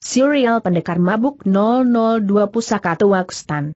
Serial Pendekar Mabuk 002 Pusaka Tua 1.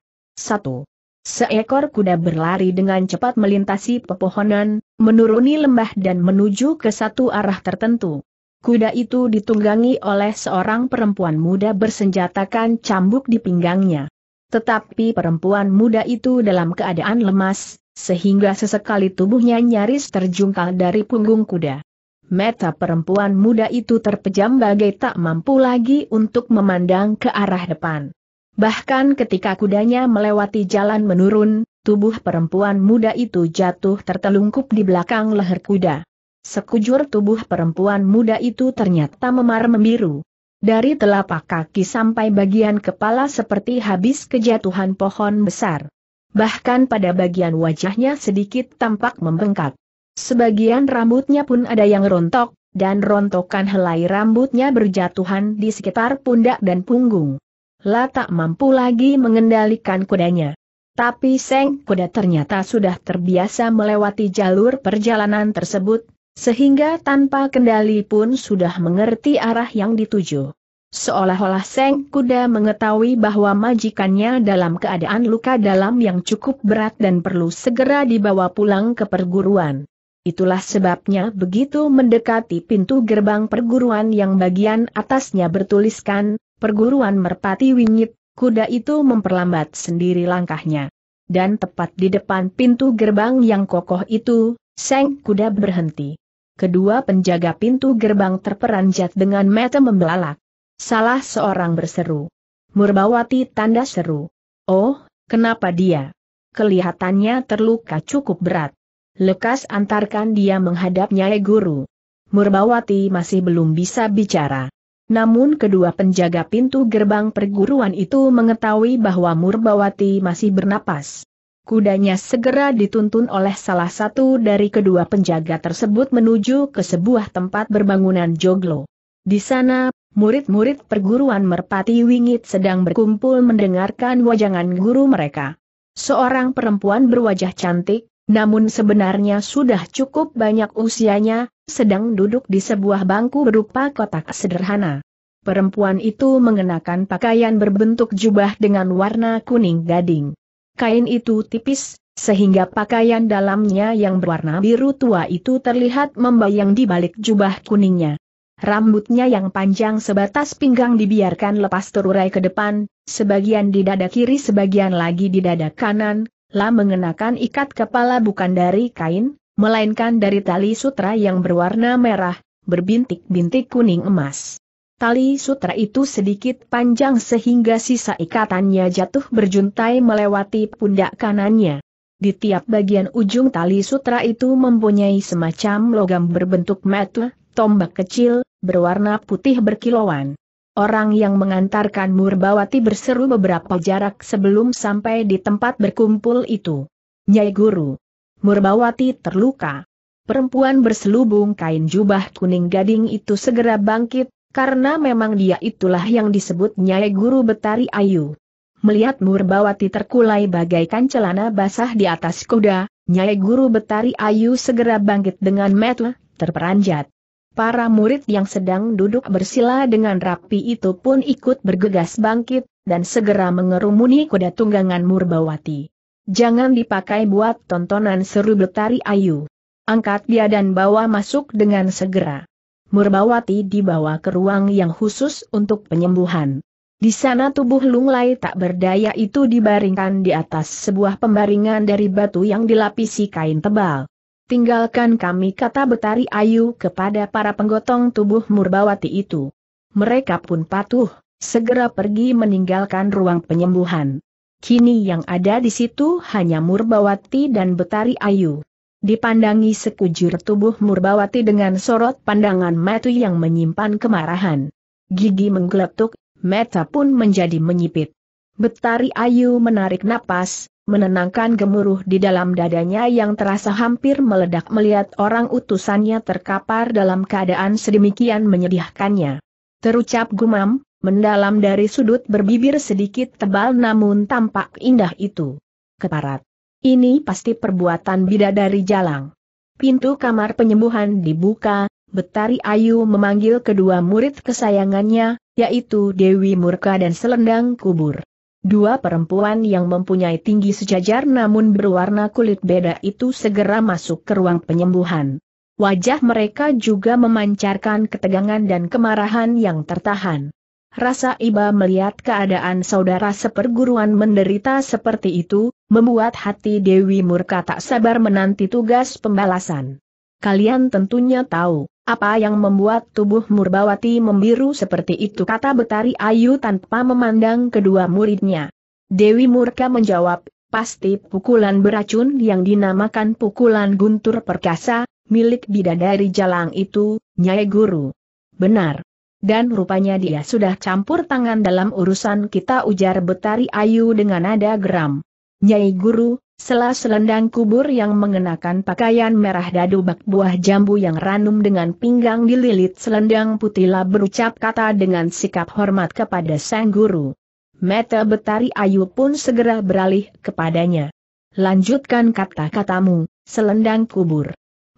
Seekor kuda berlari dengan cepat melintasi pepohonan, menuruni lembah dan menuju ke satu arah tertentu. Kuda itu ditunggangi oleh seorang perempuan muda bersenjatakan cambuk di pinggangnya. Tetapi perempuan muda itu dalam keadaan lemas, sehingga sesekali tubuhnya nyaris terjungkal dari punggung kuda. Meta perempuan muda itu terpejam bagai tak mampu lagi untuk memandang ke arah depan. Bahkan ketika kudanya melewati jalan menurun, tubuh perempuan muda itu jatuh tertelungkup di belakang leher kuda. Sekujur tubuh perempuan muda itu ternyata memar membiru. Dari telapak kaki sampai bagian kepala seperti habis kejatuhan pohon besar. Bahkan pada bagian wajahnya sedikit tampak membengkak. Sebagian rambutnya pun ada yang rontok, dan rontokan helai rambutnya berjatuhan di sekitar pundak dan punggung. La tak mampu lagi mengendalikan kudanya. Tapi Seng Kuda ternyata sudah terbiasa melewati jalur perjalanan tersebut, sehingga tanpa kendali pun sudah mengerti arah yang dituju. Seolah-olah Seng Kuda mengetahui bahwa majikannya dalam keadaan luka dalam yang cukup berat dan perlu segera dibawa pulang ke perguruan. Itulah sebabnya begitu mendekati pintu gerbang perguruan yang bagian atasnya bertuliskan, perguruan merpati wingit, kuda itu memperlambat sendiri langkahnya. Dan tepat di depan pintu gerbang yang kokoh itu, seng kuda berhenti. Kedua penjaga pintu gerbang terperanjat dengan mata membelalak. Salah seorang berseru. Murbawati tanda seru. Oh, kenapa dia? Kelihatannya terluka cukup berat. Lekas antarkan dia menghadap Nyai Guru. Murbawati masih belum bisa bicara. Namun kedua penjaga pintu gerbang perguruan itu mengetahui bahwa Murbawati masih bernapas. Kudanya segera dituntun oleh salah satu dari kedua penjaga tersebut menuju ke sebuah tempat berbangunan joglo. Di sana, murid-murid perguruan Merpati Wingit sedang berkumpul mendengarkan wajangan guru mereka. Seorang perempuan berwajah cantik, namun sebenarnya sudah cukup banyak usianya, sedang duduk di sebuah bangku berupa kotak sederhana. Perempuan itu mengenakan pakaian berbentuk jubah dengan warna kuning gading. Kain itu tipis, sehingga pakaian dalamnya yang berwarna biru tua itu terlihat membayang di balik jubah kuningnya. Rambutnya yang panjang sebatas pinggang dibiarkan lepas terurai ke depan, sebagian di dada kiri sebagian lagi di dada kanan, La mengenakan ikat kepala bukan dari kain, melainkan dari tali sutra yang berwarna merah, berbintik-bintik kuning emas. Tali sutra itu sedikit panjang sehingga sisa ikatannya jatuh berjuntai melewati pundak kanannya. Di tiap bagian ujung tali sutra itu mempunyai semacam logam berbentuk metu, tombak kecil, berwarna putih berkilauan. Orang yang mengantarkan Murbawati berseru beberapa jarak sebelum sampai di tempat berkumpul itu. Nyai Guru. Murbawati terluka. Perempuan berselubung kain jubah kuning gading itu segera bangkit, karena memang dia itulah yang disebut Nyai Guru Betari Ayu. Melihat Murbawati terkulai bagaikan celana basah di atas kuda, Nyai Guru Betari Ayu segera bangkit dengan metu, terperanjat. Para murid yang sedang duduk bersila dengan rapi itu pun ikut bergegas bangkit, dan segera mengerumuni kuda tunggangan Murbawati. Jangan dipakai buat tontonan seru Betari Ayu. Angkat dia dan bawa masuk dengan segera. Murbawati dibawa ke ruang yang khusus untuk penyembuhan. Di sana tubuh Lunglai tak berdaya itu dibaringkan di atas sebuah pembaringan dari batu yang dilapisi kain tebal. Tinggalkan kami kata Betari Ayu kepada para penggotong tubuh Murbawati itu. Mereka pun patuh, segera pergi meninggalkan ruang penyembuhan. Kini yang ada di situ hanya Murbawati dan Betari Ayu. Dipandangi sekujur tubuh Murbawati dengan sorot pandangan metu yang menyimpan kemarahan. Gigi menggeletuk, meta pun menjadi menyipit. Betari Ayu menarik napas, menenangkan gemuruh di dalam dadanya yang terasa hampir meledak melihat orang utusannya terkapar dalam keadaan sedemikian menyedihkannya. Terucap gumam, mendalam dari sudut berbibir sedikit tebal namun tampak indah itu. Keparat. Ini pasti perbuatan bidadari jalang. Pintu kamar penyembuhan dibuka, Betari Ayu memanggil kedua murid kesayangannya, yaitu Dewi Murka dan Selendang Kubur. Dua perempuan yang mempunyai tinggi sejajar namun berwarna kulit beda itu segera masuk ke ruang penyembuhan. Wajah mereka juga memancarkan ketegangan dan kemarahan yang tertahan. Rasa iba melihat keadaan saudara seperguruan menderita seperti itu, membuat hati Dewi Murka tak sabar menanti tugas pembalasan. Kalian tentunya tahu, apa yang membuat tubuh Murbawati membiru seperti itu kata Betari Ayu tanpa memandang kedua muridnya. Dewi Murka menjawab, pasti pukulan beracun yang dinamakan pukulan guntur perkasa, milik bidadari jalang itu, Nyai Guru. Benar. Dan rupanya dia sudah campur tangan dalam urusan kita ujar Betari Ayu dengan nada geram. Nyai Guru, Sela selendang kubur yang mengenakan pakaian merah dadu bak buah jambu yang ranum dengan pinggang dililit selendang putila berucap kata dengan sikap hormat kepada sang guru. Meta betari ayu pun segera beralih kepadanya. Lanjutkan kata-katamu, selendang kubur.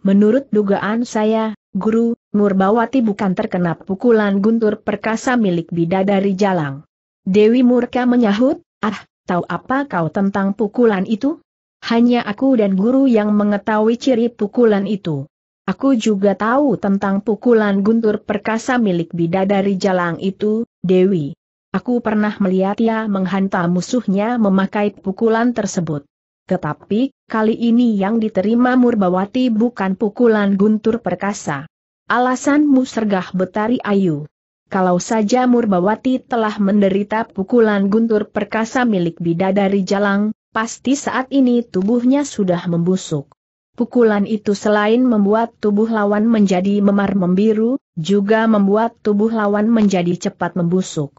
Menurut dugaan saya, guru, Murbawati bukan terkena pukulan guntur perkasa milik bidadari jalang. Dewi Murka menyahut, ah, tahu apa kau tentang pukulan itu? Hanya aku dan guru yang mengetahui ciri pukulan itu. Aku juga tahu tentang pukulan guntur perkasa milik bidadari jalang itu, Dewi. Aku pernah melihatnya menghantam musuhnya memakai pukulan tersebut. Tetapi, kali ini yang diterima Murbawati bukan pukulan guntur perkasa. Alasanmu sergah betari ayu. Kalau saja Murbawati telah menderita pukulan guntur perkasa milik bidadari jalang, pasti saat ini tubuhnya sudah membusuk. Pukulan itu selain membuat tubuh lawan menjadi memar membiru, juga membuat tubuh lawan menjadi cepat membusuk.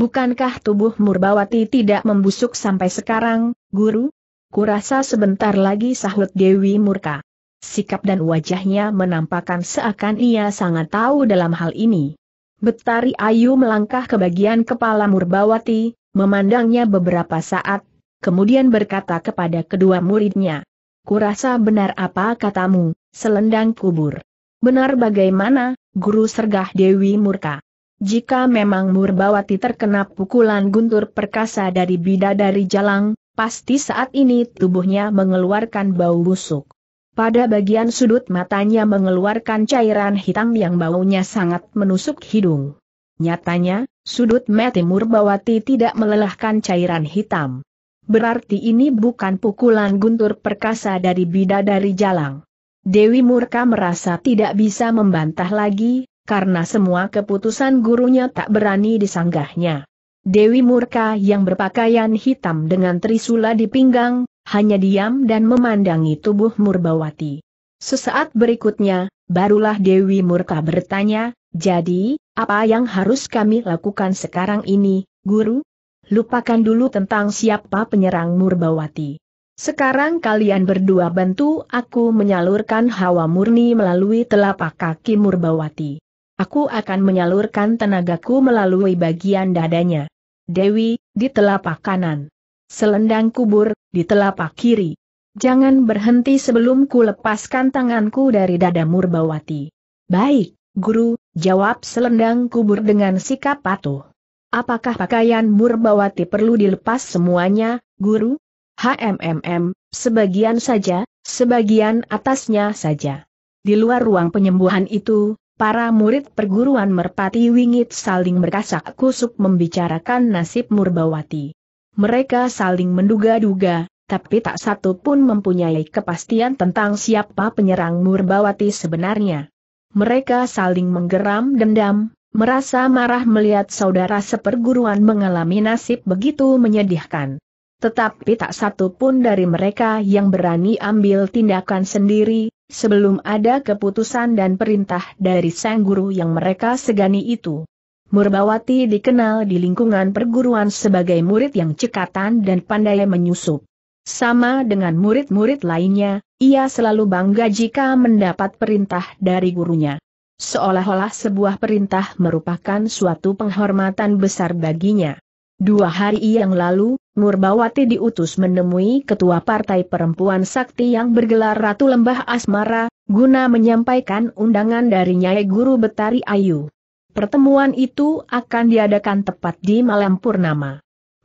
Bukankah tubuh Murbawati tidak membusuk sampai sekarang, guru? Kurasa sebentar lagi sahut Dewi Murka. Sikap dan wajahnya menampakkan seakan ia sangat tahu dalam hal ini. Betari Ayu melangkah ke bagian kepala Murbawati, memandangnya beberapa saat, kemudian berkata kepada kedua muridnya. Kurasa benar apa katamu, selendang kubur. Benar bagaimana, Guru Sergah Dewi Murka. Jika memang Murbawati terkena pukulan guntur perkasa dari bidadari jalang, pasti saat ini tubuhnya mengeluarkan bau busuk. Pada bagian sudut matanya mengeluarkan cairan hitam yang baunya sangat menusuk hidung. Nyatanya, sudut mati Murbawati tidak melelahkan cairan hitam. Berarti ini bukan pukulan guntur perkasa dari bidadari jalang. Dewi Murka merasa tidak bisa membantah lagi, karena semua keputusan gurunya tak berani disanggahnya. Dewi Murka yang berpakaian hitam dengan trisula di pinggang, hanya diam dan memandangi tubuh Murbawati. Sesaat berikutnya, barulah Dewi Murka bertanya, jadi, apa yang harus kami lakukan sekarang ini, guru? lupakan dulu tentang siapa penyerang Murbawati. Sekarang kalian berdua bantu aku menyalurkan hawa murni melalui telapak kaki Murbawati. Aku akan menyalurkan tenagaku melalui bagian dadanya. Dewi, di telapak kanan. Selendang kubur, di telapak kiri. Jangan berhenti sebelum ku lepaskan tanganku dari dada Murbawati. Baik, guru, jawab selendang kubur dengan sikap patuh. Apakah pakaian Murbawati perlu dilepas semuanya, guru? HMMM, sebagian saja, sebagian atasnya saja. Di luar ruang penyembuhan itu, para murid perguruan merpati wingit saling berkasak kusuk membicarakan nasib Murbawati. Mereka saling menduga-duga, tapi tak satu pun mempunyai kepastian tentang siapa penyerang Murbawati sebenarnya. Mereka saling menggeram dendam, Merasa marah melihat saudara seperguruan mengalami nasib begitu menyedihkan. Tetapi tak satu pun dari mereka yang berani ambil tindakan sendiri, sebelum ada keputusan dan perintah dari sang guru yang mereka segani itu. Murbawati dikenal di lingkungan perguruan sebagai murid yang cekatan dan pandai menyusup. Sama dengan murid-murid lainnya, ia selalu bangga jika mendapat perintah dari gurunya. Seolah-olah sebuah perintah merupakan suatu penghormatan besar baginya. Dua hari yang lalu, Nurbawati diutus menemui ketua partai perempuan sakti yang bergelar Ratu Lembah Asmara, guna menyampaikan undangan dari Nyai Guru Betari Ayu. Pertemuan itu akan diadakan tepat di malam purnama.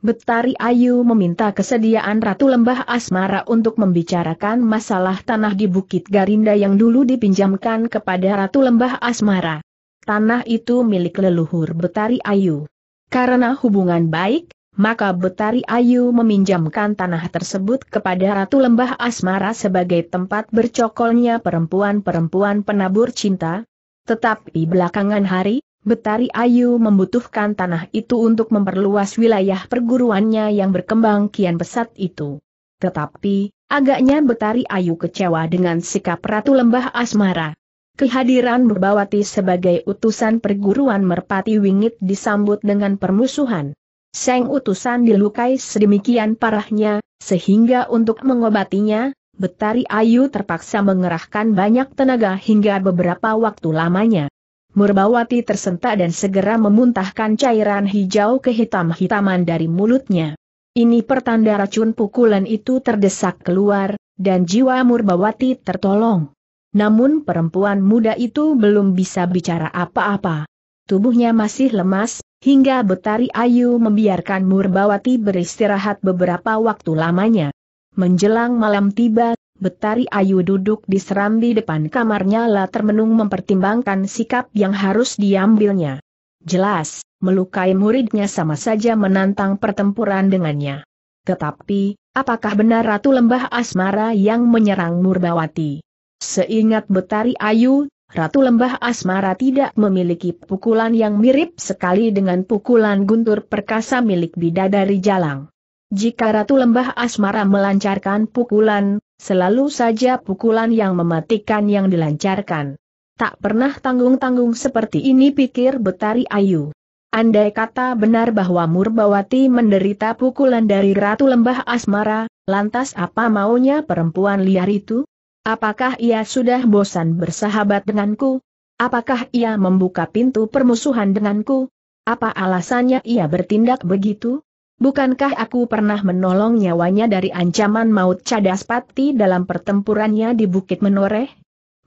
Betari Ayu meminta kesediaan Ratu Lembah Asmara untuk membicarakan masalah tanah di Bukit Garinda yang dulu dipinjamkan kepada Ratu Lembah Asmara. Tanah itu milik leluhur Betari Ayu. Karena hubungan baik, maka Betari Ayu meminjamkan tanah tersebut kepada Ratu Lembah Asmara sebagai tempat bercokolnya perempuan-perempuan penabur cinta. Tetapi belakangan hari, Betari Ayu membutuhkan tanah itu untuk memperluas wilayah perguruannya yang berkembang kian pesat itu. Tetapi, agaknya Betari Ayu kecewa dengan sikap Ratu Lembah Asmara. Kehadiran Berbawati sebagai utusan perguruan Merpati Wingit disambut dengan permusuhan. Seng utusan dilukai sedemikian parahnya, sehingga untuk mengobatinya, Betari Ayu terpaksa mengerahkan banyak tenaga hingga beberapa waktu lamanya. Murbawati tersentak dan segera memuntahkan cairan hijau ke hitam hitaman dari mulutnya. Ini pertanda racun pukulan itu terdesak keluar, dan jiwa Murbawati tertolong. Namun perempuan muda itu belum bisa bicara apa-apa. Tubuhnya masih lemas, hingga Betari Ayu membiarkan Murbawati beristirahat beberapa waktu lamanya. Menjelang malam tiba, Betari Ayu duduk di serambi depan kamarnya la termenung mempertimbangkan sikap yang harus diambilnya. Jelas, melukai muridnya sama saja menantang pertempuran dengannya. Tetapi, apakah benar Ratu Lembah Asmara yang menyerang Murbawati? Seingat Betari Ayu, Ratu Lembah Asmara tidak memiliki pukulan yang mirip sekali dengan pukulan guntur perkasa milik bidadari jalang. Jika Ratu Lembah Asmara melancarkan pukulan, Selalu saja pukulan yang mematikan yang dilancarkan. Tak pernah tanggung-tanggung seperti ini pikir Betari Ayu. Andai kata benar bahwa Murbawati menderita pukulan dari Ratu Lembah Asmara, lantas apa maunya perempuan liar itu? Apakah ia sudah bosan bersahabat denganku? Apakah ia membuka pintu permusuhan denganku? Apa alasannya ia bertindak begitu? Bukankah aku pernah menolong nyawanya dari ancaman maut cadas pati dalam pertempurannya di Bukit Menoreh?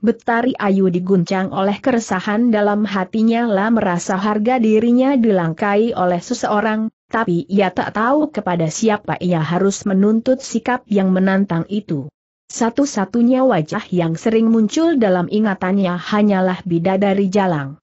Betari Ayu diguncang oleh keresahan dalam hatinya lah merasa harga dirinya dilangkai oleh seseorang, tapi ia tak tahu kepada siapa ia harus menuntut sikap yang menantang itu. Satu-satunya wajah yang sering muncul dalam ingatannya hanyalah bidadari jalang.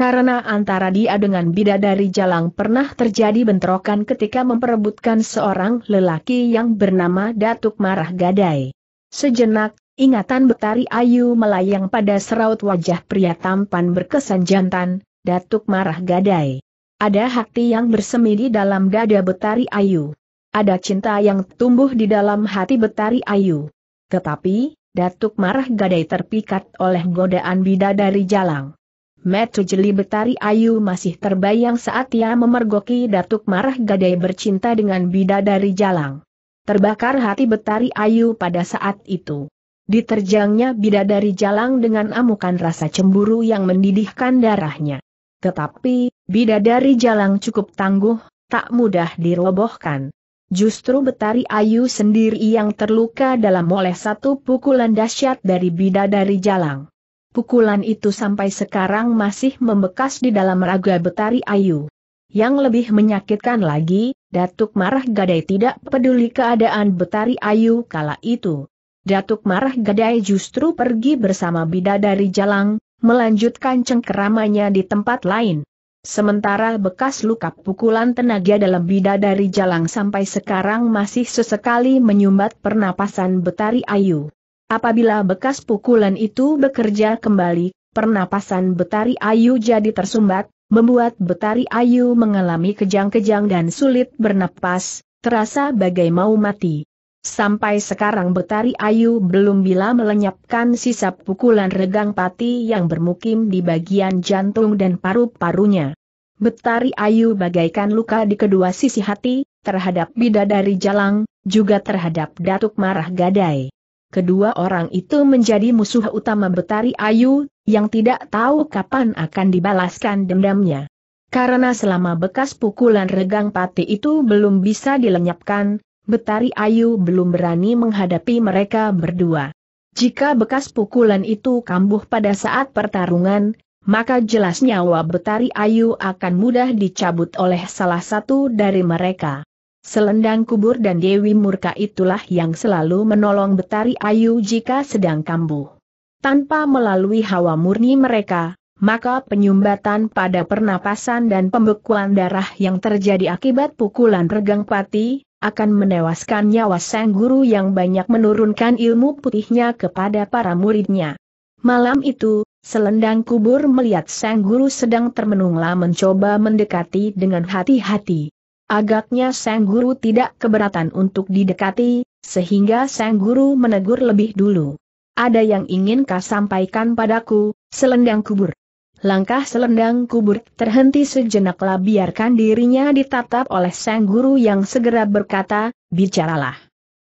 Karena antara dia dengan bidadari jalang pernah terjadi bentrokan ketika memperebutkan seorang lelaki yang bernama Datuk Marah Gadai. Sejenak, ingatan Betari Ayu melayang pada seraut wajah pria tampan berkesan jantan, Datuk Marah Gadai. Ada hati yang bersemi di dalam dada Betari Ayu. Ada cinta yang tumbuh di dalam hati Betari Ayu. Tetapi, Datuk Marah Gadai terpikat oleh godaan bidadari jalang. Metu jeli betari ayu masih terbayang saat ia memergoki Datuk Marah Gadai bercinta dengan Bida dari jalang. Terbakar hati betari ayu pada saat itu. Diterjangnya Bida dari jalang dengan amukan rasa cemburu yang mendidihkan darahnya. Tetapi, Bida dari jalang cukup tangguh, tak mudah dirobohkan. Justru betari ayu sendiri yang terluka dalam oleh satu pukulan dahsyat dari Bida dari jalang. Pukulan itu sampai sekarang masih membekas di dalam raga Betari Ayu. Yang lebih menyakitkan lagi, Datuk Marah Gadai tidak peduli keadaan Betari Ayu kala itu. Datuk Marah Gadai justru pergi bersama bida dari Jalang, melanjutkan cengkeramannya di tempat lain. Sementara bekas luka pukulan tenaga dalam bida dari Jalang sampai sekarang masih sesekali menyumbat pernapasan Betari Ayu. Apabila bekas pukulan itu bekerja kembali, pernapasan Betari Ayu jadi tersumbat, membuat Betari Ayu mengalami kejang-kejang dan sulit bernapas, terasa bagai mau mati. Sampai sekarang Betari Ayu belum bila melenyapkan sisa pukulan regang pati yang bermukim di bagian jantung dan paru-parunya. Betari Ayu bagaikan luka di kedua sisi hati, terhadap bidadari jalang, juga terhadap datuk marah gadai kedua orang itu menjadi musuh utama Betari Ayu, yang tidak tahu kapan akan dibalaskan dendamnya. Karena selama bekas pukulan regang pati itu belum bisa dilenyapkan, Betari Ayu belum berani menghadapi mereka berdua. Jika bekas pukulan itu kambuh pada saat pertarungan, maka jelas nyawa Betari Ayu akan mudah dicabut oleh salah satu dari mereka. Selendang kubur dan Dewi Murka itulah yang selalu menolong Betari Ayu jika sedang kambuh. Tanpa melalui hawa murni mereka, maka penyumbatan pada pernapasan dan pembekuan darah yang terjadi akibat pukulan regang pati, akan menewaskan nyawa sang guru yang banyak menurunkan ilmu putihnya kepada para muridnya. Malam itu, selendang kubur melihat sang guru sedang termenunglah mencoba mendekati dengan hati-hati. Agaknya Sang Guru tidak keberatan untuk didekati, sehingga Sang Guru menegur lebih dulu. Ada yang ingin kau sampaikan padaku, selendang kubur. Langkah selendang kubur terhenti sejenaklah biarkan dirinya ditatap oleh Sang Guru yang segera berkata, bicaralah.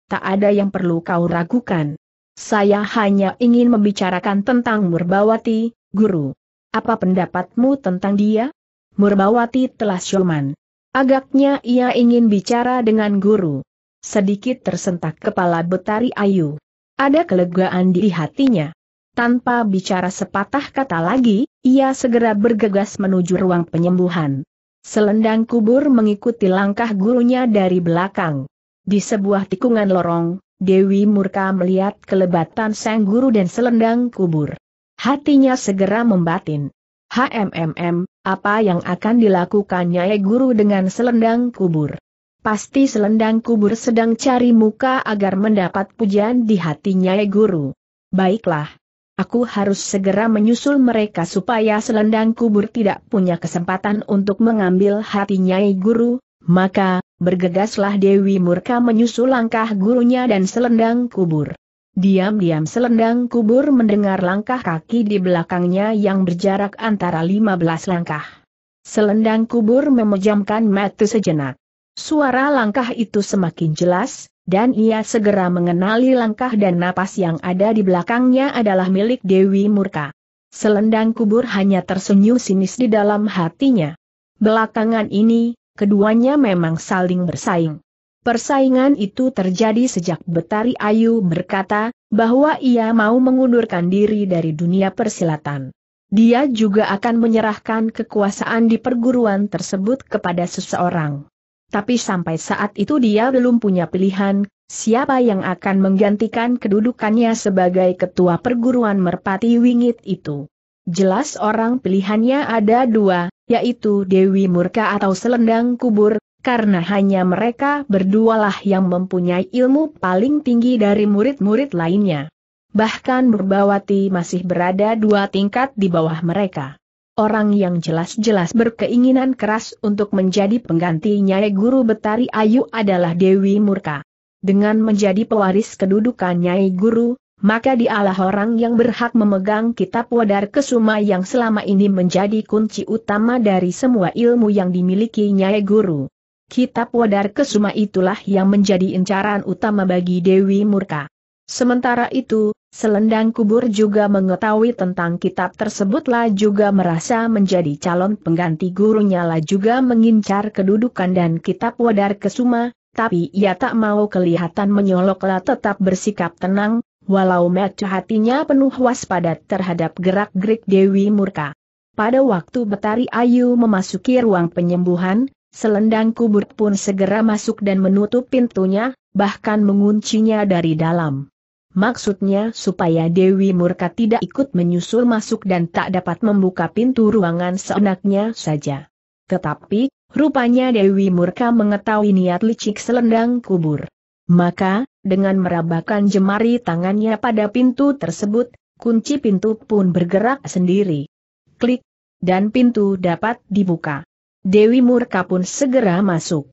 Tak ada yang perlu kau ragukan. Saya hanya ingin membicarakan tentang Murbawati, Guru. Apa pendapatmu tentang dia? Murbawati telah syoman. Agaknya ia ingin bicara dengan guru. Sedikit tersentak kepala Betari Ayu. Ada kelegaan di hatinya. Tanpa bicara sepatah kata lagi, ia segera bergegas menuju ruang penyembuhan. Selendang kubur mengikuti langkah gurunya dari belakang. Di sebuah tikungan lorong, Dewi Murka melihat kelebatan sang guru dan selendang kubur. Hatinya segera membatin. HMMM, apa yang akan dilakukannya, ya Guru dengan selendang kubur? Pasti selendang kubur sedang cari muka agar mendapat pujian di hatinya, ya Guru. Baiklah. Aku harus segera menyusul mereka supaya selendang kubur tidak punya kesempatan untuk mengambil hatinya, ya Guru, maka, bergegaslah Dewi Murka menyusul langkah gurunya dan selendang kubur. Diam-diam selendang kubur mendengar langkah kaki di belakangnya yang berjarak antara 15 langkah. Selendang kubur memejamkan mata sejenak. Suara langkah itu semakin jelas, dan ia segera mengenali langkah dan napas yang ada di belakangnya adalah milik Dewi Murka. Selendang kubur hanya tersenyum sinis di dalam hatinya. Belakangan ini, keduanya memang saling bersaing. Persaingan itu terjadi sejak Betari Ayu berkata, bahwa ia mau mengundurkan diri dari dunia persilatan. Dia juga akan menyerahkan kekuasaan di perguruan tersebut kepada seseorang. Tapi sampai saat itu dia belum punya pilihan, siapa yang akan menggantikan kedudukannya sebagai ketua perguruan merpati wingit itu. Jelas orang pilihannya ada dua, yaitu Dewi Murka atau Selendang Kubur, karena hanya mereka berdualah yang mempunyai ilmu paling tinggi dari murid-murid lainnya. Bahkan Berbawati masih berada dua tingkat di bawah mereka. Orang yang jelas-jelas berkeinginan keras untuk menjadi pengganti Nyai Guru Betari Ayu adalah Dewi Murka. Dengan menjadi pewaris kedudukan Nyai Guru, maka dialah orang yang berhak memegang kitab wadar kesuma yang selama ini menjadi kunci utama dari semua ilmu yang dimiliki Nyai Guru kitab Wadar Kesuma itulah yang menjadi incaran utama bagi Dewi Murka. Sementara itu, selendang kubur juga mengetahui tentang kitab tersebutlah juga merasa menjadi calon pengganti gurunya lah juga mengincar kedudukan dan kitab Wadar Kesuma, tapi ia tak mau kelihatan menyoloklah tetap bersikap tenang, walau mata hatinya penuh waspada terhadap gerak-gerik Dewi Murka. Pada waktu Betari Ayu memasuki ruang penyembuhan, Selendang kubur pun segera masuk dan menutup pintunya, bahkan menguncinya dari dalam. Maksudnya supaya Dewi Murka tidak ikut menyusul masuk dan tak dapat membuka pintu ruangan seenaknya saja. Tetapi, rupanya Dewi Murka mengetahui niat licik selendang kubur. Maka, dengan merabakan jemari tangannya pada pintu tersebut, kunci pintu pun bergerak sendiri. Klik, dan pintu dapat dibuka. Dewi Murka pun segera masuk.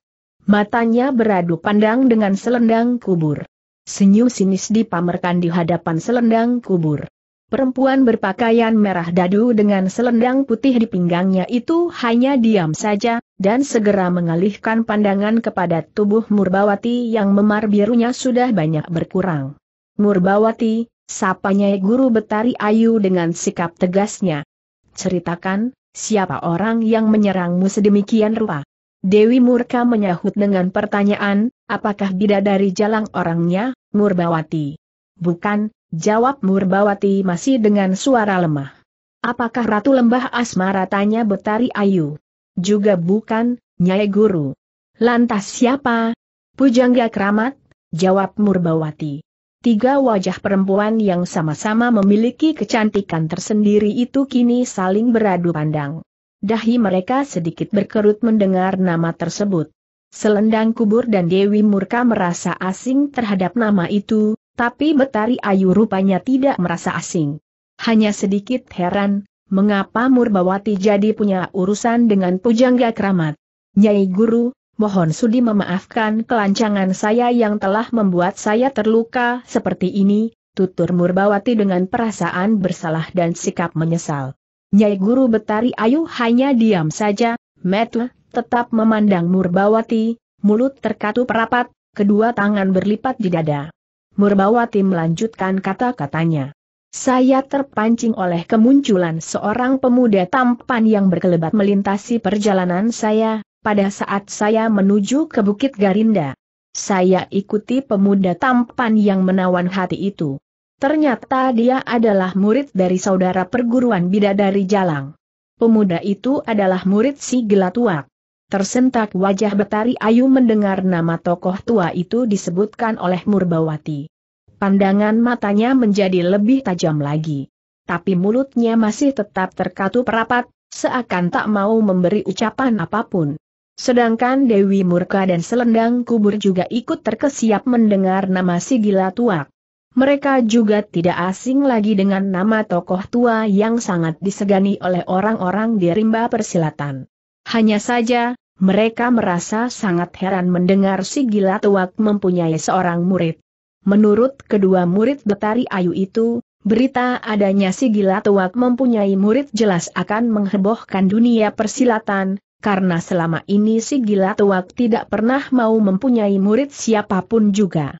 Matanya beradu pandang dengan selendang kubur. Senyum sinis dipamerkan di hadapan selendang kubur. Perempuan berpakaian merah dadu dengan selendang putih di pinggangnya itu hanya diam saja, dan segera mengalihkan pandangan kepada tubuh Murbawati yang memar birunya sudah banyak berkurang. Murbawati, sapanya guru betari ayu dengan sikap tegasnya. Ceritakan, siapa orang yang menyerangmu sedemikian rupa? Dewi Murka menyahut dengan pertanyaan, apakah bidadari jalang orangnya, Murbawati? Bukan, jawab Murbawati masih dengan suara lemah. Apakah Ratu Lembah Asmara tanya Betari Ayu? Juga bukan, Nyai Guru. Lantas siapa? Pujangga Keramat, jawab Murbawati. Tiga wajah perempuan yang sama-sama memiliki kecantikan tersendiri itu kini saling beradu pandang. Dahi mereka sedikit berkerut mendengar nama tersebut. Selendang kubur dan Dewi Murka merasa asing terhadap nama itu, tapi Betari Ayu rupanya tidak merasa asing. Hanya sedikit heran, mengapa Murbawati jadi punya urusan dengan pujangga keramat. Nyai Guru, mohon sudi memaafkan kelancangan saya yang telah membuat saya terluka seperti ini, tutur Murbawati dengan perasaan bersalah dan sikap menyesal. Nyai Guru Betari Ayu hanya diam saja, Metle, tetap memandang Murbawati, mulut terkatup rapat, kedua tangan berlipat di dada. Murbawati melanjutkan kata-katanya. Saya terpancing oleh kemunculan seorang pemuda tampan yang berkelebat melintasi perjalanan saya, pada saat saya menuju ke Bukit Garinda. Saya ikuti pemuda tampan yang menawan hati itu. Ternyata dia adalah murid dari saudara perguruan bidadari Jalang. Pemuda itu adalah murid si Gelatuak. Tersentak wajah Betari Ayu mendengar nama tokoh tua itu disebutkan oleh Murbawati. Pandangan matanya menjadi lebih tajam lagi. Tapi mulutnya masih tetap terkatup rapat, seakan tak mau memberi ucapan apapun. Sedangkan Dewi Murka dan Selendang Kubur juga ikut terkesiap mendengar nama si gila tuak. Mereka juga tidak asing lagi dengan nama tokoh tua yang sangat disegani oleh orang-orang di rimba persilatan. Hanya saja, mereka merasa sangat heran mendengar si gila tuak mempunyai seorang murid. Menurut kedua murid Betari Ayu itu, berita adanya si gila tuak mempunyai murid jelas akan menghebohkan dunia persilatan, karena selama ini si gila tuak tidak pernah mau mempunyai murid siapapun juga.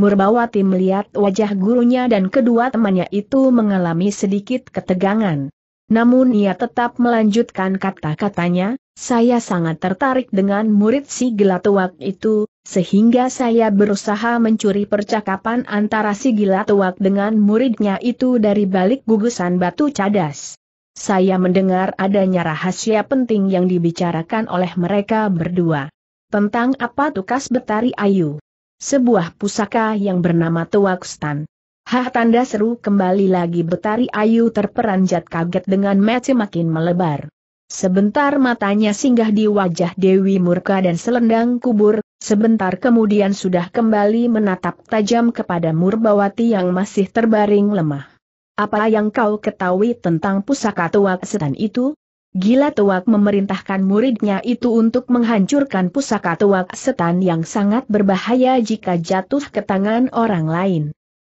Murbawati melihat wajah gurunya dan kedua temannya itu mengalami sedikit ketegangan. Namun ia tetap melanjutkan kata-katanya, saya sangat tertarik dengan murid si gila tuak itu, sehingga saya berusaha mencuri percakapan antara si gila tuak dengan muridnya itu dari balik gugusan batu cadas. Saya mendengar adanya rahasia penting yang dibicarakan oleh mereka berdua. Tentang apa tukas betari ayu? Sebuah pusaka yang bernama Tuakstan. Hah tanda seru kembali lagi betari ayu terperanjat kaget dengan mata makin melebar. Sebentar matanya singgah di wajah Dewi Murka dan selendang kubur, sebentar kemudian sudah kembali menatap tajam kepada Murbawati yang masih terbaring lemah. Apa yang kau ketahui tentang pusaka tuak setan itu? Gila tuak memerintahkan muridnya itu untuk menghancurkan pusaka tuak setan yang sangat berbahaya jika jatuh ke tangan orang lain.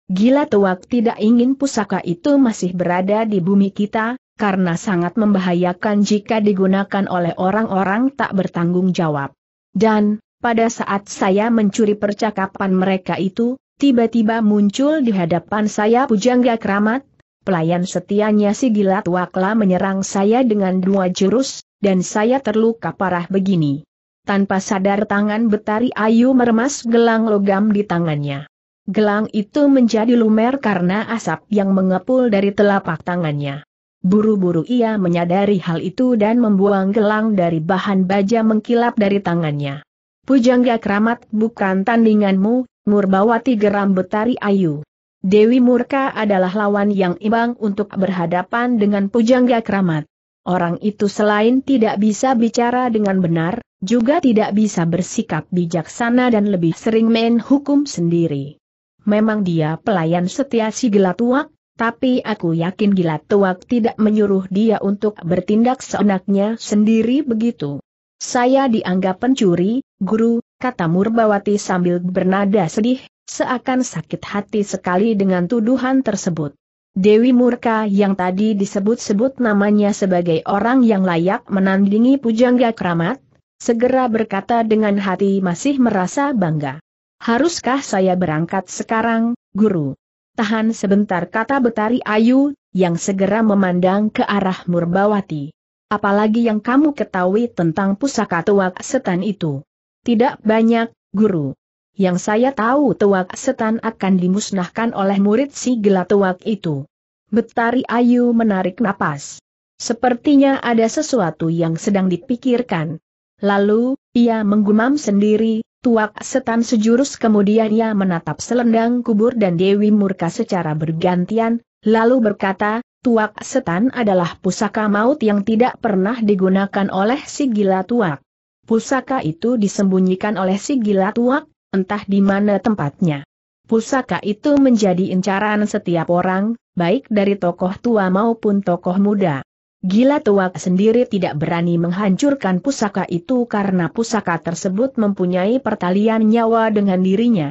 Gila tuak tidak ingin pusaka itu masih berada di bumi kita, karena sangat membahayakan jika digunakan oleh orang-orang tak bertanggung jawab. Dan, pada saat saya mencuri percakapan mereka itu, tiba-tiba muncul di hadapan saya pujangga keramat, pelayan setianya si gila tua menyerang saya dengan dua jurus, dan saya terluka parah begini. Tanpa sadar tangan Betari Ayu meremas gelang logam di tangannya. Gelang itu menjadi lumer karena asap yang mengepul dari telapak tangannya. Buru-buru ia menyadari hal itu dan membuang gelang dari bahan baja mengkilap dari tangannya. Pujangga keramat bukan tandinganmu, Murbawati geram Betari Ayu. Dewi Murka adalah lawan yang imbang untuk berhadapan dengan Pujangga Kramat. Orang itu selain tidak bisa bicara dengan benar, juga tidak bisa bersikap bijaksana dan lebih sering main hukum sendiri. Memang dia pelayan setia si Gelatuak, tapi aku yakin Gelatuak tidak menyuruh dia untuk bertindak seenaknya sendiri begitu. Saya dianggap pencuri, guru, kata Murbawati sambil bernada sedih, seakan sakit hati sekali dengan tuduhan tersebut. Dewi Murka yang tadi disebut-sebut namanya sebagai orang yang layak menandingi Pujangga Keramat, segera berkata dengan hati masih merasa bangga. Haruskah saya berangkat sekarang, guru? Tahan sebentar kata Betari Ayu, yang segera memandang ke arah Murbawati. Apalagi yang kamu ketahui tentang pusaka tua setan itu? Tidak banyak, guru yang saya tahu tuak setan akan dimusnahkan oleh murid si gila tuak itu. Betari Ayu menarik napas. Sepertinya ada sesuatu yang sedang dipikirkan. Lalu, ia menggumam sendiri, tuak setan sejurus kemudian ia menatap selendang kubur dan Dewi Murka secara bergantian, lalu berkata, tuak setan adalah pusaka maut yang tidak pernah digunakan oleh si gila tuak. Pusaka itu disembunyikan oleh si gila tuak, entah di mana tempatnya. Pusaka itu menjadi incaran setiap orang, baik dari tokoh tua maupun tokoh muda. Gila tua sendiri tidak berani menghancurkan pusaka itu karena pusaka tersebut mempunyai pertalian nyawa dengan dirinya.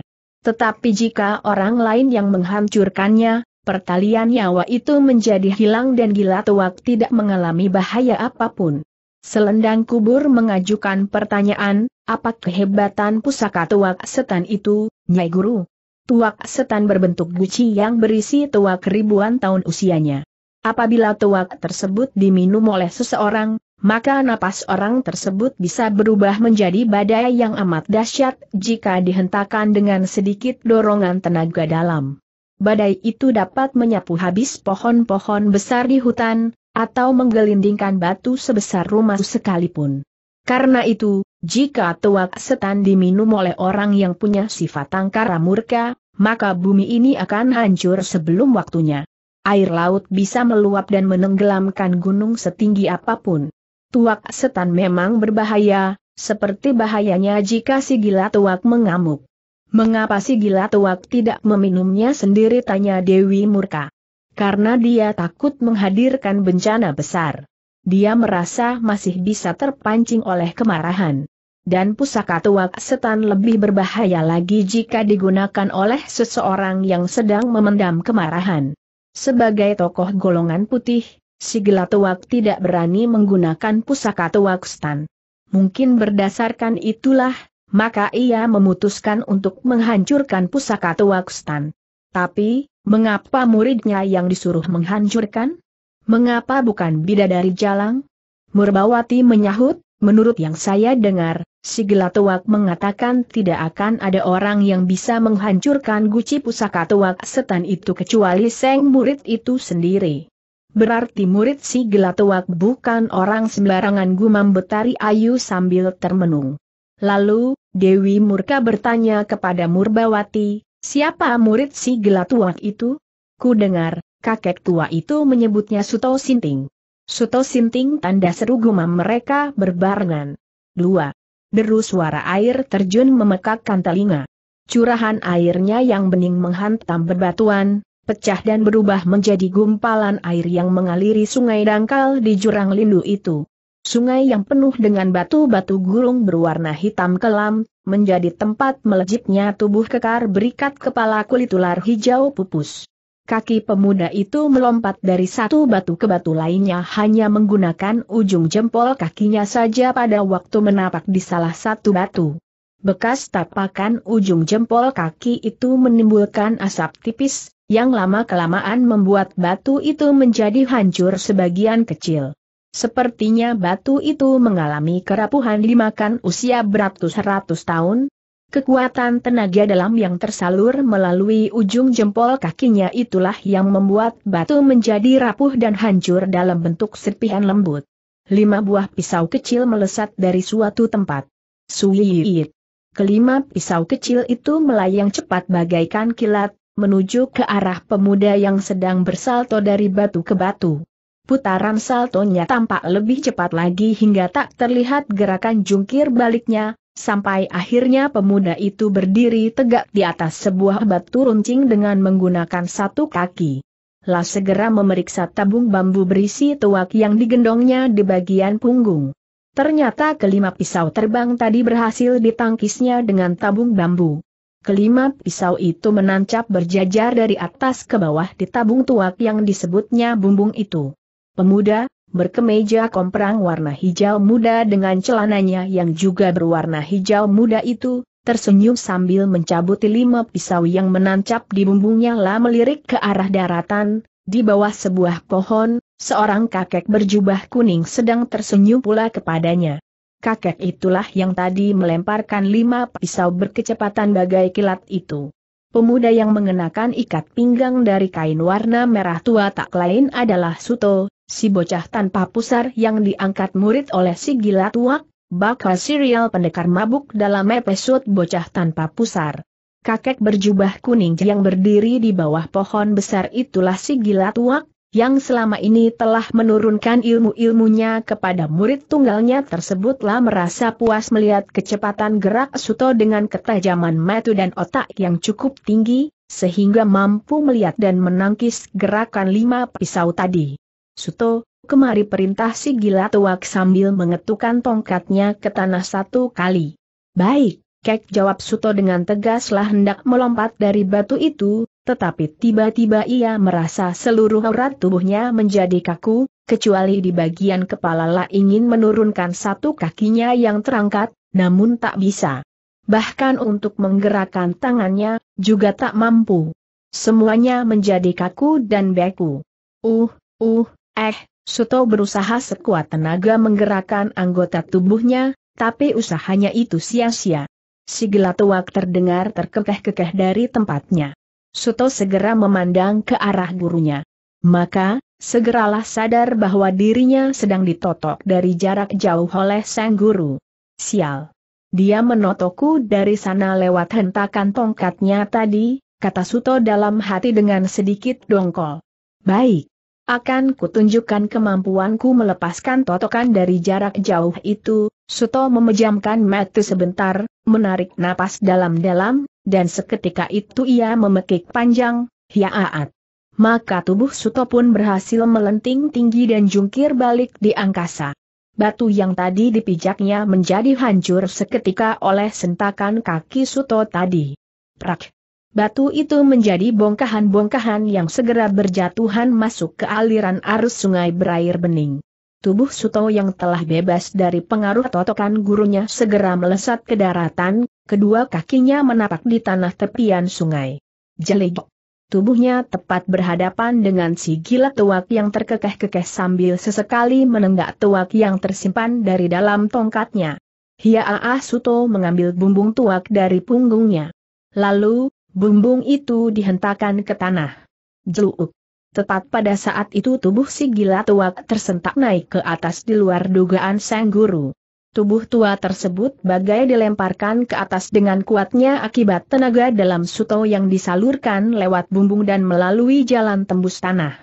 Tetapi jika orang lain yang menghancurkannya, pertalian nyawa itu menjadi hilang dan gila tua tidak mengalami bahaya apapun. Selendang kubur mengajukan pertanyaan, apa kehebatan pusaka tuak setan itu, Nyai Guru? Tuak setan berbentuk guci yang berisi tuak ribuan tahun usianya. Apabila tuak tersebut diminum oleh seseorang, maka napas orang tersebut bisa berubah menjadi badai yang amat dahsyat jika dihentakkan dengan sedikit dorongan tenaga dalam. Badai itu dapat menyapu habis pohon-pohon besar di hutan, atau menggelindingkan batu sebesar rumah sekalipun. Karena itu, jika tuak setan diminum oleh orang yang punya sifat tangkara murka, maka bumi ini akan hancur sebelum waktunya. Air laut bisa meluap dan menenggelamkan gunung setinggi apapun. Tuak setan memang berbahaya, seperti bahayanya jika si gila tuak mengamuk. Mengapa si gila tuak tidak meminumnya sendiri tanya Dewi Murka? Karena dia takut menghadirkan bencana besar dia merasa masih bisa terpancing oleh kemarahan. Dan pusaka tuak setan lebih berbahaya lagi jika digunakan oleh seseorang yang sedang memendam kemarahan. Sebagai tokoh golongan putih, si Tuak tidak berani menggunakan pusaka tuak setan. Mungkin berdasarkan itulah, maka ia memutuskan untuk menghancurkan pusaka tuak setan. Tapi, mengapa muridnya yang disuruh menghancurkan? Mengapa bukan bidadari jalang? Murbawati menyahut, menurut yang saya dengar, si Gelatuak mengatakan tidak akan ada orang yang bisa menghancurkan guci pusaka tuak setan itu kecuali seng murid itu sendiri. Berarti murid si Gelatuak bukan orang sembarangan gumam betari ayu sambil termenung. Lalu, Dewi Murka bertanya kepada Murbawati, siapa murid si Gelatuak itu? Ku dengar, kakek tua itu menyebutnya Suto Sinting. Suto Sinting tanda seru gumam mereka berbarengan. 2. Deru suara air terjun memekakkan telinga. Curahan airnya yang bening menghantam berbatuan, pecah dan berubah menjadi gumpalan air yang mengaliri sungai dangkal di jurang lindu itu. Sungai yang penuh dengan batu-batu gulung berwarna hitam kelam, menjadi tempat melejitnya tubuh kekar berikat kepala kulit ular hijau pupus. Kaki pemuda itu melompat dari satu batu ke batu lainnya hanya menggunakan ujung jempol kakinya saja pada waktu menapak di salah satu batu. Bekas tapakan ujung jempol kaki itu menimbulkan asap tipis, yang lama-kelamaan membuat batu itu menjadi hancur sebagian kecil. Sepertinya batu itu mengalami kerapuhan dimakan usia beratus-ratus tahun, Kekuatan tenaga dalam yang tersalur melalui ujung jempol kakinya itulah yang membuat batu menjadi rapuh dan hancur dalam bentuk serpihan lembut. Lima buah pisau kecil melesat dari suatu tempat. Suyiit. Kelima pisau kecil itu melayang cepat bagaikan kilat, menuju ke arah pemuda yang sedang bersalto dari batu ke batu. Putaran saltonya tampak lebih cepat lagi hingga tak terlihat gerakan jungkir baliknya, Sampai akhirnya pemuda itu berdiri tegak di atas sebuah batu runcing dengan menggunakan satu kaki. Lah segera memeriksa tabung bambu berisi tuak yang digendongnya di bagian punggung. Ternyata kelima pisau terbang tadi berhasil ditangkisnya dengan tabung bambu. Kelima pisau itu menancap berjajar dari atas ke bawah di tabung tuak yang disebutnya bumbung itu. Pemuda, berkemeja komprang warna hijau muda dengan celananya yang juga berwarna hijau muda itu, tersenyum sambil mencabuti lima pisau yang menancap di bumbungnya lah melirik ke arah daratan, di bawah sebuah pohon, seorang kakek berjubah kuning sedang tersenyum pula kepadanya. Kakek itulah yang tadi melemparkan lima pisau berkecepatan bagai kilat itu. Pemuda yang mengenakan ikat pinggang dari kain warna merah tua tak lain adalah Suto, Si bocah tanpa pusar yang diangkat murid oleh si gila tua, bakal serial pendekar mabuk dalam episode bocah tanpa pusar. Kakek berjubah kuning yang berdiri di bawah pohon besar itulah si gila tua, yang selama ini telah menurunkan ilmu-ilmunya kepada murid tunggalnya tersebutlah merasa puas melihat kecepatan gerak Suto dengan ketajaman metu dan otak yang cukup tinggi, sehingga mampu melihat dan menangkis gerakan lima pisau tadi. Suto, kemari perintah si gila tuak sambil mengetukkan tongkatnya ke tanah satu kali. Baik, Kek jawab Suto dengan tegas, lah hendak melompat dari batu itu, tetapi tiba-tiba ia merasa seluruh urat tubuhnya menjadi kaku, kecuali di bagian kepala lah ingin menurunkan satu kakinya yang terangkat, namun tak bisa. Bahkan untuk menggerakkan tangannya, juga tak mampu. Semuanya menjadi kaku dan beku. Uh, uh, Eh, Suto berusaha sekuat tenaga menggerakkan anggota tubuhnya, tapi usahanya itu sia-sia. Si gelatuak terdengar terkekeh-kekeh dari tempatnya. Suto segera memandang ke arah gurunya. Maka, segeralah sadar bahwa dirinya sedang ditotok dari jarak jauh oleh sang guru. Sial. Dia menotokku dari sana lewat hentakan tongkatnya tadi, kata Suto dalam hati dengan sedikit dongkol. Baik. Akan kutunjukkan kemampuanku melepaskan totokan dari jarak jauh itu, Suto memejamkan mata sebentar, menarik napas dalam-dalam, dan seketika itu ia memekik panjang, hiaat. Maka tubuh Suto pun berhasil melenting tinggi dan jungkir balik di angkasa. Batu yang tadi dipijaknya menjadi hancur seketika oleh sentakan kaki Suto tadi. Prak! Batu itu menjadi bongkahan-bongkahan yang segera berjatuhan masuk ke aliran arus sungai berair bening. Tubuh Suto yang telah bebas dari pengaruh totokan gurunya segera melesat ke daratan, kedua kakinya menapak di tanah tepian sungai. Jeligok. Tubuhnya tepat berhadapan dengan si gila tuak yang terkekeh-kekeh sambil sesekali menenggak tuak yang tersimpan dari dalam tongkatnya. Hiaa Suto mengambil bumbung tuak dari punggungnya. Lalu, bumbung itu dihentakkan ke tanah. Jeluk. Tepat pada saat itu tubuh si gila tua tersentak naik ke atas di luar dugaan sang guru. Tubuh tua tersebut bagai dilemparkan ke atas dengan kuatnya akibat tenaga dalam suto yang disalurkan lewat bumbung dan melalui jalan tembus tanah.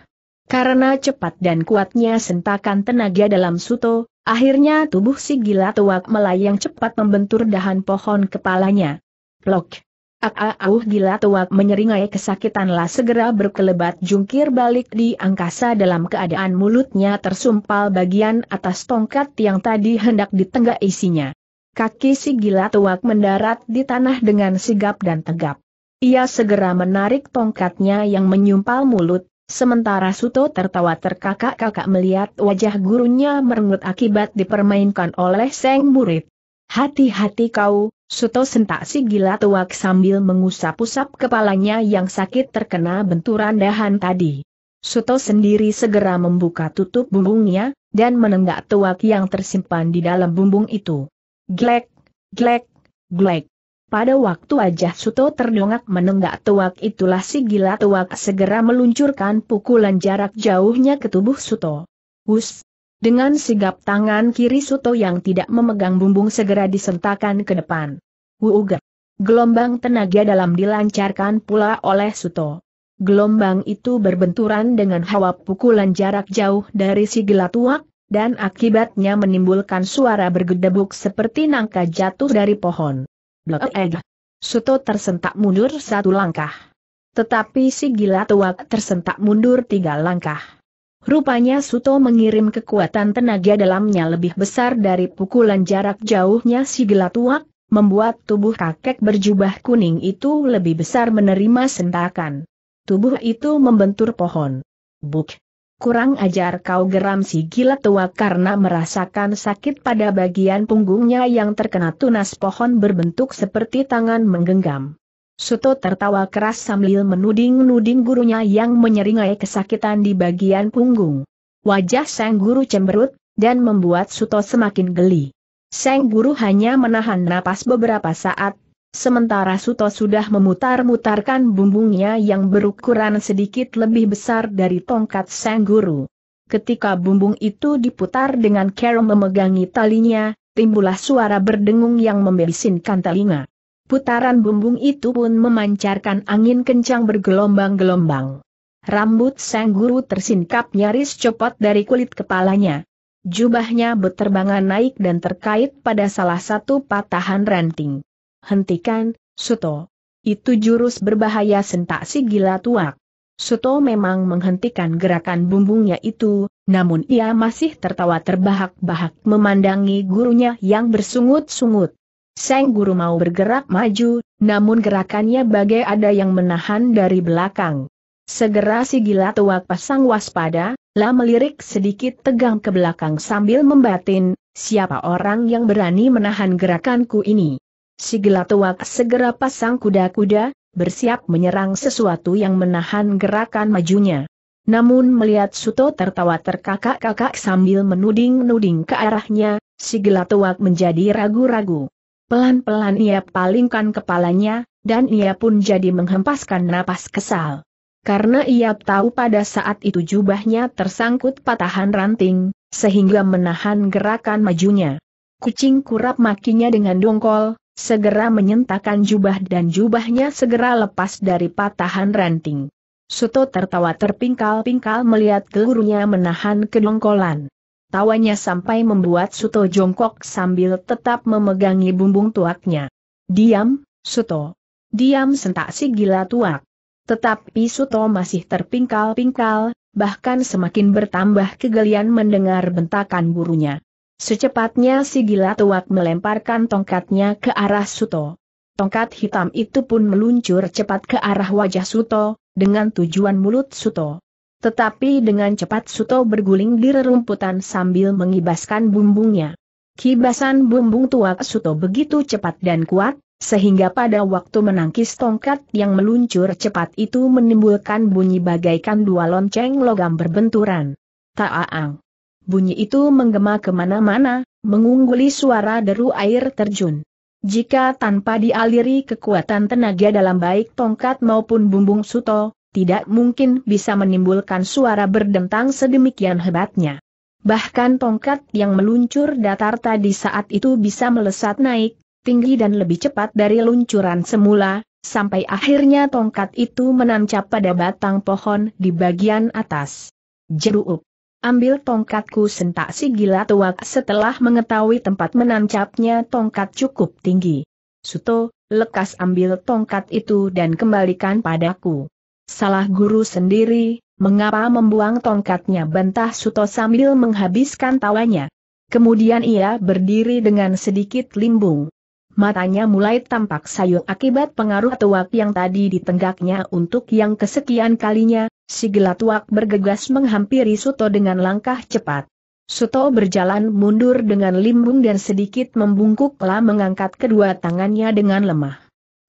Karena cepat dan kuatnya sentakan tenaga dalam suto, akhirnya tubuh si gila tua melayang cepat membentur dahan pohon kepalanya. Plok! Auh gila tuak menyeringai kesakitanlah segera berkelebat jungkir balik di angkasa dalam keadaan mulutnya tersumpal bagian atas tongkat yang tadi hendak ditenggak isinya. Kaki si gila tuak mendarat di tanah dengan sigap dan tegap. Ia segera menarik tongkatnya yang menyumpal mulut, sementara Suto tertawa terkakak-kakak melihat wajah gurunya merengut akibat dipermainkan oleh sang murid. Hati-hati kau, Suto sentak si gila tuak sambil mengusap-usap kepalanya yang sakit terkena benturan dahan tadi. Suto sendiri segera membuka tutup bumbungnya, dan menenggak tuak yang tersimpan di dalam bumbung itu. Glek, glek, glek. Pada waktu wajah Suto terdongak menenggak tuak itulah si gila tuak segera meluncurkan pukulan jarak jauhnya ke tubuh Suto. Wus, dengan sigap tangan kiri Suto yang tidak memegang bumbung segera disentakan ke depan. Wuuga. Gelombang tenaga dalam dilancarkan pula oleh Suto. Gelombang itu berbenturan dengan hawa pukulan jarak jauh dari si gelatuak, dan akibatnya menimbulkan suara bergedebuk seperti nangka jatuh dari pohon. Blok-eg. Suto tersentak mundur satu langkah. Tetapi si gila tuak tersentak mundur tiga langkah. Rupanya Suto mengirim kekuatan tenaga dalamnya lebih besar dari pukulan jarak jauhnya si gelatuak, membuat tubuh kakek berjubah kuning itu lebih besar menerima sentakan. Tubuh itu membentur pohon. Buk! Kurang ajar kau geram si gila tua karena merasakan sakit pada bagian punggungnya yang terkena tunas pohon berbentuk seperti tangan menggenggam. Suto tertawa keras sambil menuding-nuding gurunya yang menyeringai kesakitan di bagian punggung. Wajah sang guru cemberut, dan membuat Suto semakin geli. Sang guru hanya menahan napas beberapa saat, sementara Suto sudah memutar-mutarkan bumbungnya yang berukuran sedikit lebih besar dari tongkat sang guru. Ketika bumbung itu diputar dengan care memegangi talinya, timbullah suara berdengung yang membesinkan telinga. Putaran bumbung itu pun memancarkan angin kencang bergelombang-gelombang. Rambut sang guru tersingkap nyaris copot dari kulit kepalanya. Jubahnya berterbangan naik dan terkait pada salah satu patahan ranting. Hentikan, Suto. Itu jurus berbahaya sentak si gila tuak. Suto memang menghentikan gerakan bumbungnya itu, namun ia masih tertawa terbahak-bahak memandangi gurunya yang bersungut-sungut. Seng Guru mau bergerak maju, namun gerakannya bagai ada yang menahan dari belakang. Segera si gila tua pasang waspada, lah melirik sedikit tegang ke belakang sambil membatin, siapa orang yang berani menahan gerakanku ini. Si gila tua segera pasang kuda-kuda, bersiap menyerang sesuatu yang menahan gerakan majunya. Namun melihat Suto tertawa terkakak-kakak sambil menuding-nuding ke arahnya, si gila tua menjadi ragu-ragu. Pelan-pelan ia palingkan kepalanya, dan ia pun jadi menghempaskan napas kesal. Karena ia tahu pada saat itu jubahnya tersangkut patahan ranting, sehingga menahan gerakan majunya. Kucing kurap makinya dengan dongkol, segera menyentakan jubah dan jubahnya segera lepas dari patahan ranting. Suto tertawa terpingkal-pingkal melihat gurunya menahan kedongkolan tawanya sampai membuat Suto jongkok sambil tetap memegangi bumbung tuaknya. Diam, Suto. Diam sentak si gila tuak. Tetapi Suto masih terpingkal-pingkal, bahkan semakin bertambah kegelian mendengar bentakan gurunya. Secepatnya si gila tuak melemparkan tongkatnya ke arah Suto. Tongkat hitam itu pun meluncur cepat ke arah wajah Suto, dengan tujuan mulut Suto. Tetapi dengan cepat Suto berguling di rerumputan sambil mengibaskan bumbungnya. Kibasan bumbung tua Suto begitu cepat dan kuat, sehingga pada waktu menangkis tongkat yang meluncur cepat itu menimbulkan bunyi bagaikan dua lonceng logam berbenturan. Taaang. Bunyi itu menggema kemana-mana, mengungguli suara deru air terjun. Jika tanpa dialiri kekuatan tenaga dalam baik tongkat maupun bumbung Suto, tidak mungkin bisa menimbulkan suara berdentang sedemikian hebatnya. Bahkan tongkat yang meluncur datar tadi saat itu bisa melesat naik, tinggi dan lebih cepat dari luncuran semula, sampai akhirnya tongkat itu menancap pada batang pohon di bagian atas. Jeruup. Ambil tongkatku sentak si gila tua, setelah mengetahui tempat menancapnya tongkat cukup tinggi. Suto, lekas ambil tongkat itu dan kembalikan padaku. Salah guru sendiri, mengapa membuang tongkatnya bantah Suto sambil menghabiskan tawanya. Kemudian ia berdiri dengan sedikit limbung. Matanya mulai tampak sayu akibat pengaruh tuak yang tadi ditenggaknya untuk yang kesekian kalinya, si tuak bergegas menghampiri Suto dengan langkah cepat. Suto berjalan mundur dengan limbung dan sedikit membungkuklah mengangkat kedua tangannya dengan lemah.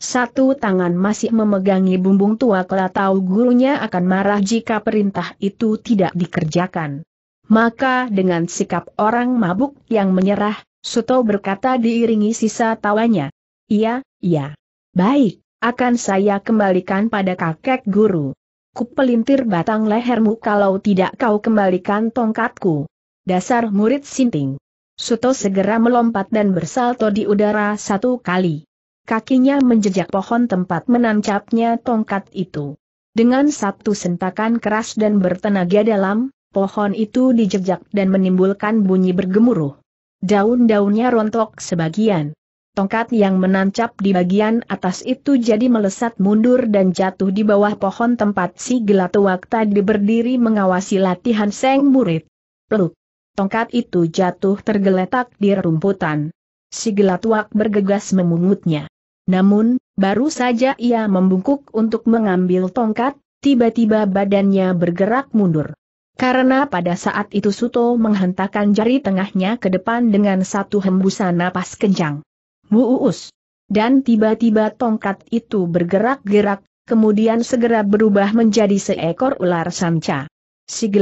Satu tangan masih memegangi bumbung tua kela tahu gurunya akan marah jika perintah itu tidak dikerjakan. Maka dengan sikap orang mabuk yang menyerah, Suto berkata diiringi sisa tawanya. Iya, iya. Baik, akan saya kembalikan pada kakek guru. Kupelintir batang lehermu kalau tidak kau kembalikan tongkatku. Dasar murid sinting. Suto segera melompat dan bersalto di udara satu kali kakinya menjejak pohon tempat menancapnya tongkat itu. Dengan satu sentakan keras dan bertenaga dalam, pohon itu dijejak dan menimbulkan bunyi bergemuruh. Daun-daunnya rontok sebagian. Tongkat yang menancap di bagian atas itu jadi melesat mundur dan jatuh di bawah pohon tempat si gelatuak tadi berdiri mengawasi latihan seng murid. Peluk. Tongkat itu jatuh tergeletak di rumputan. Si gelatuak bergegas memungutnya. Namun, baru saja ia membungkuk untuk mengambil tongkat, tiba-tiba badannya bergerak mundur. Karena pada saat itu Suto menghentakkan jari tengahnya ke depan dengan satu hembusan napas kencang. Wuus! Dan tiba-tiba tongkat itu bergerak-gerak, kemudian segera berubah menjadi seekor ular sanca. Si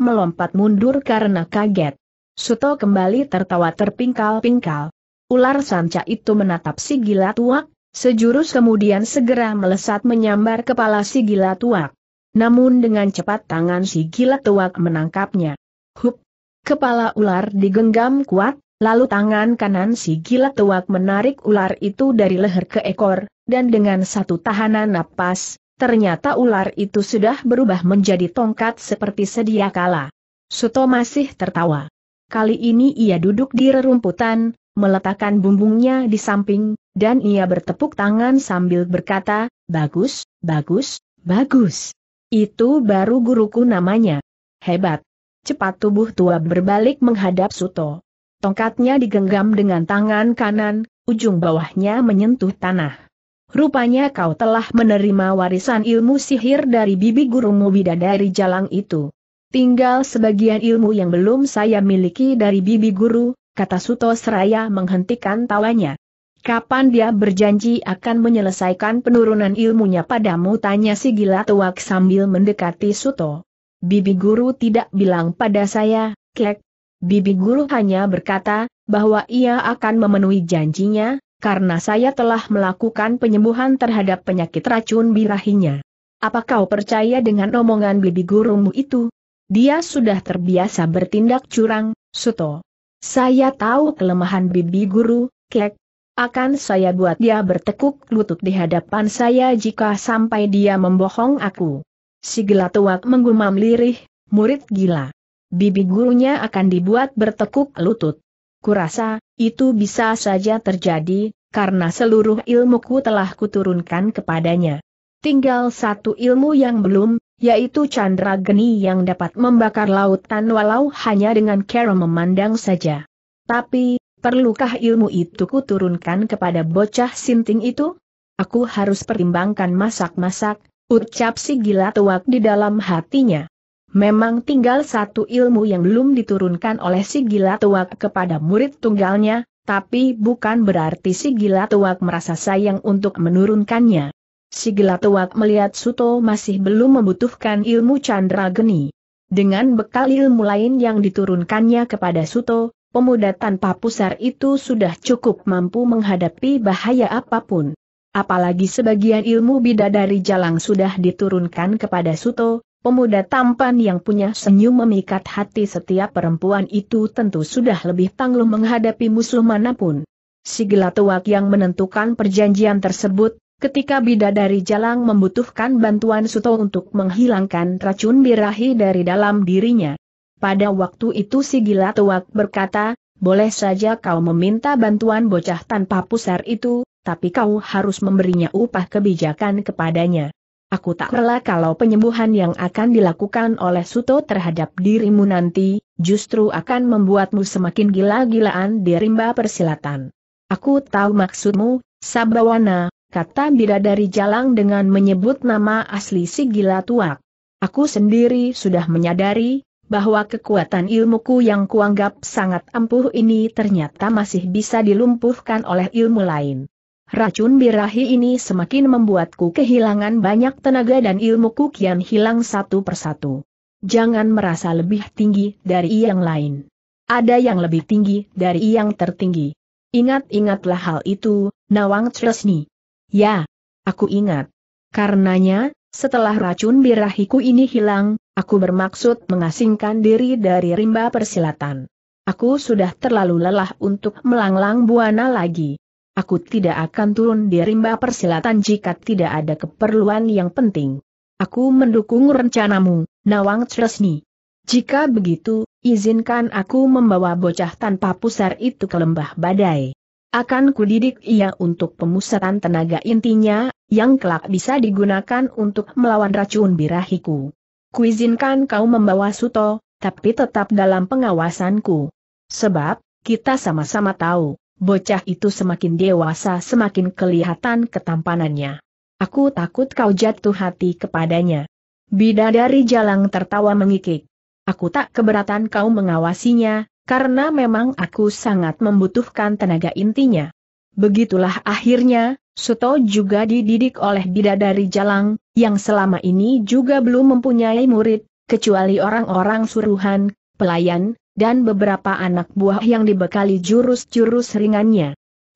melompat mundur karena kaget. Suto kembali tertawa terpingkal-pingkal. Ular sanca itu menatap si gila tua. sejurus kemudian segera melesat menyambar kepala si gila tua. Namun dengan cepat tangan si gila tuak menangkapnya. Hup! Kepala ular digenggam kuat, Lalu tangan kanan si gila tuak menarik ular itu dari leher ke ekor, dan dengan satu tahanan napas, ternyata ular itu sudah berubah menjadi tongkat seperti sedia kala. Suto masih tertawa. Kali ini ia duduk di rerumputan, meletakkan bumbungnya di samping, dan ia bertepuk tangan sambil berkata, bagus, bagus, bagus. Itu baru guruku namanya. Hebat. Cepat tubuh tua berbalik menghadap Suto. Tongkatnya digenggam dengan tangan kanan, ujung bawahnya menyentuh tanah. Rupanya kau telah menerima warisan ilmu sihir dari bibi gurumu bidadari jalang itu. Tinggal sebagian ilmu yang belum saya miliki dari bibi guru, kata Suto Seraya menghentikan tawanya. Kapan dia berjanji akan menyelesaikan penurunan ilmunya padamu tanya si gila tuak sambil mendekati Suto. Bibi guru tidak bilang pada saya, kek. Bibi guru hanya berkata, bahwa ia akan memenuhi janjinya, karena saya telah melakukan penyembuhan terhadap penyakit racun birahinya. Apa kau percaya dengan omongan bibi gurumu itu? Dia sudah terbiasa bertindak curang, Suto. Saya tahu kelemahan bibi guru, kek. Akan saya buat dia bertekuk lutut di hadapan saya jika sampai dia membohong aku. Si gila tuak menggumam lirih, murid gila. Bibi gurunya akan dibuat bertekuk lutut. Kurasa, itu bisa saja terjadi, karena seluruh ilmuku telah kuturunkan kepadanya. Tinggal satu ilmu yang belum, yaitu Chandra Geni yang dapat membakar lautan walau hanya dengan cara memandang saja. Tapi, perlukah ilmu itu kuturunkan kepada bocah sinting itu? Aku harus pertimbangkan masak-masak, ucap si gila tuak di dalam hatinya. Memang tinggal satu ilmu yang belum diturunkan oleh si gila tuak kepada murid tunggalnya, tapi bukan berarti si gila tuak merasa sayang untuk menurunkannya. Si Tuak melihat Suto masih belum membutuhkan ilmu Chandra Geni. Dengan bekal ilmu lain yang diturunkannya kepada Suto, pemuda tanpa pusar itu sudah cukup mampu menghadapi bahaya apapun. Apalagi sebagian ilmu bidadari jalang sudah diturunkan kepada Suto, pemuda tampan yang punya senyum memikat hati setiap perempuan itu tentu sudah lebih tangguh menghadapi musuh manapun. Si Gelatuak yang menentukan perjanjian tersebut, Ketika bidadari jalang membutuhkan bantuan Suto untuk menghilangkan racun birahi dari dalam dirinya. Pada waktu itu si gila tuak berkata, boleh saja kau meminta bantuan bocah tanpa pusar itu, tapi kau harus memberinya upah kebijakan kepadanya. Aku tak rela kalau penyembuhan yang akan dilakukan oleh Suto terhadap dirimu nanti, justru akan membuatmu semakin gila-gilaan di rimba persilatan. Aku tahu maksudmu, Sabawana, kata bidadari jalang dengan menyebut nama asli si gila tuak. Aku sendiri sudah menyadari, bahwa kekuatan ilmuku yang kuanggap sangat ampuh ini ternyata masih bisa dilumpuhkan oleh ilmu lain. Racun birahi ini semakin membuatku kehilangan banyak tenaga dan ilmuku kian hilang satu persatu. Jangan merasa lebih tinggi dari yang lain. Ada yang lebih tinggi dari yang tertinggi. Ingat-ingatlah hal itu, Nawang Tresni. Ya, aku ingat. Karenanya, setelah racun birahiku ini hilang, aku bermaksud mengasingkan diri dari rimba persilatan. Aku sudah terlalu lelah untuk melanglang buana lagi. Aku tidak akan turun di rimba persilatan jika tidak ada keperluan yang penting. Aku mendukung rencanamu, Nawang Tresni. Jika begitu, izinkan aku membawa bocah tanpa pusar itu ke lembah badai. Akan kudidik ia untuk pemusatan tenaga intinya, yang kelak bisa digunakan untuk melawan racun birahiku. Kuizinkan kau membawa Suto, tapi tetap dalam pengawasanku. Sebab, kita sama-sama tahu, bocah itu semakin dewasa semakin kelihatan ketampanannya. Aku takut kau jatuh hati kepadanya. Bidadari Jalang tertawa mengikik. Aku tak keberatan kau mengawasinya, karena memang aku sangat membutuhkan tenaga intinya. Begitulah akhirnya, Suto juga dididik oleh bidadari Jalang, yang selama ini juga belum mempunyai murid, kecuali orang-orang suruhan, pelayan, dan beberapa anak buah yang dibekali jurus-jurus ringannya.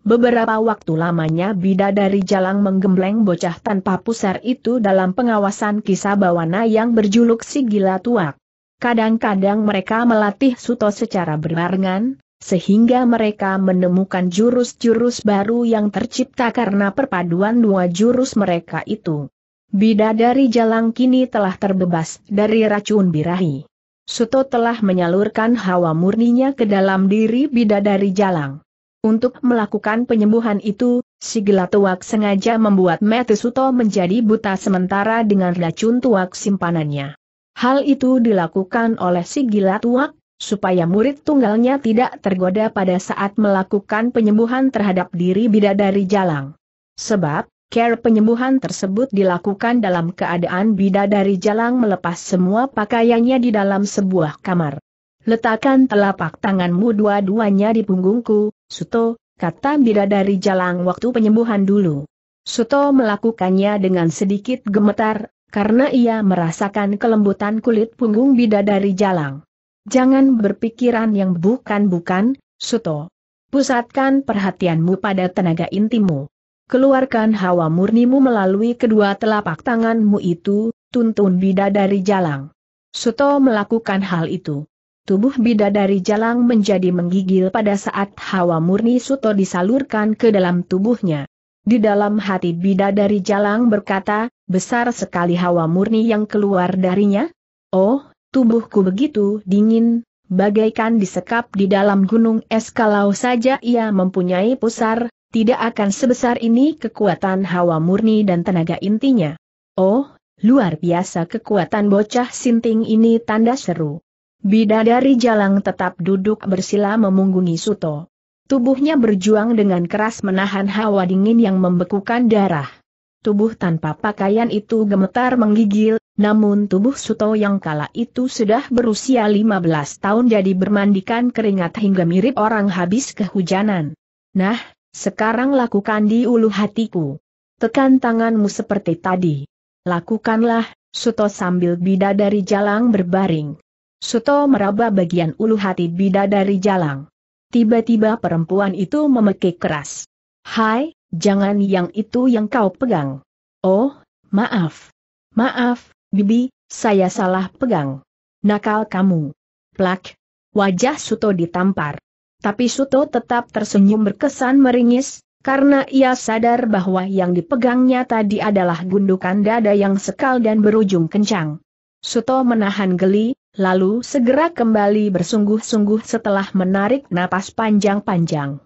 Beberapa waktu lamanya bidadari Jalang menggembleng bocah tanpa pusar itu dalam pengawasan kisah bawana yang berjuluk si gila tuak. Kadang-kadang mereka melatih Suto secara berbarengan, sehingga mereka menemukan jurus-jurus baru yang tercipta karena perpaduan dua jurus mereka itu. Bidadari Jalang kini telah terbebas dari racun birahi. Suto telah menyalurkan hawa murninya ke dalam diri Bidadari Jalang. Untuk melakukan penyembuhan itu, si gila tuak sengaja membuat mete Suto menjadi buta sementara dengan racun tuak simpanannya. Hal itu dilakukan oleh si gila tua, supaya murid tunggalnya tidak tergoda pada saat melakukan penyembuhan terhadap diri bidadari jalang. Sebab, care penyembuhan tersebut dilakukan dalam keadaan bidadari jalang melepas semua pakaiannya di dalam sebuah kamar. Letakkan telapak tanganmu dua-duanya di punggungku, Suto, kata bidadari jalang waktu penyembuhan dulu. Suto melakukannya dengan sedikit gemetar, karena ia merasakan kelembutan kulit punggung bidadari jalang. Jangan berpikiran yang bukan-bukan, Suto. Pusatkan perhatianmu pada tenaga intimu. Keluarkan hawa murnimu melalui kedua telapak tanganmu itu, tuntun bidadari jalang. Suto melakukan hal itu. Tubuh bidadari jalang menjadi menggigil pada saat hawa murni Suto disalurkan ke dalam tubuhnya. Di dalam hati bidadari jalang berkata, Besar sekali hawa murni yang keluar darinya. Oh, tubuhku begitu dingin, bagaikan disekap di dalam gunung es kalau saja ia mempunyai pusar, tidak akan sebesar ini kekuatan hawa murni dan tenaga intinya. Oh, luar biasa kekuatan bocah sinting ini tanda seru. Bidadari Jalang tetap duduk bersila memunggungi Suto. Tubuhnya berjuang dengan keras menahan hawa dingin yang membekukan darah. Tubuh tanpa pakaian itu gemetar menggigil, namun tubuh Suto yang kala itu sudah berusia 15 tahun jadi bermandikan keringat hingga mirip orang habis kehujanan. Nah, sekarang lakukan di ulu hatiku. Tekan tanganmu seperti tadi. Lakukanlah, Suto sambil bidadari jalang berbaring. Suto meraba bagian ulu hati bidadari jalang. Tiba-tiba perempuan itu memekik keras. Hai, Jangan yang itu yang kau pegang. Oh, maaf. Maaf, Bibi, saya salah pegang. Nakal kamu. Plak. Wajah Suto ditampar. Tapi Suto tetap tersenyum berkesan meringis, karena ia sadar bahwa yang dipegangnya tadi adalah gundukan dada yang sekal dan berujung kencang. Suto menahan geli, lalu segera kembali bersungguh-sungguh setelah menarik napas panjang-panjang.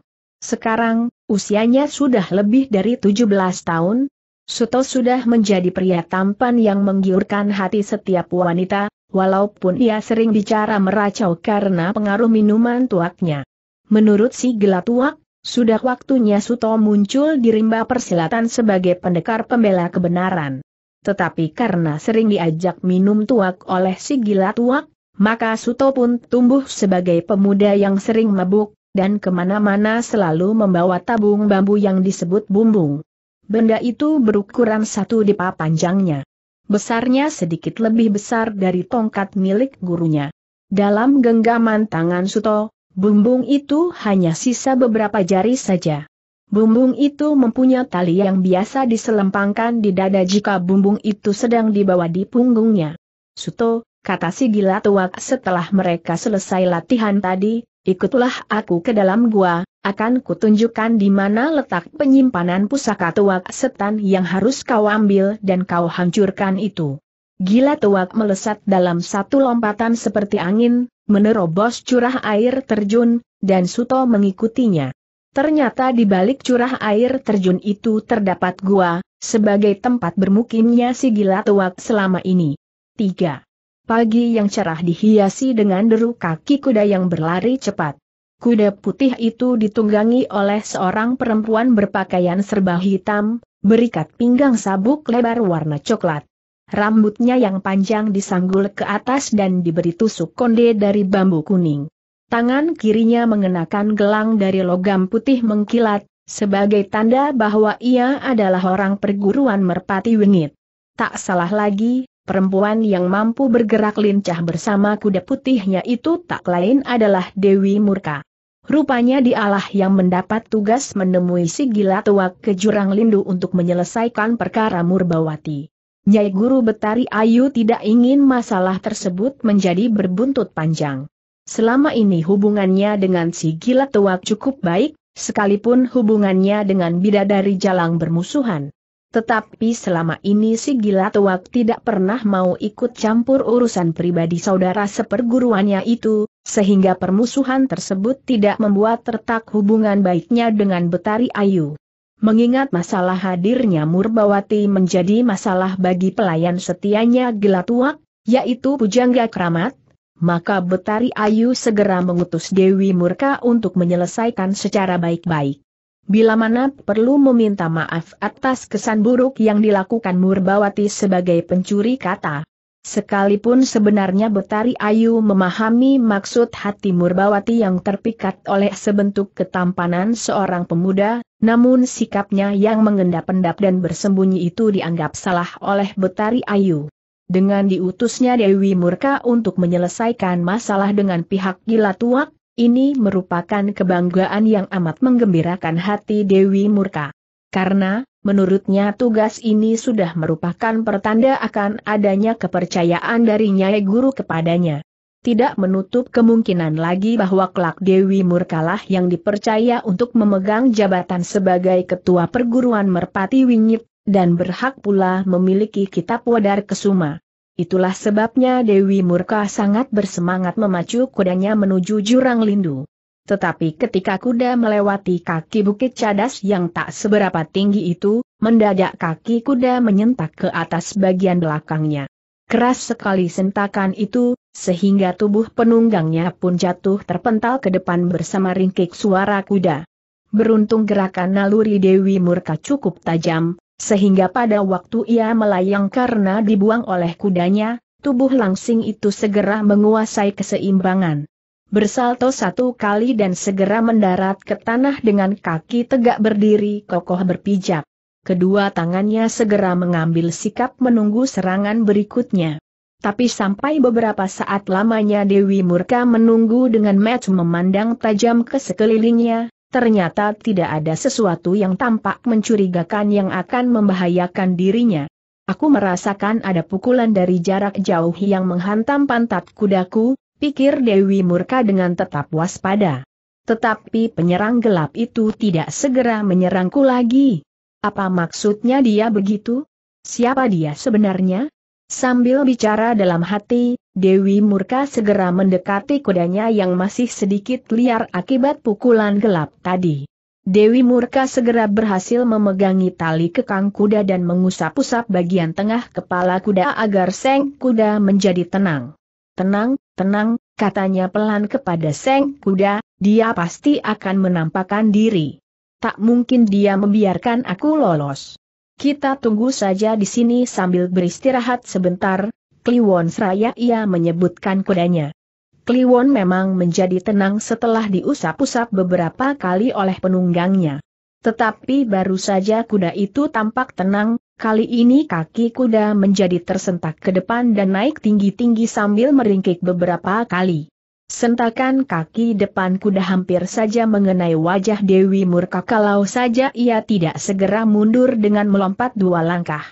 Sekarang, usianya sudah lebih dari 17 tahun. Suto sudah menjadi pria tampan yang menggiurkan hati setiap wanita, walaupun ia sering bicara meracau karena pengaruh minuman tuaknya. Menurut si tuak, sudah waktunya Suto muncul di rimba persilatan sebagai pendekar pembela kebenaran. Tetapi karena sering diajak minum tuak oleh si gila tuak, maka Suto pun tumbuh sebagai pemuda yang sering mabuk, dan kemana-mana selalu membawa tabung bambu yang disebut bumbung. Benda itu berukuran satu dipa panjangnya. Besarnya sedikit lebih besar dari tongkat milik gurunya. Dalam genggaman tangan Suto, bumbung itu hanya sisa beberapa jari saja. Bumbung itu mempunyai tali yang biasa diselempangkan di dada jika bumbung itu sedang dibawa di punggungnya. Suto, kata si gila tua, setelah mereka selesai latihan tadi, Ikutlah aku ke dalam gua, akan kutunjukkan di mana letak penyimpanan pusaka tuak setan yang harus kau ambil dan kau hancurkan itu. Gila tuak melesat dalam satu lompatan seperti angin, menerobos curah air terjun, dan Suto mengikutinya. Ternyata di balik curah air terjun itu terdapat gua, sebagai tempat bermukimnya si gila tuak selama ini. 3. Pagi yang cerah dihiasi dengan deru kaki kuda yang berlari cepat. Kuda putih itu ditunggangi oleh seorang perempuan berpakaian serba hitam, berikat pinggang sabuk lebar warna coklat. Rambutnya yang panjang disanggul ke atas dan diberi tusuk konde dari bambu kuning. Tangan kirinya mengenakan gelang dari logam putih mengkilat, sebagai tanda bahwa ia adalah orang perguruan merpati wingit. Tak salah lagi, perempuan yang mampu bergerak lincah bersama kuda putihnya itu tak lain adalah Dewi Murka. Rupanya dialah yang mendapat tugas menemui si gila tua ke jurang lindu untuk menyelesaikan perkara Murbawati. Nyai Guru Betari Ayu tidak ingin masalah tersebut menjadi berbuntut panjang. Selama ini hubungannya dengan si gila tua cukup baik, sekalipun hubungannya dengan bidadari jalang bermusuhan. Tetapi selama ini si gila tuak tidak pernah mau ikut campur urusan pribadi saudara seperguruannya itu, sehingga permusuhan tersebut tidak membuat tertak hubungan baiknya dengan Betari Ayu. Mengingat masalah hadirnya Murbawati menjadi masalah bagi pelayan setianya gila tuak, yaitu Pujangga Kramat, maka Betari Ayu segera mengutus Dewi Murka untuk menyelesaikan secara baik-baik. Bila mana perlu meminta maaf atas kesan buruk yang dilakukan Murbawati sebagai pencuri kata. Sekalipun sebenarnya Betari Ayu memahami maksud hati Murbawati yang terpikat oleh sebentuk ketampanan seorang pemuda, namun sikapnya yang mengendap-endap dan bersembunyi itu dianggap salah oleh Betari Ayu. Dengan diutusnya Dewi Murka untuk menyelesaikan masalah dengan pihak gila tuak, ini merupakan kebanggaan yang amat menggembirakan hati Dewi Murka. Karena, menurutnya tugas ini sudah merupakan pertanda akan adanya kepercayaan dari Nyai Guru kepadanya. Tidak menutup kemungkinan lagi bahwa kelak Dewi Murkalah yang dipercaya untuk memegang jabatan sebagai Ketua Perguruan Merpati Wingit, dan berhak pula memiliki kitab Wadar Kesuma. Itulah sebabnya Dewi Murka sangat bersemangat memacu kudanya menuju jurang lindu. Tetapi ketika kuda melewati kaki bukit cadas yang tak seberapa tinggi itu, mendadak kaki kuda menyentak ke atas bagian belakangnya. Keras sekali sentakan itu, sehingga tubuh penunggangnya pun jatuh terpental ke depan bersama ringkik suara kuda. Beruntung gerakan naluri Dewi Murka cukup tajam, sehingga pada waktu ia melayang karena dibuang oleh kudanya, tubuh langsing itu segera menguasai keseimbangan. Bersalto satu kali dan segera mendarat ke tanah dengan kaki tegak berdiri kokoh berpijak. Kedua tangannya segera mengambil sikap menunggu serangan berikutnya. Tapi sampai beberapa saat lamanya Dewi Murka menunggu dengan match memandang tajam ke sekelilingnya, ternyata tidak ada sesuatu yang tampak mencurigakan yang akan membahayakan dirinya. Aku merasakan ada pukulan dari jarak jauh yang menghantam pantat kudaku, pikir Dewi Murka dengan tetap waspada. Tetapi penyerang gelap itu tidak segera menyerangku lagi. Apa maksudnya dia begitu? Siapa dia sebenarnya? Sambil bicara dalam hati, Dewi Murka segera mendekati kudanya yang masih sedikit liar akibat pukulan gelap tadi. Dewi Murka segera berhasil memegangi tali kekang kuda dan mengusap-usap bagian tengah kepala kuda agar seng kuda menjadi tenang. Tenang, tenang, katanya pelan kepada seng kuda, dia pasti akan menampakkan diri. Tak mungkin dia membiarkan aku lolos. Kita tunggu saja di sini sambil beristirahat sebentar, Kliwon seraya ia menyebutkan kudanya. Kliwon memang menjadi tenang setelah diusap-usap beberapa kali oleh penunggangnya. Tetapi baru saja kuda itu tampak tenang, kali ini kaki kuda menjadi tersentak ke depan dan naik tinggi-tinggi sambil meringkik beberapa kali. Sentakan kaki depan kuda hampir saja mengenai wajah Dewi Murka kalau saja ia tidak segera mundur dengan melompat dua langkah.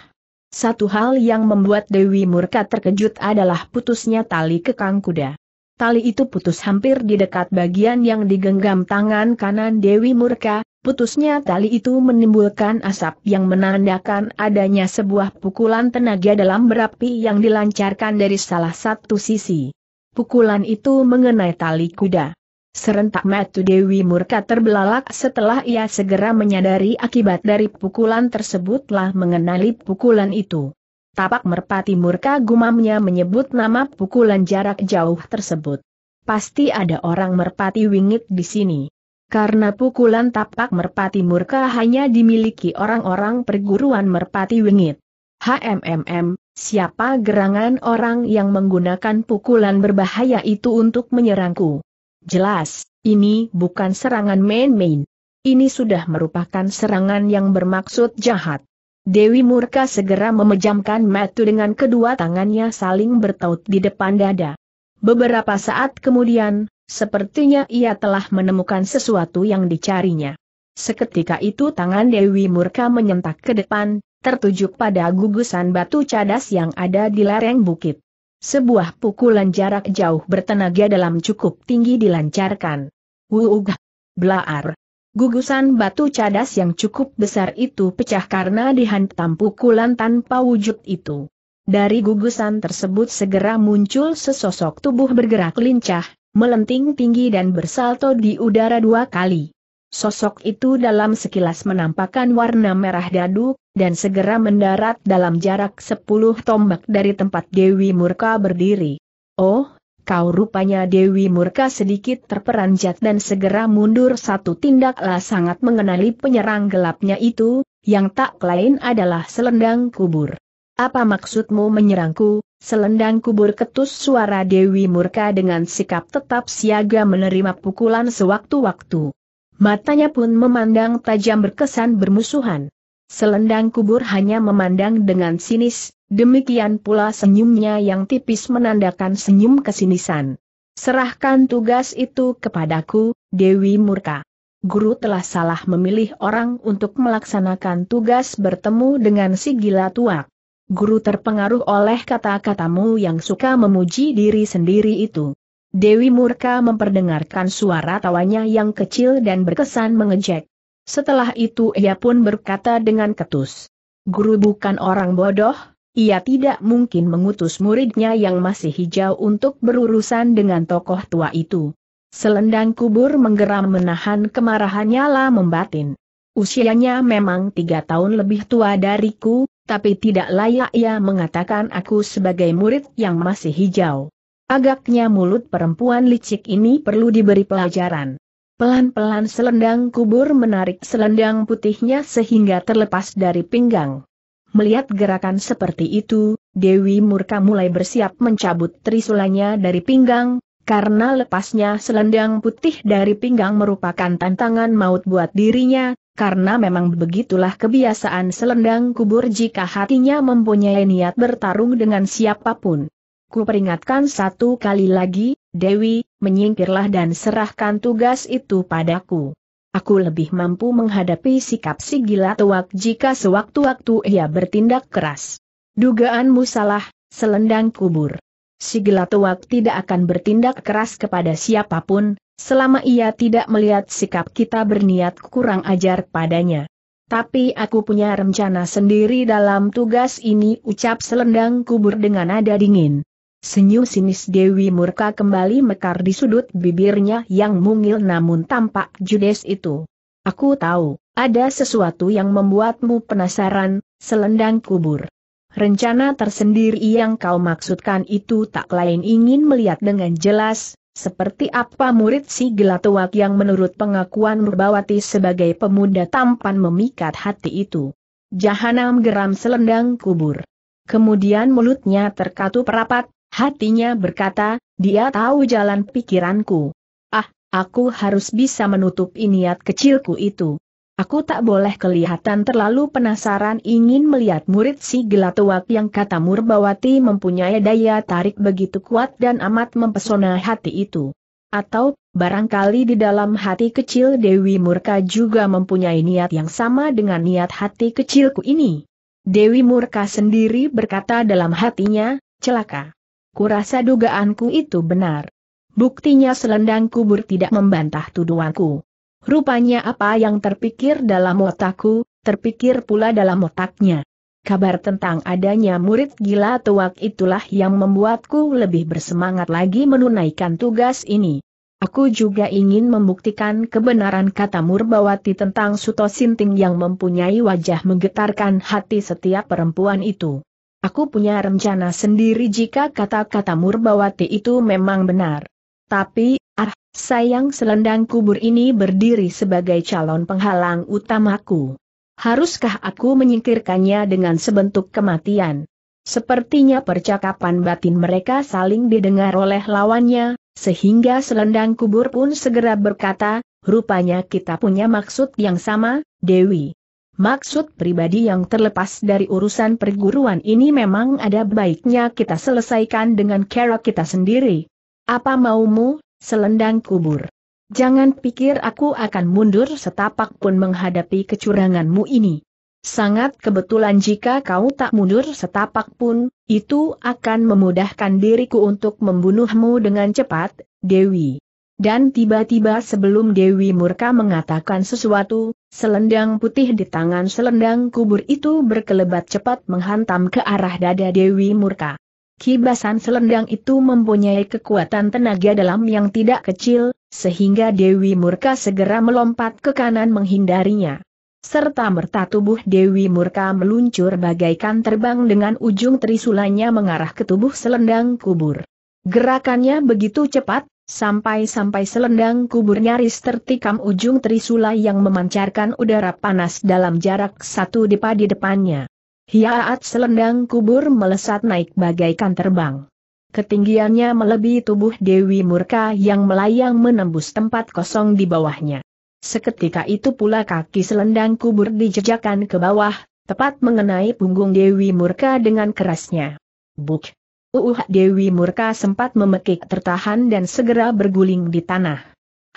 Satu hal yang membuat Dewi Murka terkejut adalah putusnya tali kekang kuda. Tali itu putus hampir di dekat bagian yang digenggam tangan kanan Dewi Murka, putusnya tali itu menimbulkan asap yang menandakan adanya sebuah pukulan tenaga dalam berapi yang dilancarkan dari salah satu sisi pukulan itu mengenai tali kuda. Serentak matu Dewi Murka terbelalak setelah ia segera menyadari akibat dari pukulan tersebutlah mengenali pukulan itu. Tapak merpati murka gumamnya menyebut nama pukulan jarak jauh tersebut. Pasti ada orang merpati wingit di sini. Karena pukulan tapak merpati murka hanya dimiliki orang-orang perguruan merpati wingit. HMMM, Siapa gerangan orang yang menggunakan pukulan berbahaya itu untuk menyerangku? Jelas, ini bukan serangan main-main. Ini sudah merupakan serangan yang bermaksud jahat. Dewi Murka segera memejamkan mata dengan kedua tangannya saling bertaut di depan dada. Beberapa saat kemudian, sepertinya ia telah menemukan sesuatu yang dicarinya. Seketika itu tangan Dewi Murka menyentak ke depan, tertuju pada gugusan batu cadas yang ada di lereng bukit. Sebuah pukulan jarak jauh bertenaga dalam cukup tinggi dilancarkan. Wuugh! Blaar! Gugusan batu cadas yang cukup besar itu pecah karena dihantam pukulan tanpa wujud itu. Dari gugusan tersebut segera muncul sesosok tubuh bergerak lincah, melenting tinggi dan bersalto di udara dua kali. Sosok itu dalam sekilas menampakkan warna merah dadu, dan segera mendarat dalam jarak sepuluh tombak dari tempat Dewi Murka berdiri. Oh, kau rupanya Dewi Murka sedikit terperanjat dan segera mundur satu tindaklah sangat mengenali penyerang gelapnya itu, yang tak lain adalah selendang kubur. Apa maksudmu menyerangku? Selendang kubur ketus suara Dewi Murka dengan sikap tetap siaga menerima pukulan sewaktu-waktu. Matanya pun memandang tajam berkesan bermusuhan. Selendang kubur hanya memandang dengan sinis, demikian pula senyumnya yang tipis menandakan senyum kesinisan. Serahkan tugas itu kepadaku, Dewi Murka. Guru telah salah memilih orang untuk melaksanakan tugas bertemu dengan si gila tua. Guru terpengaruh oleh kata-katamu yang suka memuji diri sendiri itu. Dewi Murka memperdengarkan suara tawanya yang kecil dan berkesan mengejek. Setelah itu ia pun berkata dengan ketus. Guru bukan orang bodoh, ia tidak mungkin mengutus muridnya yang masih hijau untuk berurusan dengan tokoh tua itu. Selendang kubur menggeram menahan kemarahannya lah membatin. Usianya memang tiga tahun lebih tua dariku, tapi tidak layak ia mengatakan aku sebagai murid yang masih hijau. Agaknya mulut perempuan licik ini perlu diberi pelajaran. Pelan-pelan selendang kubur menarik selendang putihnya sehingga terlepas dari pinggang. Melihat gerakan seperti itu, Dewi Murka mulai bersiap mencabut trisulanya dari pinggang, karena lepasnya selendang putih dari pinggang merupakan tantangan maut buat dirinya, karena memang begitulah kebiasaan selendang kubur jika hatinya mempunyai niat bertarung dengan siapapun. Ku peringatkan satu kali lagi, Dewi, menyingkirlah dan serahkan tugas itu padaku. Aku lebih mampu menghadapi sikap si gila tuak jika sewaktu-waktu ia bertindak keras. Dugaanmu salah, selendang kubur. Si gila tuak tidak akan bertindak keras kepada siapapun, selama ia tidak melihat sikap kita berniat kurang ajar padanya. Tapi aku punya rencana sendiri dalam tugas ini ucap selendang kubur dengan nada dingin. Senyum sinis Dewi Murka kembali mekar di sudut bibirnya yang mungil namun tampak judes itu. Aku tahu, ada sesuatu yang membuatmu penasaran, selendang kubur. Rencana tersendiri yang kau maksudkan itu tak lain ingin melihat dengan jelas, seperti apa murid si gelatuak yang menurut pengakuan Murbawati sebagai pemuda tampan memikat hati itu. Jahanam geram selendang kubur. Kemudian mulutnya terkatup rapat, Hatinya berkata, dia tahu jalan pikiranku. Ah, aku harus bisa menutup niat kecilku itu. Aku tak boleh kelihatan terlalu penasaran ingin melihat murid si gelatuak yang kata Murbawati mempunyai daya tarik begitu kuat dan amat mempesona hati itu. Atau, barangkali di dalam hati kecil Dewi Murka juga mempunyai niat yang sama dengan niat hati kecilku ini. Dewi Murka sendiri berkata dalam hatinya, celaka kurasa dugaanku itu benar. Buktinya selendang kubur tidak membantah tuduhanku. Rupanya apa yang terpikir dalam otakku, terpikir pula dalam otaknya. Kabar tentang adanya murid gila tuak itulah yang membuatku lebih bersemangat lagi menunaikan tugas ini. Aku juga ingin membuktikan kebenaran kata Murbawati tentang Suto Sinting yang mempunyai wajah menggetarkan hati setiap perempuan itu. Aku punya rencana sendiri jika kata-kata Murbawati itu memang benar. Tapi, ah, sayang selendang kubur ini berdiri sebagai calon penghalang utamaku. Haruskah aku menyingkirkannya dengan sebentuk kematian? Sepertinya percakapan batin mereka saling didengar oleh lawannya, sehingga selendang kubur pun segera berkata, rupanya kita punya maksud yang sama, Dewi. Maksud pribadi yang terlepas dari urusan perguruan ini memang ada baiknya kita selesaikan dengan cara kita sendiri. Apa maumu, selendang kubur? Jangan pikir aku akan mundur setapak pun menghadapi kecuranganmu ini. Sangat kebetulan jika kau tak mundur setapak pun, itu akan memudahkan diriku untuk membunuhmu dengan cepat, Dewi. Dan tiba-tiba sebelum Dewi Murka mengatakan sesuatu, Selendang putih di tangan selendang kubur itu berkelebat cepat menghantam ke arah dada Dewi Murka. Kibasan selendang itu mempunyai kekuatan tenaga dalam yang tidak kecil, sehingga Dewi Murka segera melompat ke kanan menghindarinya. Serta merta tubuh Dewi Murka meluncur bagaikan terbang dengan ujung trisulanya mengarah ke tubuh selendang kubur. Gerakannya begitu cepat, Sampai-sampai selendang kubur nyaris tertikam ujung trisula yang memancarkan udara panas dalam jarak satu depa di depannya. Hiaat selendang kubur melesat naik bagaikan terbang. Ketinggiannya melebihi tubuh Dewi Murka yang melayang menembus tempat kosong di bawahnya. Seketika itu pula kaki selendang kubur dijejakkan ke bawah, tepat mengenai punggung Dewi Murka dengan kerasnya. Buk! Uuh Dewi Murka sempat memekik tertahan dan segera berguling di tanah.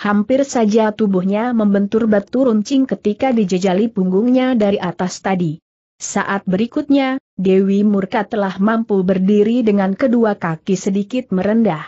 Hampir saja tubuhnya membentur batu runcing ketika dijejali punggungnya dari atas tadi. Saat berikutnya, Dewi Murka telah mampu berdiri dengan kedua kaki sedikit merendah.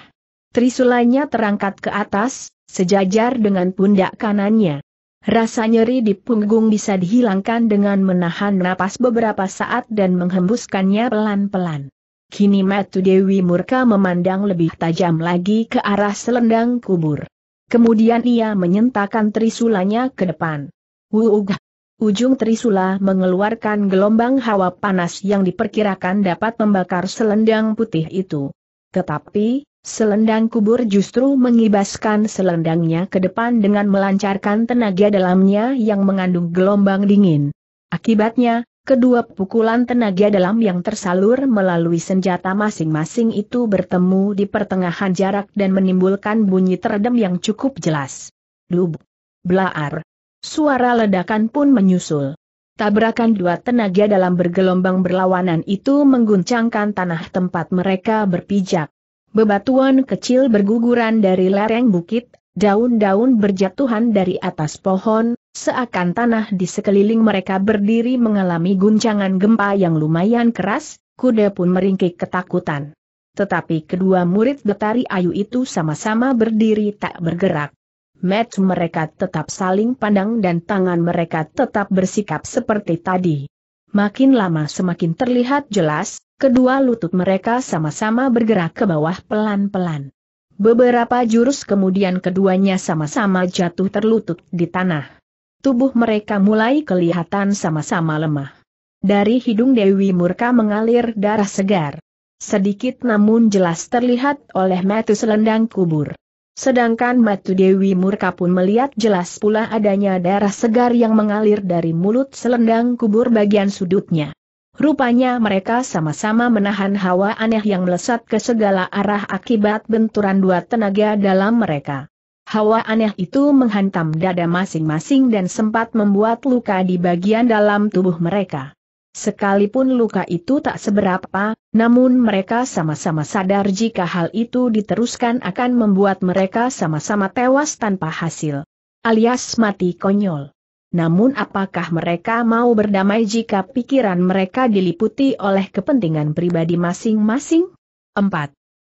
Trisulanya terangkat ke atas, sejajar dengan pundak kanannya. Rasa nyeri di punggung bisa dihilangkan dengan menahan napas beberapa saat dan menghembuskannya pelan-pelan. Kini Matu Dewi Murka memandang lebih tajam lagi ke arah selendang kubur. Kemudian ia menyentakan trisulanya ke depan. Wuugah! Ujung trisula mengeluarkan gelombang hawa panas yang diperkirakan dapat membakar selendang putih itu. Tetapi, selendang kubur justru mengibaskan selendangnya ke depan dengan melancarkan tenaga dalamnya yang mengandung gelombang dingin. Akibatnya, Kedua pukulan tenaga dalam yang tersalur melalui senjata masing-masing itu bertemu di pertengahan jarak dan menimbulkan bunyi teredam yang cukup jelas. Dub. Blaar. Suara ledakan pun menyusul. Tabrakan dua tenaga dalam bergelombang berlawanan itu mengguncangkan tanah tempat mereka berpijak. Bebatuan kecil berguguran dari lereng bukit, daun-daun berjatuhan dari atas pohon, Seakan tanah di sekeliling mereka berdiri mengalami guncangan gempa yang lumayan keras, kuda pun meringkik ketakutan. Tetapi kedua murid Betari Ayu itu sama-sama berdiri tak bergerak. Match mereka tetap saling pandang dan tangan mereka tetap bersikap seperti tadi. Makin lama semakin terlihat jelas, kedua lutut mereka sama-sama bergerak ke bawah pelan-pelan. Beberapa jurus kemudian keduanya sama-sama jatuh terlutut di tanah. Tubuh mereka mulai kelihatan sama-sama lemah. Dari hidung Dewi Murka mengalir darah segar. Sedikit namun jelas terlihat oleh Matu selendang kubur. Sedangkan Matu Dewi Murka pun melihat jelas pula adanya darah segar yang mengalir dari mulut selendang kubur bagian sudutnya. Rupanya mereka sama-sama menahan hawa aneh yang melesat ke segala arah akibat benturan dua tenaga dalam mereka. Hawa aneh itu menghantam dada masing-masing dan sempat membuat luka di bagian dalam tubuh mereka. Sekalipun luka itu tak seberapa, namun mereka sama-sama sadar jika hal itu diteruskan akan membuat mereka sama-sama tewas tanpa hasil. Alias mati konyol. Namun apakah mereka mau berdamai jika pikiran mereka diliputi oleh kepentingan pribadi masing-masing? 4.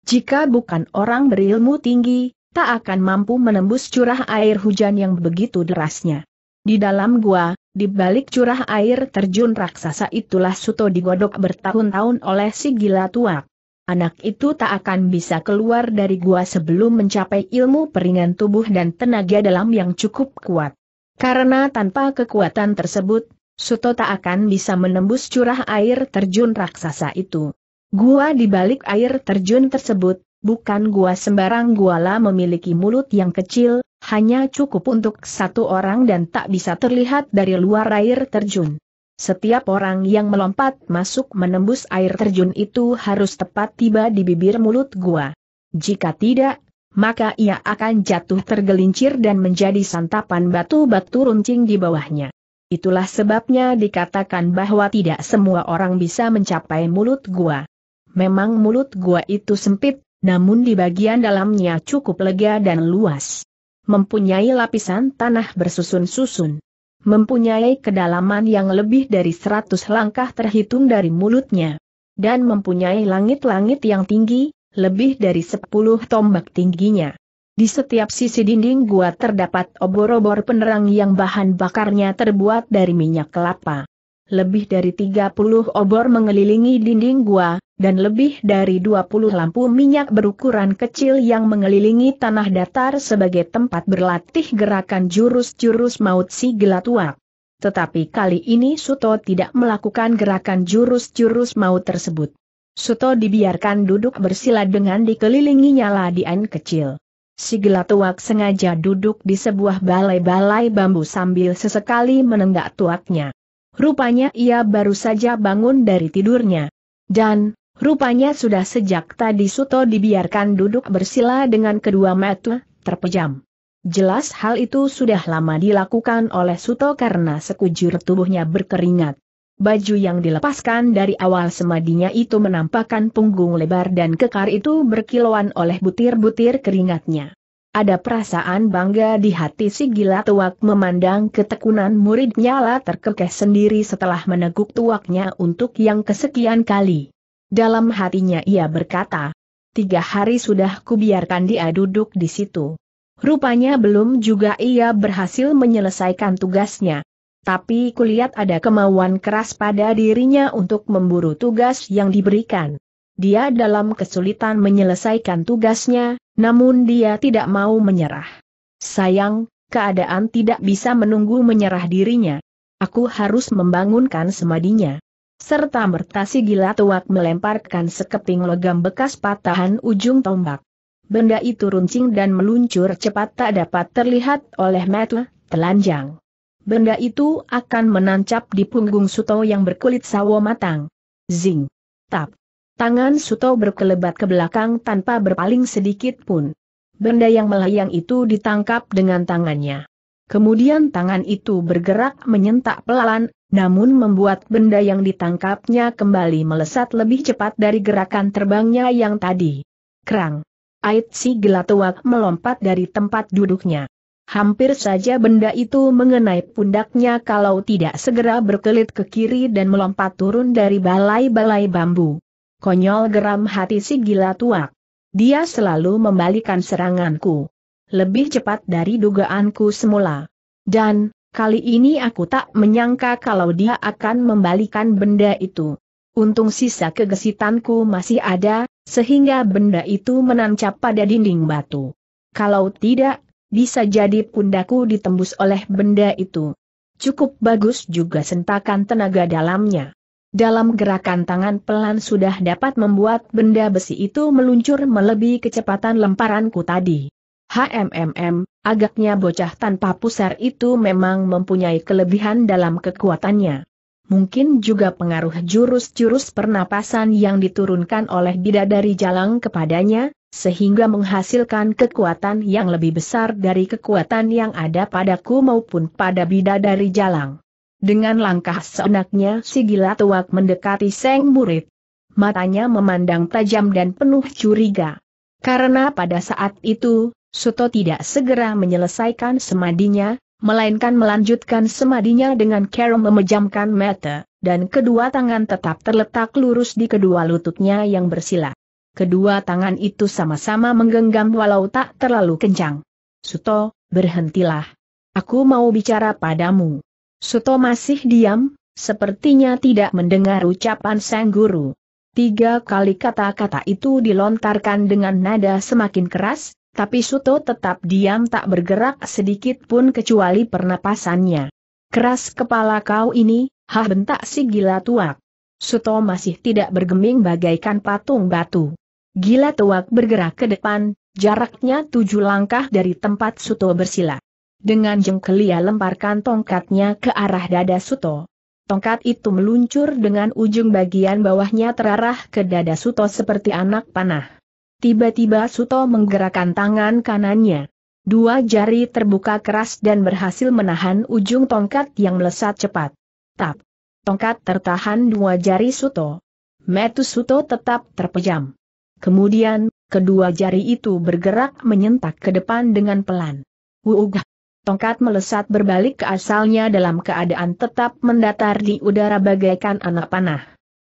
Jika bukan orang berilmu tinggi, tak akan mampu menembus curah air hujan yang begitu derasnya. Di dalam gua, di balik curah air terjun raksasa itulah Suto digodok bertahun-tahun oleh si gila tua. Anak itu tak akan bisa keluar dari gua sebelum mencapai ilmu peringan tubuh dan tenaga dalam yang cukup kuat. Karena tanpa kekuatan tersebut, Suto tak akan bisa menembus curah air terjun raksasa itu. Gua di balik air terjun tersebut, Bukan gua sembarang gua guala memiliki mulut yang kecil, hanya cukup untuk satu orang dan tak bisa terlihat dari luar air terjun. Setiap orang yang melompat masuk menembus air terjun itu harus tepat tiba di bibir mulut gua. Jika tidak, maka ia akan jatuh tergelincir dan menjadi santapan batu-batu runcing di bawahnya. Itulah sebabnya dikatakan bahwa tidak semua orang bisa mencapai mulut gua. Memang mulut gua itu sempit, namun di bagian dalamnya cukup lega dan luas. Mempunyai lapisan tanah bersusun-susun. Mempunyai kedalaman yang lebih dari 100 langkah terhitung dari mulutnya. Dan mempunyai langit-langit yang tinggi, lebih dari 10 tombak tingginya. Di setiap sisi dinding gua terdapat obor-obor penerang yang bahan bakarnya terbuat dari minyak kelapa lebih dari 30 obor mengelilingi dinding gua, dan lebih dari 20 lampu minyak berukuran kecil yang mengelilingi tanah datar sebagai tempat berlatih gerakan jurus-jurus maut si gelatuak. Tetapi kali ini Suto tidak melakukan gerakan jurus-jurus maut tersebut. Suto dibiarkan duduk bersila dengan dikelilingi dikelilinginya an kecil. Si gelatuak sengaja duduk di sebuah balai-balai bambu sambil sesekali menenggak tuaknya. Rupanya ia baru saja bangun dari tidurnya. Dan, rupanya sudah sejak tadi Suto dibiarkan duduk bersila dengan kedua mata terpejam. Jelas hal itu sudah lama dilakukan oleh Suto karena sekujur tubuhnya berkeringat. Baju yang dilepaskan dari awal semadinya itu menampakkan punggung lebar dan kekar itu berkilauan oleh butir-butir keringatnya. Ada perasaan bangga di hati si gila tuak memandang ketekunan muridnya lah terkekeh sendiri setelah meneguk tuaknya untuk yang kesekian kali. Dalam hatinya ia berkata, tiga hari sudah kubiarkan dia duduk di situ. Rupanya belum juga ia berhasil menyelesaikan tugasnya. Tapi kulihat ada kemauan keras pada dirinya untuk memburu tugas yang diberikan. Dia dalam kesulitan menyelesaikan tugasnya, namun dia tidak mau menyerah. Sayang, keadaan tidak bisa menunggu menyerah dirinya. Aku harus membangunkan semadinya. Serta mertasi gila tuak melemparkan sekeping logam bekas patahan ujung tombak. Benda itu runcing dan meluncur cepat tak dapat terlihat oleh mata telanjang. Benda itu akan menancap di punggung Suto yang berkulit sawo matang. Zing. Tap. Tangan Suto berkelebat ke belakang tanpa berpaling sedikit pun. Benda yang melayang itu ditangkap dengan tangannya. Kemudian tangan itu bergerak menyentak pelan, namun membuat benda yang ditangkapnya kembali melesat lebih cepat dari gerakan terbangnya yang tadi. Kerang. Ait si gelatuak melompat dari tempat duduknya. Hampir saja benda itu mengenai pundaknya kalau tidak segera berkelit ke kiri dan melompat turun dari balai-balai bambu. Konyol geram hati si gila tua. Dia selalu membalikan seranganku. Lebih cepat dari dugaanku semula. Dan, kali ini aku tak menyangka kalau dia akan membalikan benda itu. Untung sisa kegesitanku masih ada, sehingga benda itu menancap pada dinding batu. Kalau tidak, bisa jadi pundaku ditembus oleh benda itu. Cukup bagus juga sentakan tenaga dalamnya. Dalam gerakan tangan pelan sudah dapat membuat benda besi itu meluncur melebihi kecepatan lemparanku tadi. HMMM, agaknya bocah tanpa pusar itu memang mempunyai kelebihan dalam kekuatannya. Mungkin juga pengaruh jurus-jurus pernapasan yang diturunkan oleh bidadari jalang kepadanya, sehingga menghasilkan kekuatan yang lebih besar dari kekuatan yang ada padaku maupun pada bidadari jalang. Dengan langkah seenaknya si gila tuak mendekati Seng murid. Matanya memandang tajam dan penuh curiga. Karena pada saat itu, Suto tidak segera menyelesaikan semadinya, melainkan melanjutkan semadinya dengan cara memejamkan mata, dan kedua tangan tetap terletak lurus di kedua lututnya yang bersila. Kedua tangan itu sama-sama menggenggam walau tak terlalu kencang. Suto, berhentilah. Aku mau bicara padamu. Suto masih diam, sepertinya tidak mendengar ucapan sang guru. Tiga kali kata-kata itu dilontarkan dengan nada semakin keras, tapi Suto tetap diam tak bergerak sedikit pun kecuali pernapasannya. Keras kepala kau ini, hah bentak si gila tuak. Suto masih tidak bergeming bagaikan patung batu. Gila tuak bergerak ke depan, jaraknya tujuh langkah dari tempat Suto bersila. Dengan jengkel ia lemparkan tongkatnya ke arah dada Suto. Tongkat itu meluncur dengan ujung bagian bawahnya terarah ke dada Suto seperti anak panah. Tiba-tiba Suto menggerakkan tangan kanannya. Dua jari terbuka keras dan berhasil menahan ujung tongkat yang melesat cepat. Tap. Tongkat tertahan dua jari Suto. Metu Suto tetap terpejam. Kemudian, kedua jari itu bergerak menyentak ke depan dengan pelan. Wuugah! Tongkat melesat berbalik ke asalnya dalam keadaan tetap mendatar di udara bagaikan anak panah.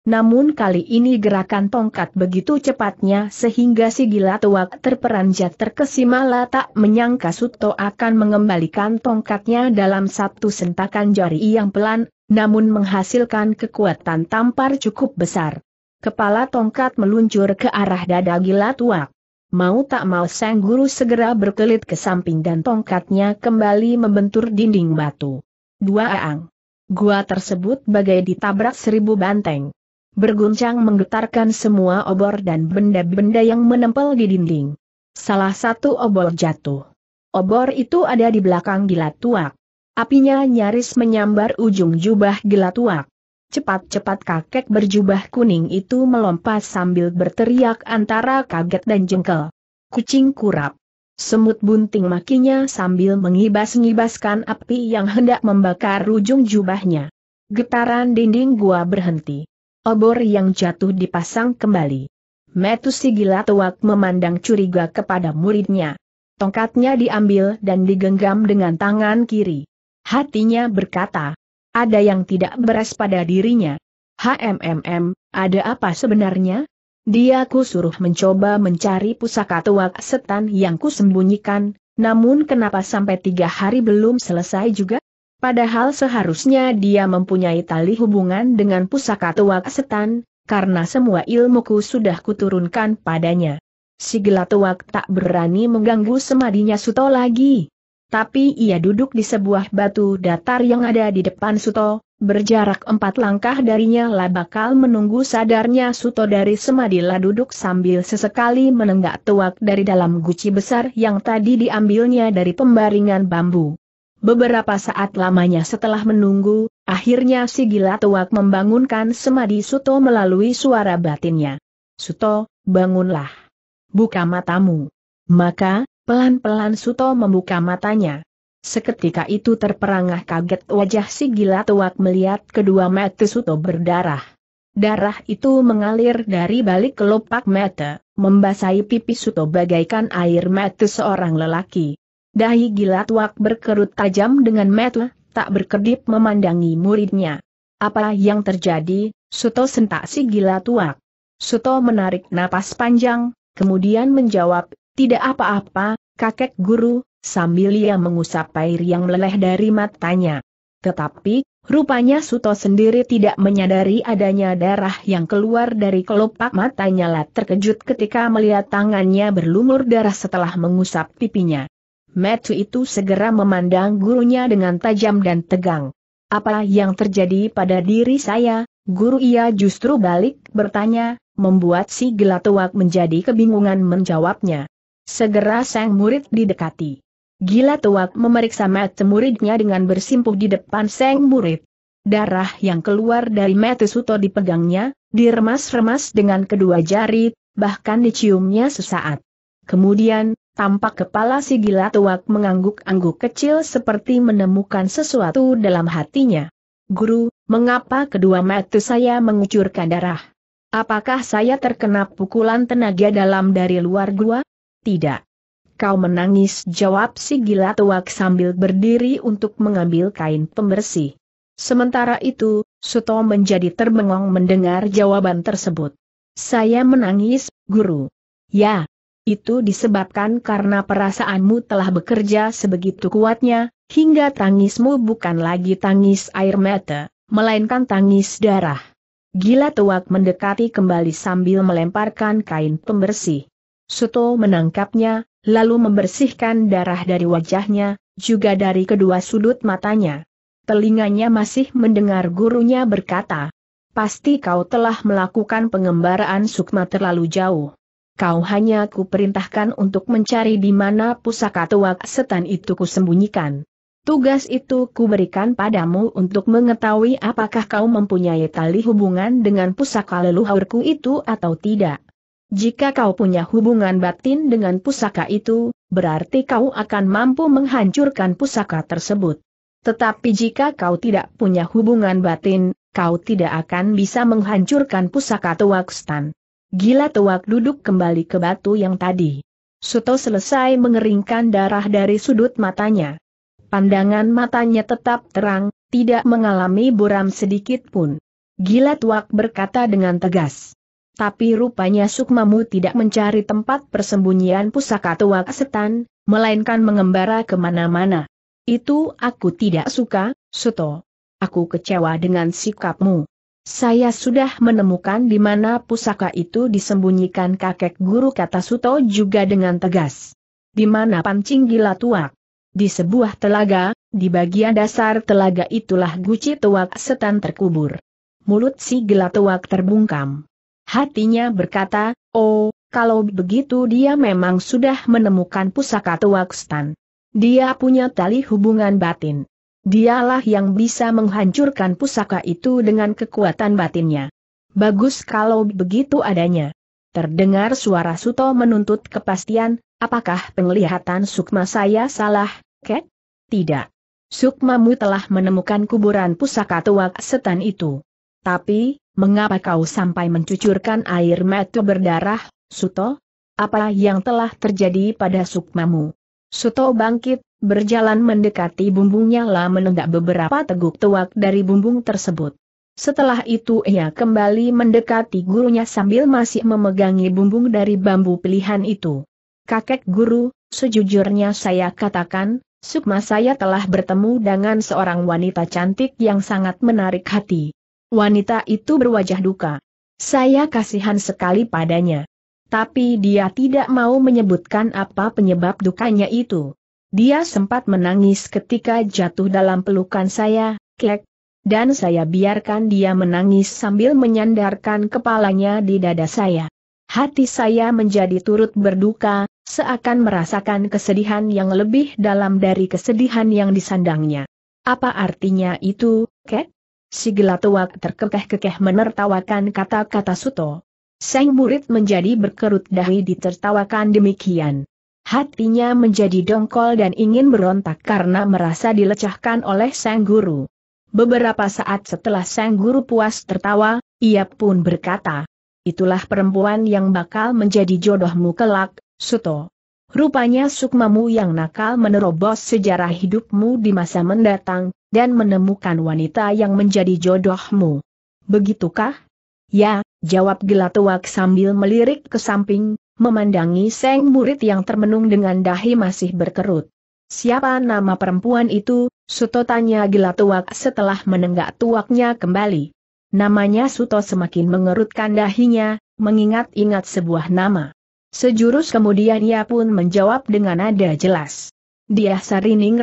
Namun kali ini gerakan tongkat begitu cepatnya sehingga si gila tuak terperanjat terkesima tak menyangka Suto akan mengembalikan tongkatnya dalam satu sentakan jari yang pelan, namun menghasilkan kekuatan tampar cukup besar. Kepala tongkat meluncur ke arah dada gila tuak. Mau tak mau sang guru segera berkelit ke samping dan tongkatnya kembali membentur dinding batu. Dua aang. Gua tersebut bagai ditabrak seribu banteng. Berguncang menggetarkan semua obor dan benda-benda yang menempel di dinding. Salah satu obor jatuh. Obor itu ada di belakang gila tuak. Apinya nyaris menyambar ujung jubah gila tuak. Cepat-cepat kakek berjubah kuning itu melompat sambil berteriak antara kaget dan jengkel. Kucing kurap. Semut bunting makinya sambil mengibas-ngibaskan api yang hendak membakar ujung jubahnya. Getaran dinding gua berhenti. Obor yang jatuh dipasang kembali. Metusi gila tuak memandang curiga kepada muridnya. Tongkatnya diambil dan digenggam dengan tangan kiri. Hatinya berkata, ada yang tidak beres pada dirinya. HMMM, ada apa sebenarnya? Dia ku suruh mencoba mencari pusaka tuak setan yang kusembunyikan, namun kenapa sampai tiga hari belum selesai juga? Padahal seharusnya dia mempunyai tali hubungan dengan pusaka tuak setan, karena semua ilmuku sudah kuturunkan padanya. Si gelatuak tak berani mengganggu semadinya Suto lagi tapi ia duduk di sebuah batu datar yang ada di depan Suto, berjarak empat langkah darinya lah bakal menunggu sadarnya Suto dari semadi duduk sambil sesekali menenggak tuak dari dalam guci besar yang tadi diambilnya dari pembaringan bambu. Beberapa saat lamanya setelah menunggu, akhirnya si gila tuak membangunkan semadi Suto melalui suara batinnya. Suto, bangunlah. Buka matamu. Maka, Pelan-pelan Suto membuka matanya. Seketika itu terperangah kaget wajah si gila tuak melihat kedua mata Suto berdarah. Darah itu mengalir dari balik kelopak mata, membasahi pipi Suto bagaikan air mata seorang lelaki. Dahi gila tuak berkerut tajam dengan mata, tak berkedip memandangi muridnya. Apa yang terjadi, Suto sentak si gila tuak. Suto menarik napas panjang, kemudian menjawab, tidak apa-apa, kakek guru, sambil ia mengusap air yang meleleh dari matanya. Tetapi, rupanya Suto sendiri tidak menyadari adanya darah yang keluar dari kelopak matanya lah terkejut ketika melihat tangannya berlumur darah setelah mengusap pipinya. Metu itu segera memandang gurunya dengan tajam dan tegang. Apa yang terjadi pada diri saya, guru ia justru balik bertanya, membuat si gelatuak menjadi kebingungan menjawabnya. Segera sang murid didekati. Gila tuak memeriksa mata muridnya dengan bersimpuh di depan sang murid. Darah yang keluar dari mata Suto dipegangnya, diremas-remas dengan kedua jari, bahkan diciumnya sesaat. Kemudian, tampak kepala si gila tuak mengangguk-angguk kecil seperti menemukan sesuatu dalam hatinya. Guru, mengapa kedua mata saya mengucurkan darah? Apakah saya terkena pukulan tenaga dalam dari luar gua? Tidak. Kau menangis jawab si gila tuak sambil berdiri untuk mengambil kain pembersih. Sementara itu, Suto menjadi terbengong mendengar jawaban tersebut. Saya menangis, guru. Ya, itu disebabkan karena perasaanmu telah bekerja sebegitu kuatnya, hingga tangismu bukan lagi tangis air mata, melainkan tangis darah. Gila tuak mendekati kembali sambil melemparkan kain pembersih. Suto menangkapnya, lalu membersihkan darah dari wajahnya, juga dari kedua sudut matanya. Telinganya masih mendengar gurunya berkata, Pasti kau telah melakukan pengembaraan sukma terlalu jauh. Kau hanya kuperintahkan untuk mencari di mana pusaka tuak setan itu kusembunyikan. Tugas itu kuberikan padamu untuk mengetahui apakah kau mempunyai tali hubungan dengan pusaka leluhurku itu atau tidak. Jika kau punya hubungan batin dengan pusaka itu, berarti kau akan mampu menghancurkan pusaka tersebut. Tetapi jika kau tidak punya hubungan batin, kau tidak akan bisa menghancurkan pusaka Tewakstan. Gila Tuak duduk kembali ke batu yang tadi. Suto selesai mengeringkan darah dari sudut matanya. Pandangan matanya tetap terang, tidak mengalami buram sedikit pun. Gila Tuak berkata dengan tegas. Tapi rupanya Sukmamu tidak mencari tempat persembunyian pusaka tua setan, melainkan mengembara kemana-mana. Itu aku tidak suka, Suto. Aku kecewa dengan sikapmu. Saya sudah menemukan di mana pusaka itu disembunyikan kakek guru kata Suto juga dengan tegas. Di mana pancing gila tua? Di sebuah telaga, di bagian dasar telaga itulah guci tua setan terkubur. Mulut si gila tua terbungkam. Hatinya berkata, oh, kalau begitu dia memang sudah menemukan pusaka Tuakstan. Dia punya tali hubungan batin. Dialah yang bisa menghancurkan pusaka itu dengan kekuatan batinnya. Bagus kalau begitu adanya. Terdengar suara Suto menuntut kepastian, apakah penglihatan Sukma saya salah, Kek? Tidak. Sukmamu telah menemukan kuburan pusaka tuak setan itu. Tapi, mengapa kau sampai mencucurkan air mata berdarah, Suto? Apa yang telah terjadi pada sukmamu? Suto bangkit, berjalan mendekati bumbungnya lah menendak beberapa teguk tuak dari bumbung tersebut. Setelah itu ia kembali mendekati gurunya sambil masih memegangi bumbung dari bambu pilihan itu. Kakek guru, sejujurnya saya katakan, Sukma saya telah bertemu dengan seorang wanita cantik yang sangat menarik hati. Wanita itu berwajah duka. Saya kasihan sekali padanya. Tapi dia tidak mau menyebutkan apa penyebab dukanya itu. Dia sempat menangis ketika jatuh dalam pelukan saya, kek, dan saya biarkan dia menangis sambil menyandarkan kepalanya di dada saya. Hati saya menjadi turut berduka, seakan merasakan kesedihan yang lebih dalam dari kesedihan yang disandangnya. Apa artinya itu, Kek? Si gelatuak terkekeh-kekeh menertawakan kata-kata Suto. Sang murid menjadi berkerut dahi ditertawakan demikian. Hatinya menjadi dongkol dan ingin berontak karena merasa dilecahkan oleh sang guru. Beberapa saat setelah sang guru puas tertawa, ia pun berkata, Itulah perempuan yang bakal menjadi jodohmu kelak, Suto. Rupanya sukmamu yang nakal menerobos sejarah hidupmu di masa mendatang, dan menemukan wanita yang menjadi jodohmu. Begitukah? Ya, jawab Gelatuak sambil melirik ke samping, memandangi seng murid yang termenung dengan dahi masih berkerut. Siapa nama perempuan itu? Suto tanya Gelatuak setelah menenggak tuaknya kembali. Namanya Suto semakin mengerutkan dahinya, mengingat-ingat sebuah nama. Sejurus kemudian ia pun menjawab dengan nada jelas. Dia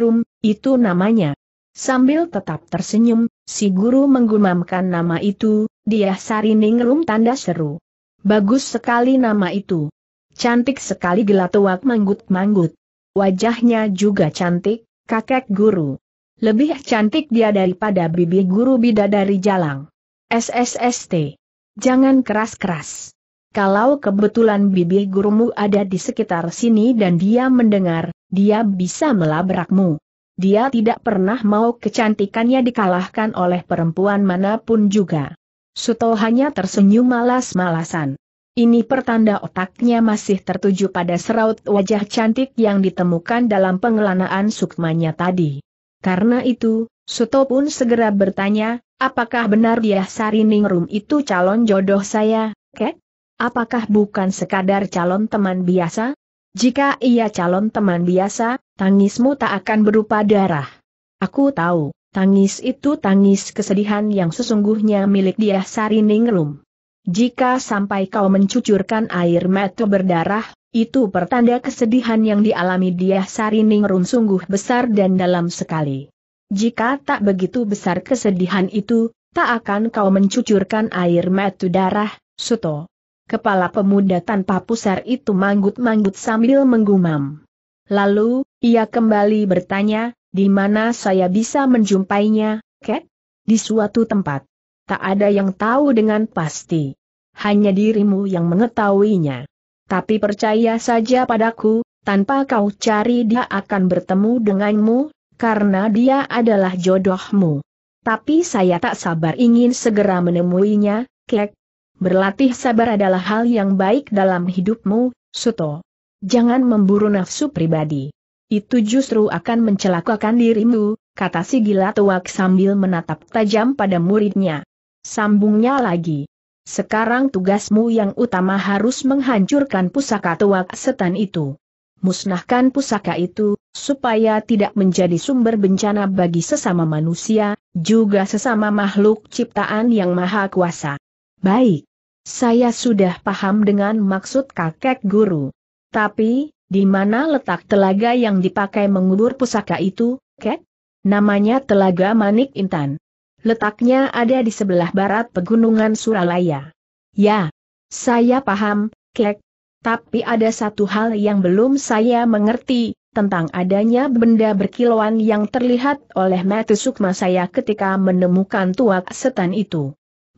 Rum, itu namanya. Sambil tetap tersenyum, si guru menggumamkan nama itu, dia sari Ningrum tanda seru. Bagus sekali nama itu. Cantik sekali gelatuak manggut-manggut. Wajahnya juga cantik, kakek guru. Lebih cantik dia daripada bibi guru bidadari jalang. SSST. Jangan keras-keras. Kalau kebetulan bibi gurumu ada di sekitar sini dan dia mendengar, dia bisa melabrakmu. Dia tidak pernah mau kecantikannya dikalahkan oleh perempuan manapun juga. Suto hanya tersenyum malas-malasan. Ini pertanda otaknya masih tertuju pada seraut wajah cantik yang ditemukan dalam pengelanaan sukmanya tadi. Karena itu, Suto pun segera bertanya, apakah benar dia Sariningrum itu calon jodoh saya, kek? Apakah bukan sekadar calon teman biasa? Jika ia calon teman biasa, tangismu tak akan berupa darah. Aku tahu, tangis itu tangis kesedihan yang sesungguhnya milik dia Ningrum. Jika sampai kau mencucurkan air mata berdarah, itu pertanda kesedihan yang dialami dia Ningrum sungguh besar dan dalam sekali. Jika tak begitu besar kesedihan itu, tak akan kau mencucurkan air mata darah, Suto. Kepala pemuda tanpa pusar itu manggut-manggut sambil menggumam. Lalu, ia kembali bertanya, di mana saya bisa menjumpainya, Kek? Di suatu tempat. Tak ada yang tahu dengan pasti. Hanya dirimu yang mengetahuinya. Tapi percaya saja padaku, tanpa kau cari dia akan bertemu denganmu, karena dia adalah jodohmu. Tapi saya tak sabar ingin segera menemuinya, Kek, Berlatih sabar adalah hal yang baik dalam hidupmu, Suto. Jangan memburu nafsu pribadi. Itu justru akan mencelakakan dirimu, kata si gila tuak sambil menatap tajam pada muridnya. Sambungnya lagi. Sekarang tugasmu yang utama harus menghancurkan pusaka tuak setan itu. Musnahkan pusaka itu, supaya tidak menjadi sumber bencana bagi sesama manusia, juga sesama makhluk ciptaan yang maha kuasa. Baik. Saya sudah paham dengan maksud kakek guru. Tapi, di mana letak telaga yang dipakai mengubur pusaka itu, Kek? Namanya Telaga Manik Intan. Letaknya ada di sebelah barat pegunungan Suralaya. Ya, saya paham, Kek. Tapi ada satu hal yang belum saya mengerti, tentang adanya benda berkilauan yang terlihat oleh mata saya ketika menemukan tuak setan itu.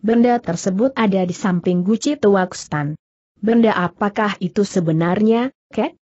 Benda tersebut ada di samping guci tuakstan. Benda apakah itu sebenarnya, Kek?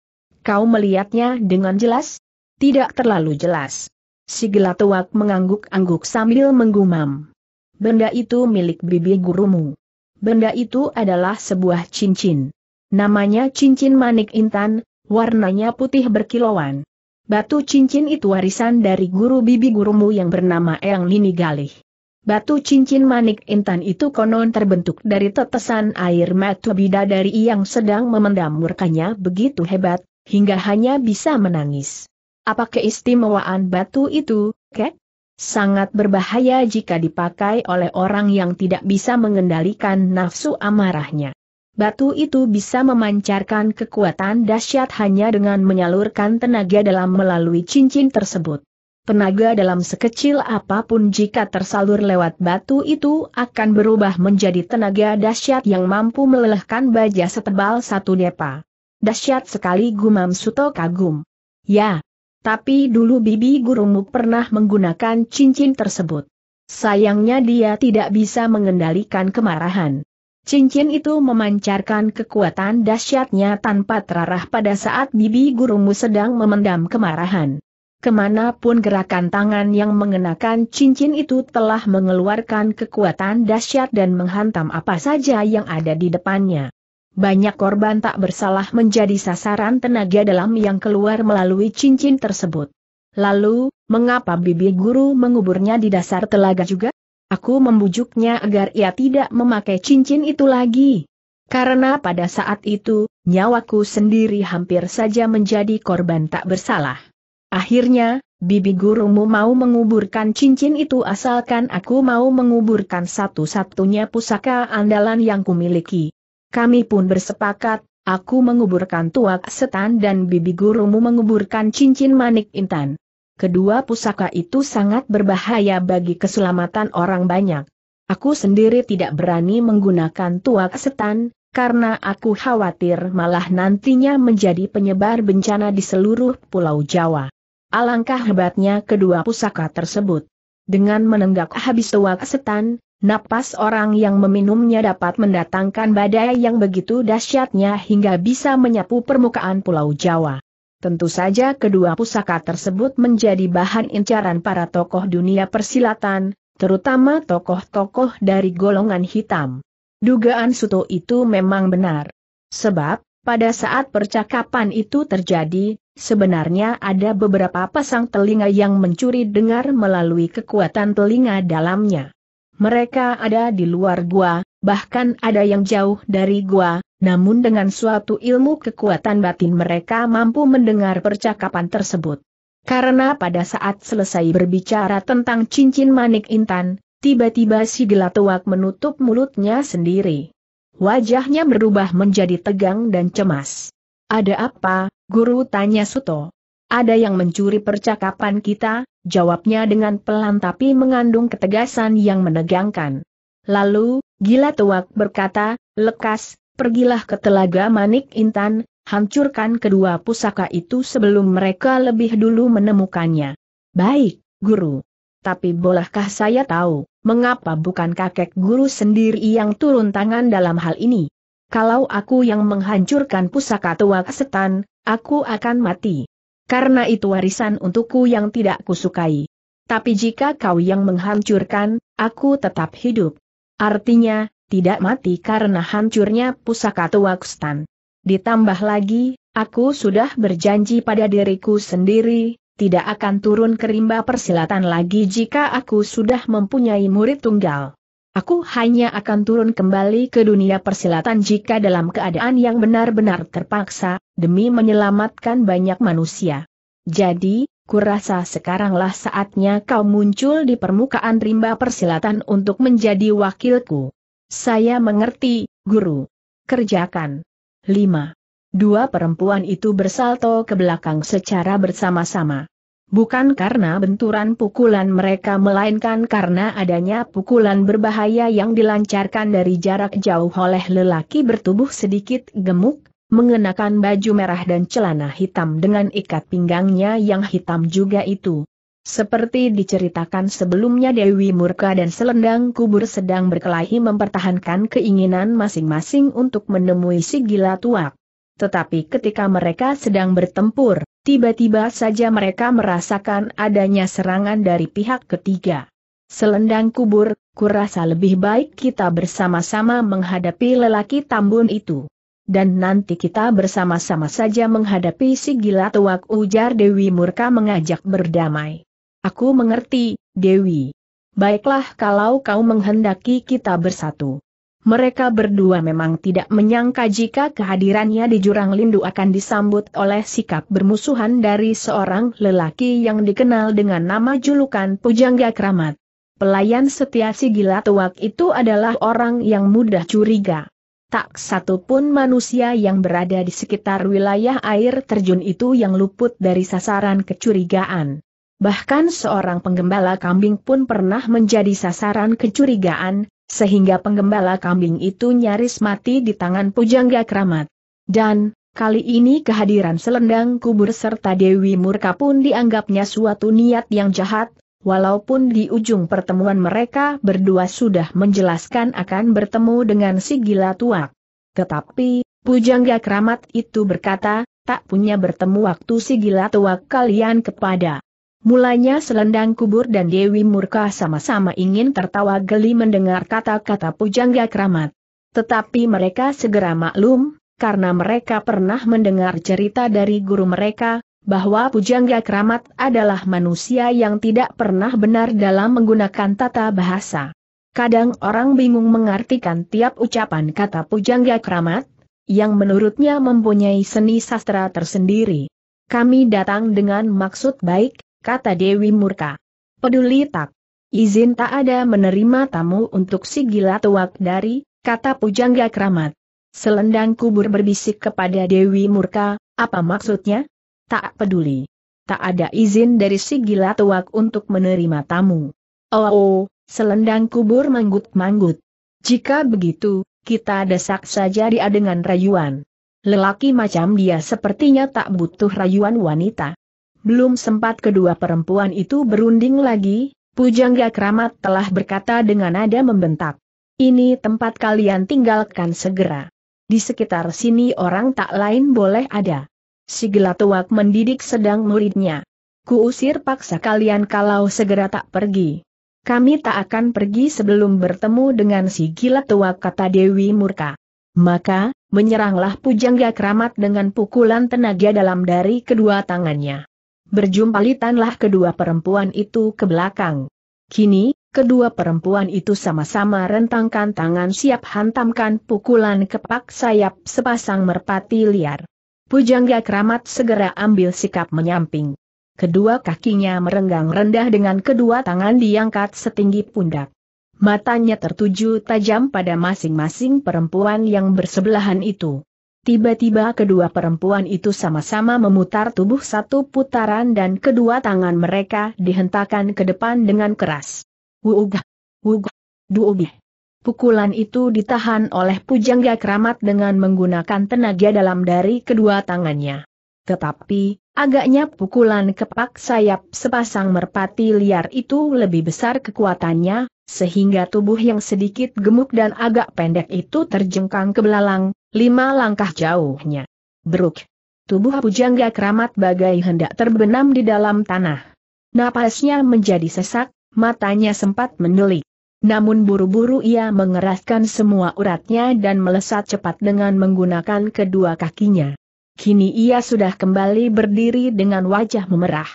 Kau melihatnya dengan jelas? Tidak terlalu jelas. Sigela tuak mengangguk-angguk sambil menggumam. Benda itu milik bibi gurumu. Benda itu adalah sebuah cincin. Namanya cincin manik intan, warnanya putih berkilauan. Batu cincin itu warisan dari guru bibi gurumu yang bernama Eang Lini Galih. Batu cincin manik intan itu konon terbentuk dari tetesan air mata bidadari yang sedang memendam murkanya begitu hebat, hingga hanya bisa menangis. Apa keistimewaan batu itu, kek? Sangat berbahaya jika dipakai oleh orang yang tidak bisa mengendalikan nafsu amarahnya. Batu itu bisa memancarkan kekuatan dahsyat hanya dengan menyalurkan tenaga dalam melalui cincin tersebut. Tenaga dalam sekecil apapun jika tersalur lewat batu itu akan berubah menjadi tenaga dahsyat yang mampu melelehkan baja setebal satu depa. Dahsyat sekali gumam Suto kagum. Ya, tapi dulu bibi gurumu pernah menggunakan cincin tersebut. Sayangnya dia tidak bisa mengendalikan kemarahan. Cincin itu memancarkan kekuatan dahsyatnya tanpa terarah pada saat bibi gurumu sedang memendam kemarahan. Kemanapun gerakan tangan yang mengenakan cincin itu telah mengeluarkan kekuatan dahsyat dan menghantam apa saja yang ada di depannya. Banyak korban tak bersalah menjadi sasaran tenaga dalam yang keluar melalui cincin tersebut. Lalu, mengapa bibi guru menguburnya di dasar telaga juga? Aku membujuknya agar ia tidak memakai cincin itu lagi. Karena pada saat itu, nyawaku sendiri hampir saja menjadi korban tak bersalah. Akhirnya, bibi gurumu mau menguburkan cincin itu asalkan aku mau menguburkan satu-satunya pusaka andalan yang kumiliki. Kami pun bersepakat, aku menguburkan tuak setan dan bibi gurumu menguburkan cincin manik intan. Kedua pusaka itu sangat berbahaya bagi keselamatan orang banyak. Aku sendiri tidak berani menggunakan tuak setan, karena aku khawatir malah nantinya menjadi penyebar bencana di seluruh Pulau Jawa. Alangkah hebatnya kedua pusaka tersebut. Dengan menenggak habis tuak setan, napas orang yang meminumnya dapat mendatangkan badai yang begitu dahsyatnya hingga bisa menyapu permukaan Pulau Jawa. Tentu saja kedua pusaka tersebut menjadi bahan incaran para tokoh dunia persilatan, terutama tokoh-tokoh dari golongan hitam. Dugaan Suto itu memang benar. Sebab, pada saat percakapan itu terjadi, sebenarnya ada beberapa pasang telinga yang mencuri dengar melalui kekuatan telinga dalamnya. Mereka ada di luar gua, bahkan ada yang jauh dari gua, namun dengan suatu ilmu kekuatan batin mereka mampu mendengar percakapan tersebut. Karena pada saat selesai berbicara tentang cincin manik intan, tiba-tiba si Gelatuak menutup mulutnya sendiri. Wajahnya berubah menjadi tegang dan cemas. Ada apa, guru tanya Suto. Ada yang mencuri percakapan kita, jawabnya dengan pelan tapi mengandung ketegasan yang menegangkan. Lalu, gila tuak berkata, lekas, pergilah ke telaga manik intan, hancurkan kedua pusaka itu sebelum mereka lebih dulu menemukannya. Baik, guru. Tapi bolehkah saya tahu, mengapa bukan kakek guru sendiri yang turun tangan dalam hal ini? kalau aku yang menghancurkan pusaka tua setan, aku akan mati. Karena itu warisan untukku yang tidak kusukai. Tapi jika kau yang menghancurkan, aku tetap hidup. Artinya, tidak mati karena hancurnya pusaka tua setan. Ditambah lagi, aku sudah berjanji pada diriku sendiri, tidak akan turun ke rimba persilatan lagi jika aku sudah mempunyai murid tunggal. Aku hanya akan turun kembali ke dunia persilatan jika dalam keadaan yang benar-benar terpaksa, demi menyelamatkan banyak manusia. Jadi, kurasa sekaranglah saatnya kau muncul di permukaan rimba persilatan untuk menjadi wakilku. Saya mengerti, guru. Kerjakan. 5. Dua perempuan itu bersalto ke belakang secara bersama-sama. Bukan karena benturan pukulan mereka melainkan karena adanya pukulan berbahaya yang dilancarkan dari jarak jauh oleh lelaki bertubuh sedikit gemuk, mengenakan baju merah dan celana hitam dengan ikat pinggangnya yang hitam juga itu. Seperti diceritakan sebelumnya Dewi Murka dan Selendang Kubur sedang berkelahi mempertahankan keinginan masing-masing untuk menemui si gila tuak. Tetapi ketika mereka sedang bertempur, Tiba-tiba saja mereka merasakan adanya serangan dari pihak ketiga. Selendang kubur, kurasa lebih baik kita bersama-sama menghadapi lelaki tambun itu. Dan nanti kita bersama-sama saja menghadapi si gila tuak ujar Dewi Murka mengajak berdamai. Aku mengerti, Dewi. Baiklah kalau kau menghendaki kita bersatu. Mereka berdua memang tidak menyangka jika kehadirannya di jurang lindu akan disambut oleh sikap bermusuhan dari seorang lelaki yang dikenal dengan nama julukan Pujangga Kramat. Pelayan setia si gila tuak itu adalah orang yang mudah curiga. Tak satu pun manusia yang berada di sekitar wilayah air terjun itu yang luput dari sasaran kecurigaan. Bahkan seorang penggembala kambing pun pernah menjadi sasaran kecurigaan, sehingga penggembala kambing itu nyaris mati di tangan pujangga keramat. Dan, kali ini kehadiran selendang kubur serta Dewi Murka pun dianggapnya suatu niat yang jahat, walaupun di ujung pertemuan mereka berdua sudah menjelaskan akan bertemu dengan si gila tuak. Tetapi, pujangga keramat itu berkata, tak punya bertemu waktu si gila tuak kalian kepada Mulanya selendang kubur dan Dewi Murka sama-sama ingin tertawa geli mendengar kata-kata pujangga keramat. Tetapi mereka segera maklum, karena mereka pernah mendengar cerita dari guru mereka, bahwa pujangga keramat adalah manusia yang tidak pernah benar dalam menggunakan tata bahasa. Kadang orang bingung mengartikan tiap ucapan kata pujangga keramat, yang menurutnya mempunyai seni sastra tersendiri. Kami datang dengan maksud baik, kata Dewi Murka. Peduli tak? Izin tak ada menerima tamu untuk si gila tuak dari, kata pujangga keramat. Selendang kubur berbisik kepada Dewi Murka, apa maksudnya? Tak peduli. Tak ada izin dari si gila tuak untuk menerima tamu. Oh, oh selendang kubur manggut-manggut. Jika begitu, kita desak saja dia dengan rayuan. Lelaki macam dia sepertinya tak butuh rayuan wanita. Belum sempat kedua perempuan itu berunding lagi, Pujangga Kramat telah berkata dengan nada membentak. Ini tempat kalian tinggalkan segera. Di sekitar sini orang tak lain boleh ada. Si Gelatuak mendidik sedang muridnya. Kuusir paksa kalian kalau segera tak pergi. Kami tak akan pergi sebelum bertemu dengan si Gelatuak kata Dewi Murka. Maka, menyeranglah Pujangga Kramat dengan pukulan tenaga dalam dari kedua tangannya. Berjumpa berjumpalitanlah kedua perempuan itu ke belakang. Kini, kedua perempuan itu sama-sama rentangkan tangan siap hantamkan pukulan kepak sayap sepasang merpati liar. Pujangga keramat segera ambil sikap menyamping. Kedua kakinya merenggang rendah dengan kedua tangan diangkat setinggi pundak. Matanya tertuju tajam pada masing-masing perempuan yang bersebelahan itu. Tiba-tiba kedua perempuan itu sama-sama memutar tubuh satu putaran dan kedua tangan mereka dihentakkan ke depan dengan keras. Wuugah, wuugah, duubih. Pukulan itu ditahan oleh pujangga keramat dengan menggunakan tenaga dalam dari kedua tangannya. Tetapi, agaknya pukulan kepak sayap sepasang merpati liar itu lebih besar kekuatannya, sehingga tubuh yang sedikit gemuk dan agak pendek itu terjengkang ke belalang, lima langkah jauhnya. Beruk. Tubuh pujangga keramat bagai hendak terbenam di dalam tanah. Napasnya menjadi sesak, matanya sempat menelik. Namun buru-buru ia mengeraskan semua uratnya dan melesat cepat dengan menggunakan kedua kakinya. Kini ia sudah kembali berdiri dengan wajah memerah.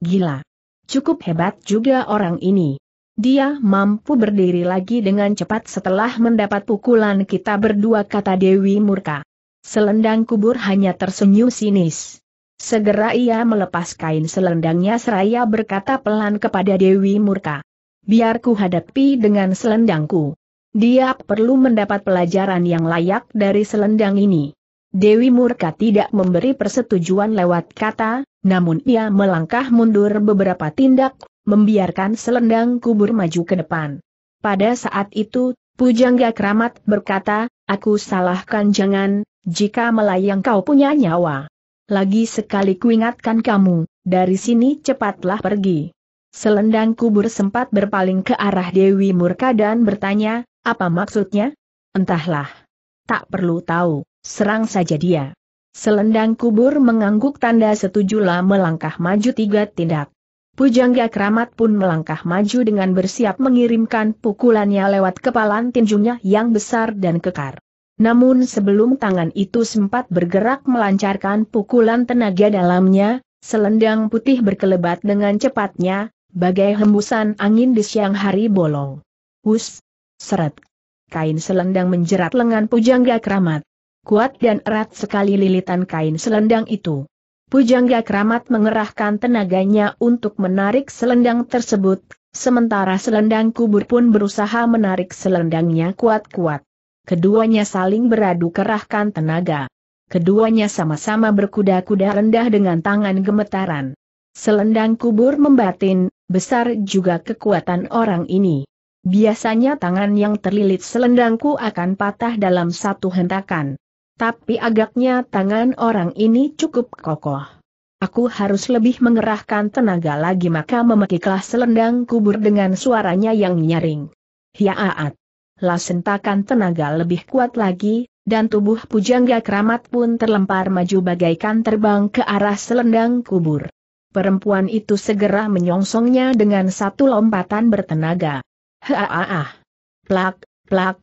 Gila. Cukup hebat juga orang ini. Dia mampu berdiri lagi dengan cepat setelah mendapat pukulan kita berdua kata Dewi Murka. Selendang kubur hanya tersenyum sinis. Segera ia melepas kain selendangnya seraya berkata pelan kepada Dewi Murka. Biar ku hadapi dengan selendangku. Dia perlu mendapat pelajaran yang layak dari selendang ini. Dewi Murka tidak memberi persetujuan lewat kata, namun ia melangkah mundur beberapa tindak, membiarkan selendang kubur maju ke depan. Pada saat itu, Pujangga Keramat berkata, aku salahkan jangan, jika melayang kau punya nyawa. Lagi sekali kuingatkan kamu, dari sini cepatlah pergi. Selendang kubur sempat berpaling ke arah Dewi Murka dan bertanya, apa maksudnya? Entahlah. Tak perlu tahu, serang saja dia. Selendang kubur mengangguk tanda setujulah melangkah maju tiga tindak. Pujangga keramat pun melangkah maju dengan bersiap mengirimkan pukulannya lewat kepalan tinjunya yang besar dan kekar. Namun sebelum tangan itu sempat bergerak melancarkan pukulan tenaga dalamnya, selendang putih berkelebat dengan cepatnya, bagai hembusan angin di siang hari bolong. Hus! Seret! Kain selendang menjerat lengan pujangga keramat. Kuat dan erat sekali lilitan kain selendang itu. Pujangga keramat mengerahkan tenaganya untuk menarik selendang tersebut, sementara selendang kubur pun berusaha menarik selendangnya kuat-kuat. Keduanya saling beradu kerahkan tenaga. Keduanya sama-sama berkuda-kuda rendah dengan tangan gemetaran. Selendang kubur membatin, besar juga kekuatan orang ini. Biasanya tangan yang terlilit selendangku akan patah dalam satu hentakan. Tapi agaknya tangan orang ini cukup kokoh. Aku harus lebih mengerahkan tenaga lagi maka memekiklah selendang kubur dengan suaranya yang nyaring. Hiaat. Ya lah sentakan tenaga lebih kuat lagi, dan tubuh pujangga keramat pun terlempar maju bagaikan terbang ke arah selendang kubur. Perempuan itu segera menyongsongnya dengan satu lompatan bertenaga. Haaah. Plak, plak.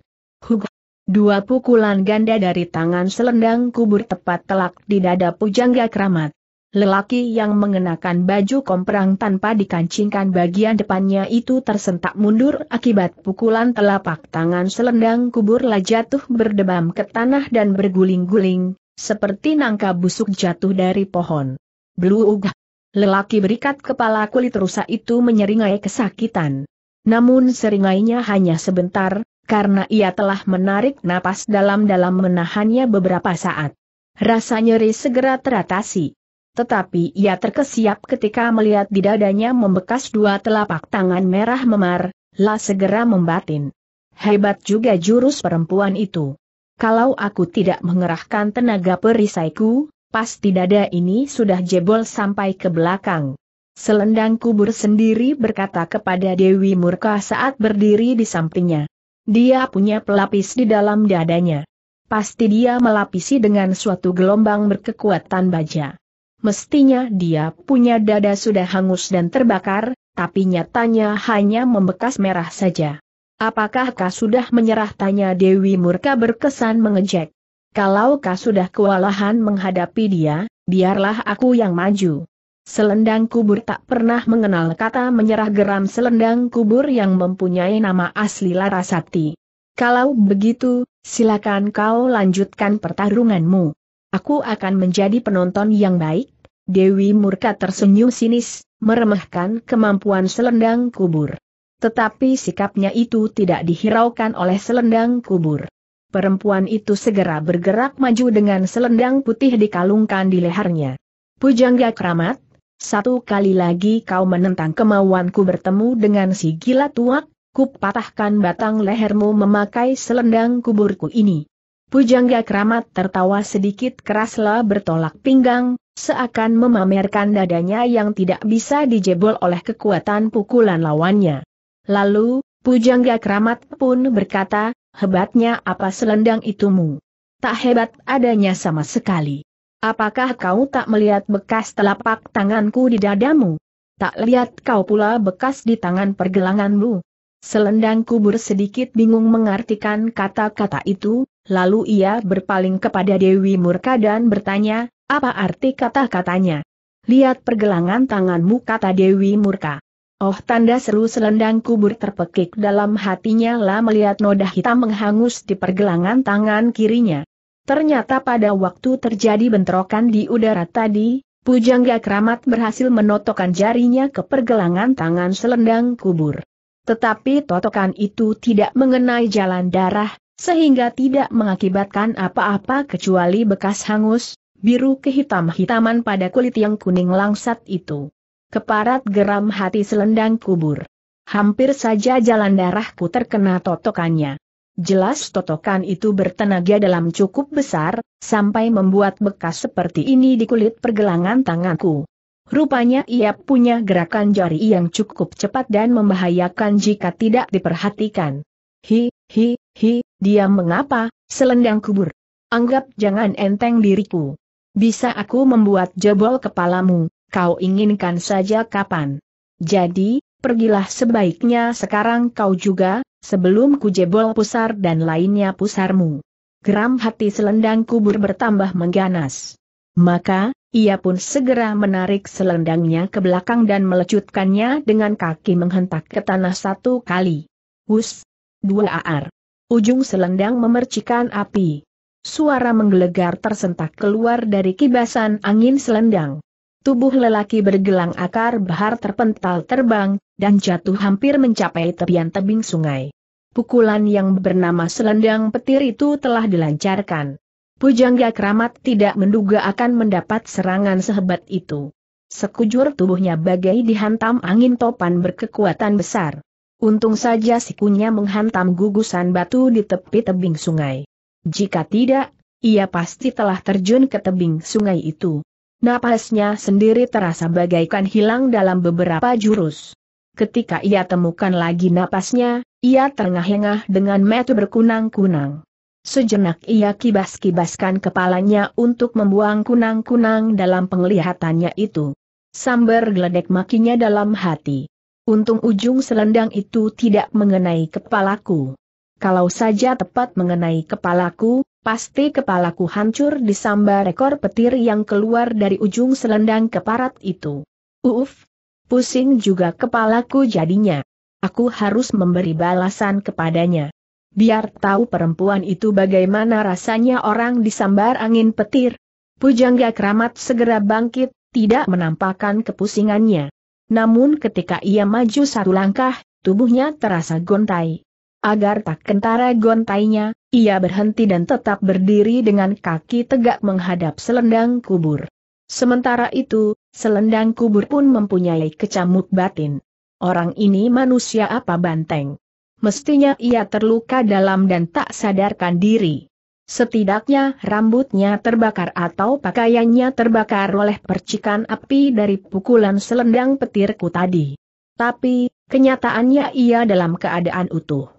Hug Dua pukulan ganda dari tangan selendang kubur tepat telak di dada pujangga keramat. Lelaki yang mengenakan baju komprang tanpa dikancingkan bagian depannya itu tersentak mundur akibat pukulan telapak tangan selendang kubur lah jatuh berdebam ke tanah dan berguling-guling, seperti nangka busuk jatuh dari pohon. Bluugah. Lelaki berikat kepala kulit rusak itu menyeringai kesakitan. Namun seringainya hanya sebentar, karena ia telah menarik napas dalam-dalam menahannya beberapa saat. Rasa nyeri segera teratasi. Tetapi ia terkesiap ketika melihat di dadanya membekas dua telapak tangan merah memar, La segera membatin. Hebat juga jurus perempuan itu. Kalau aku tidak mengerahkan tenaga perisaiku, pasti dada ini sudah jebol sampai ke belakang. Selendang kubur sendiri berkata kepada Dewi Murka saat berdiri di sampingnya. Dia punya pelapis di dalam dadanya. Pasti dia melapisi dengan suatu gelombang berkekuatan baja. Mestinya dia punya dada sudah hangus dan terbakar, tapi nyatanya hanya membekas merah saja. Apakah kau sudah menyerah tanya Dewi Murka berkesan mengejek. Kalau kau sudah kewalahan menghadapi dia, biarlah aku yang maju. Selendang kubur tak pernah mengenal kata menyerah geram selendang kubur yang mempunyai nama asli Larasati. Kalau begitu, silakan kau lanjutkan pertarunganmu. Aku akan menjadi penonton yang baik. Dewi Murka tersenyum sinis, meremehkan kemampuan selendang kubur. Tetapi sikapnya itu tidak dihiraukan oleh selendang kubur. Perempuan itu segera bergerak maju dengan selendang putih dikalungkan di lehernya. Pujangga keramat, satu kali lagi kau menentang kemauanku bertemu dengan si gila tuak, patahkan batang lehermu memakai selendang kuburku ini. Pujangga keramat tertawa sedikit keraslah bertolak pinggang, seakan memamerkan dadanya yang tidak bisa dijebol oleh kekuatan pukulan lawannya. Lalu, Pujangga keramat pun berkata, hebatnya apa selendang itumu. Tak hebat adanya sama sekali. Apakah kau tak melihat bekas telapak tanganku di dadamu? Tak lihat kau pula bekas di tangan pergelanganmu? Selendang kubur sedikit bingung mengartikan kata-kata itu, lalu ia berpaling kepada Dewi Murka dan bertanya, apa arti kata-katanya? Lihat pergelangan tanganmu kata Dewi Murka. Oh tanda seru selendang kubur terpekik dalam hatinya lah melihat noda hitam menghangus di pergelangan tangan kirinya. Ternyata pada waktu terjadi bentrokan di udara tadi, Pujangga Keramat berhasil menotokkan jarinya ke pergelangan tangan selendang kubur. Tetapi totokan itu tidak mengenai jalan darah, sehingga tidak mengakibatkan apa-apa kecuali bekas hangus, biru kehitam-hitaman pada kulit yang kuning langsat itu. Keparat geram hati selendang kubur. Hampir saja jalan darahku terkena totokannya. Jelas totokan itu bertenaga dalam cukup besar, sampai membuat bekas seperti ini di kulit pergelangan tanganku. Rupanya ia punya gerakan jari yang cukup cepat dan membahayakan jika tidak diperhatikan. Hi, hi, hi, dia mengapa, selendang kubur. Anggap jangan enteng diriku. Bisa aku membuat jebol kepalamu, kau inginkan saja kapan. Jadi, pergilah sebaiknya sekarang kau juga, sebelum ku jebol pusar dan lainnya pusarmu. Geram hati selendang kubur bertambah mengganas. Maka, ia pun segera menarik selendangnya ke belakang dan melecutkannya dengan kaki menghentak ke tanah satu kali. Hus! Dua AR. Ujung selendang memercikan api. Suara menggelegar tersentak keluar dari kibasan angin selendang. Tubuh lelaki bergelang akar bahar terpental terbang, dan jatuh hampir mencapai tepian tebing sungai. Pukulan yang bernama selendang petir itu telah dilancarkan. Pujangga keramat tidak menduga akan mendapat serangan sehebat itu. Sekujur tubuhnya bagai dihantam angin topan berkekuatan besar. Untung saja sikunya menghantam gugusan batu di tepi tebing sungai. Jika tidak, ia pasti telah terjun ke tebing sungai itu. Napasnya sendiri terasa bagaikan hilang dalam beberapa jurus. Ketika ia temukan lagi napasnya, ia terengah-engah dengan metu berkunang-kunang. Sejenak ia kibas-kibaskan kepalanya untuk membuang kunang-kunang dalam penglihatannya itu. Sambar geledek makinya dalam hati. Untung ujung selendang itu tidak mengenai kepalaku. Kalau saja tepat mengenai kepalaku, pasti kepalaku hancur disambar ekor petir yang keluar dari ujung selendang keparat itu. Uf, pusing juga kepalaku jadinya. Aku harus memberi balasan kepadanya. Biar tahu perempuan itu bagaimana rasanya orang disambar angin petir. Pujangga keramat segera bangkit, tidak menampakkan kepusingannya. Namun ketika ia maju satu langkah, tubuhnya terasa gontai agar tak kentara gontainya, ia berhenti dan tetap berdiri dengan kaki tegak menghadap selendang kubur. Sementara itu, selendang kubur pun mempunyai kecamuk batin. Orang ini manusia apa banteng? Mestinya ia terluka dalam dan tak sadarkan diri. Setidaknya rambutnya terbakar atau pakaiannya terbakar oleh percikan api dari pukulan selendang petirku tadi. Tapi, kenyataannya ia dalam keadaan utuh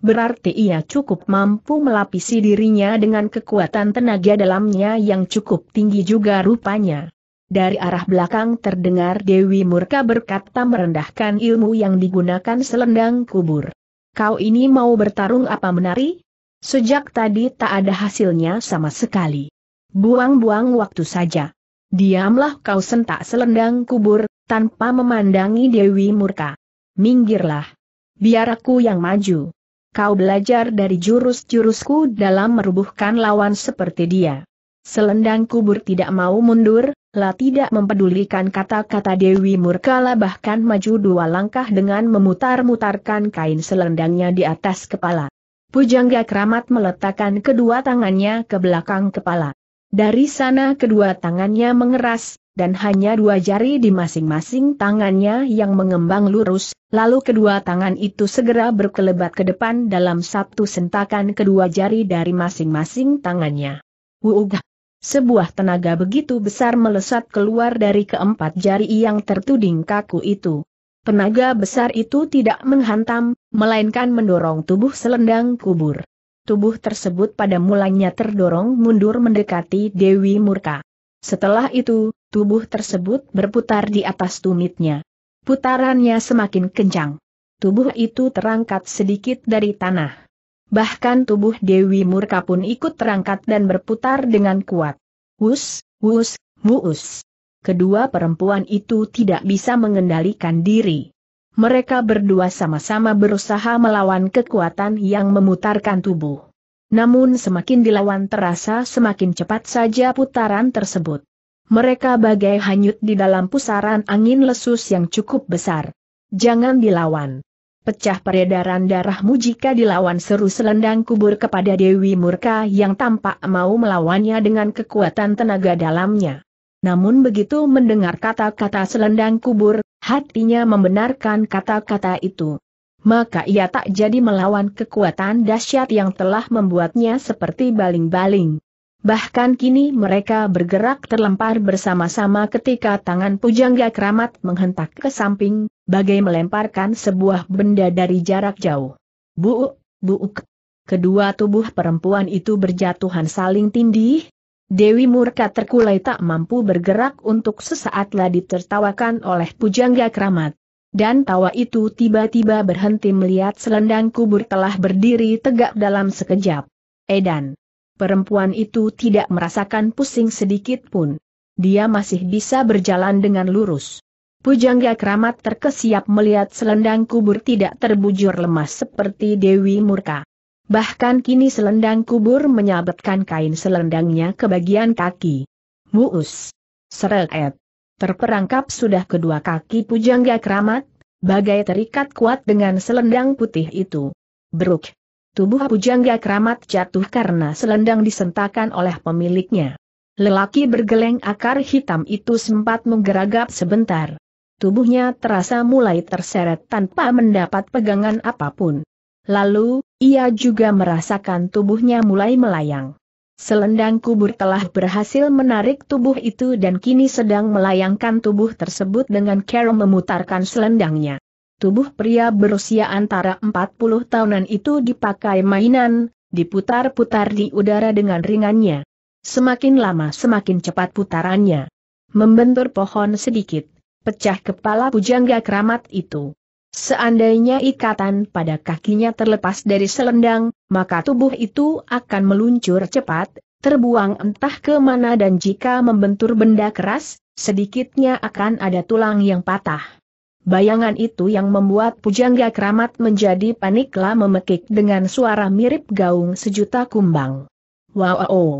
berarti ia cukup mampu melapisi dirinya dengan kekuatan tenaga dalamnya yang cukup tinggi juga rupanya. Dari arah belakang terdengar Dewi Murka berkata merendahkan ilmu yang digunakan selendang kubur. Kau ini mau bertarung apa menari? Sejak tadi tak ada hasilnya sama sekali. Buang-buang waktu saja. Diamlah kau sentak selendang kubur, tanpa memandangi Dewi Murka. Minggirlah. Biar aku yang maju kau belajar dari jurus-jurusku dalam merubuhkan lawan seperti dia. Selendang kubur tidak mau mundur, La tidak mempedulikan kata-kata Dewi Murkala bahkan maju dua langkah dengan memutar-mutarkan kain selendangnya di atas kepala. Pujangga keramat meletakkan kedua tangannya ke belakang kepala. Dari sana kedua tangannya mengeras, dan hanya dua jari di masing-masing tangannya yang mengembang lurus, lalu kedua tangan itu segera berkelebat ke depan dalam satu sentakan kedua jari dari masing-masing tangannya. Wuga! Sebuah tenaga begitu besar melesat keluar dari keempat jari yang tertuding kaku itu. Tenaga besar itu tidak menghantam, melainkan mendorong tubuh selendang kubur. Tubuh tersebut pada mulanya terdorong mundur mendekati Dewi Murka. Setelah itu, tubuh tersebut berputar di atas tumitnya. Putarannya semakin kencang. Tubuh itu terangkat sedikit dari tanah. Bahkan tubuh Dewi Murka pun ikut terangkat dan berputar dengan kuat. Wus, wus, wus. Kedua perempuan itu tidak bisa mengendalikan diri. Mereka berdua sama-sama berusaha melawan kekuatan yang memutarkan tubuh. Namun semakin dilawan terasa semakin cepat saja putaran tersebut. Mereka bagai hanyut di dalam pusaran angin lesus yang cukup besar. Jangan dilawan. Pecah peredaran darahmu jika dilawan seru selendang kubur kepada Dewi Murka yang tampak mau melawannya dengan kekuatan tenaga dalamnya. Namun begitu mendengar kata-kata selendang kubur, hatinya membenarkan kata-kata itu maka ia tak jadi melawan kekuatan dahsyat yang telah membuatnya seperti baling-baling. Bahkan kini mereka bergerak terlempar bersama-sama ketika tangan pujangga keramat menghentak ke samping, bagai melemparkan sebuah benda dari jarak jauh. Buuk, buuk. Kedua tubuh perempuan itu berjatuhan saling tindih. Dewi murka terkulai tak mampu bergerak untuk sesaatlah ditertawakan oleh pujangga keramat. Dan tawa itu tiba-tiba berhenti melihat selendang kubur telah berdiri tegak dalam sekejap. Edan. Perempuan itu tidak merasakan pusing sedikit pun. Dia masih bisa berjalan dengan lurus. Pujangga keramat terkesiap melihat selendang kubur tidak terbujur lemas seperti Dewi Murka. Bahkan kini selendang kubur menyabetkan kain selendangnya ke bagian kaki. Muus. Seret. Terperangkap sudah kedua kaki pujangga keramat, bagai terikat kuat dengan selendang putih itu. Beruk. Tubuh pujangga keramat jatuh karena selendang disentakan oleh pemiliknya. Lelaki bergeleng akar hitam itu sempat menggeragap sebentar. Tubuhnya terasa mulai terseret tanpa mendapat pegangan apapun. Lalu, ia juga merasakan tubuhnya mulai melayang. Selendang kubur telah berhasil menarik tubuh itu dan kini sedang melayangkan tubuh tersebut dengan cara memutarkan selendangnya. Tubuh pria berusia antara 40 tahunan itu dipakai mainan, diputar-putar di udara dengan ringannya. Semakin lama semakin cepat putarannya. Membentur pohon sedikit, pecah kepala pujangga keramat itu. Seandainya ikatan pada kakinya terlepas dari selendang, maka tubuh itu akan meluncur cepat, terbuang entah ke mana dan jika membentur benda keras, sedikitnya akan ada tulang yang patah. Bayangan itu yang membuat pujangga keramat menjadi paniklah memekik dengan suara mirip gaung sejuta kumbang. Wow! wow.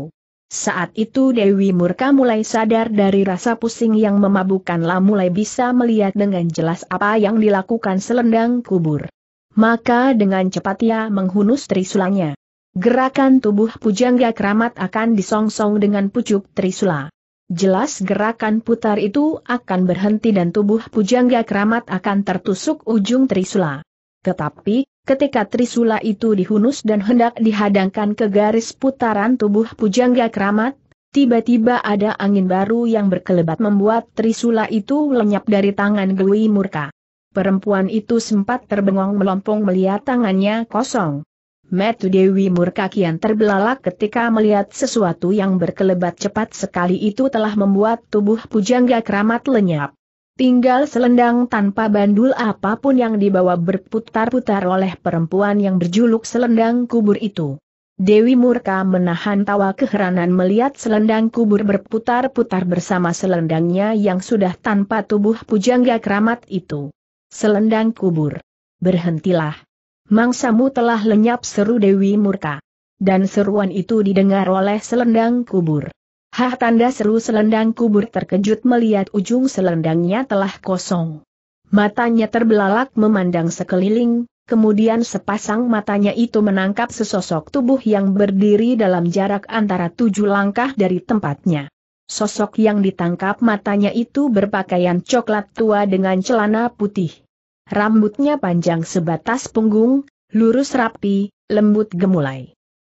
Saat itu Dewi Murka mulai sadar dari rasa pusing yang memabukkanlah mulai bisa melihat dengan jelas apa yang dilakukan selendang kubur. Maka dengan cepat ia menghunus trisulanya. Gerakan tubuh pujangga keramat akan disongsong dengan pucuk trisula. Jelas gerakan putar itu akan berhenti dan tubuh pujangga keramat akan tertusuk ujung trisula. Tetapi, Ketika Trisula itu dihunus dan hendak dihadangkan ke garis putaran tubuh Pujangga Keramat, tiba-tiba ada angin baru yang berkelebat membuat Trisula itu lenyap dari tangan Gui Murka. Perempuan itu sempat terbengong melompong melihat tangannya kosong. Metu Dewi Murka kian terbelalak ketika melihat sesuatu yang berkelebat cepat sekali itu telah membuat tubuh Pujangga Keramat lenyap. Tinggal selendang tanpa bandul apapun yang dibawa berputar-putar oleh perempuan yang berjuluk selendang kubur itu. Dewi Murka menahan tawa keheranan melihat selendang kubur berputar-putar bersama selendangnya yang sudah tanpa tubuh pujangga keramat itu. Selendang kubur. Berhentilah. Mangsamu telah lenyap seru Dewi Murka. Dan seruan itu didengar oleh selendang kubur. Hah tanda seru selendang kubur terkejut melihat ujung selendangnya telah kosong. Matanya terbelalak memandang sekeliling, kemudian sepasang matanya itu menangkap sesosok tubuh yang berdiri dalam jarak antara tujuh langkah dari tempatnya. Sosok yang ditangkap matanya itu berpakaian coklat tua dengan celana putih. Rambutnya panjang sebatas punggung, lurus rapi, lembut gemulai.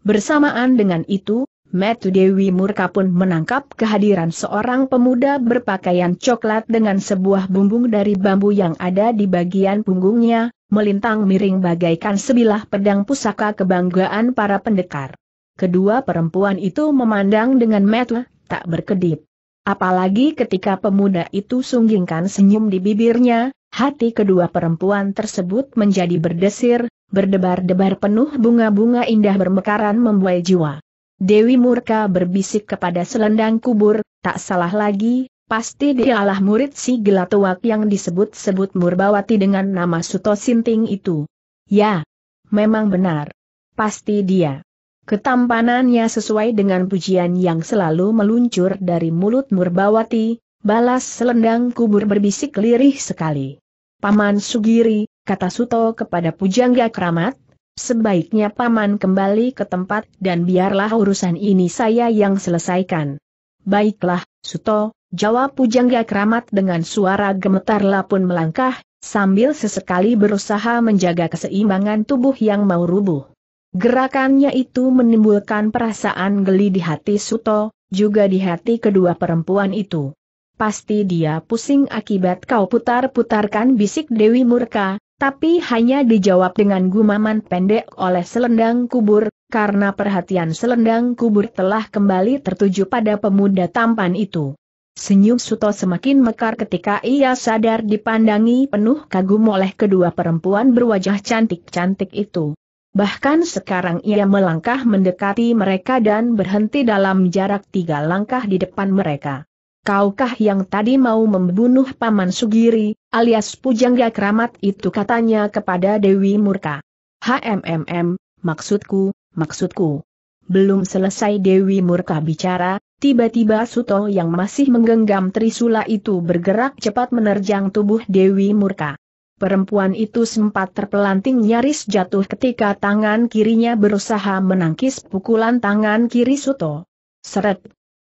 Bersamaan dengan itu, Metu Dewi Murka pun menangkap kehadiran seorang pemuda berpakaian coklat dengan sebuah bumbung dari bambu yang ada di bagian punggungnya, melintang miring bagaikan sebilah pedang pusaka kebanggaan para pendekar. Kedua perempuan itu memandang dengan metu, tak berkedip. Apalagi ketika pemuda itu sunggingkan senyum di bibirnya, hati kedua perempuan tersebut menjadi berdesir, berdebar-debar penuh bunga-bunga indah bermekaran membuai jiwa. Dewi Murka berbisik kepada selendang kubur, tak salah lagi, pasti dialah murid si Gelatuak yang disebut-sebut Murbawati dengan nama Suto Sinting itu. Ya, memang benar. Pasti dia. Ketampanannya sesuai dengan pujian yang selalu meluncur dari mulut Murbawati, balas selendang kubur berbisik lirih sekali. Paman Sugiri, kata Suto kepada pujangga keramat, Sebaiknya paman kembali ke tempat dan biarlah urusan ini saya yang selesaikan. Baiklah, Suto, jawab pujangga keramat dengan suara gemetar pun melangkah, sambil sesekali berusaha menjaga keseimbangan tubuh yang mau rubuh. Gerakannya itu menimbulkan perasaan geli di hati Suto, juga di hati kedua perempuan itu. Pasti dia pusing akibat kau putar-putarkan bisik Dewi Murka, tapi hanya dijawab dengan gumaman pendek oleh selendang kubur, karena perhatian selendang kubur telah kembali tertuju pada pemuda tampan itu. Senyum Suto semakin mekar ketika ia sadar dipandangi penuh kagum oleh kedua perempuan berwajah cantik-cantik itu. Bahkan sekarang ia melangkah mendekati mereka dan berhenti dalam jarak tiga langkah di depan mereka kaukah yang tadi mau membunuh Paman Sugiri, alias Pujangga Keramat itu katanya kepada Dewi Murka. HMMM, maksudku, maksudku. Belum selesai Dewi Murka bicara, tiba-tiba Suto yang masih menggenggam Trisula itu bergerak cepat menerjang tubuh Dewi Murka. Perempuan itu sempat terpelanting nyaris jatuh ketika tangan kirinya berusaha menangkis pukulan tangan kiri Suto. Seret.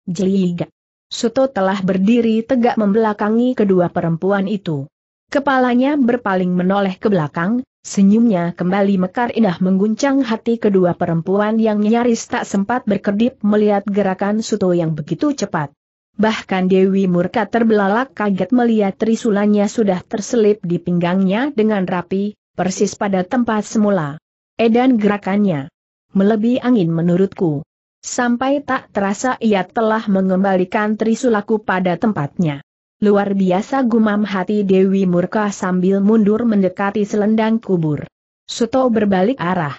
Jeliga. Suto telah berdiri tegak membelakangi kedua perempuan itu. Kepalanya berpaling menoleh ke belakang, senyumnya kembali mekar indah mengguncang hati kedua perempuan yang nyaris tak sempat berkedip melihat gerakan Suto yang begitu cepat. Bahkan Dewi Murka terbelalak kaget melihat trisulannya sudah terselip di pinggangnya dengan rapi, persis pada tempat semula. Edan gerakannya. melebihi angin menurutku. Sampai tak terasa ia telah mengembalikan Trisulaku pada tempatnya. Luar biasa gumam hati Dewi Murka sambil mundur mendekati selendang kubur. Suto berbalik arah.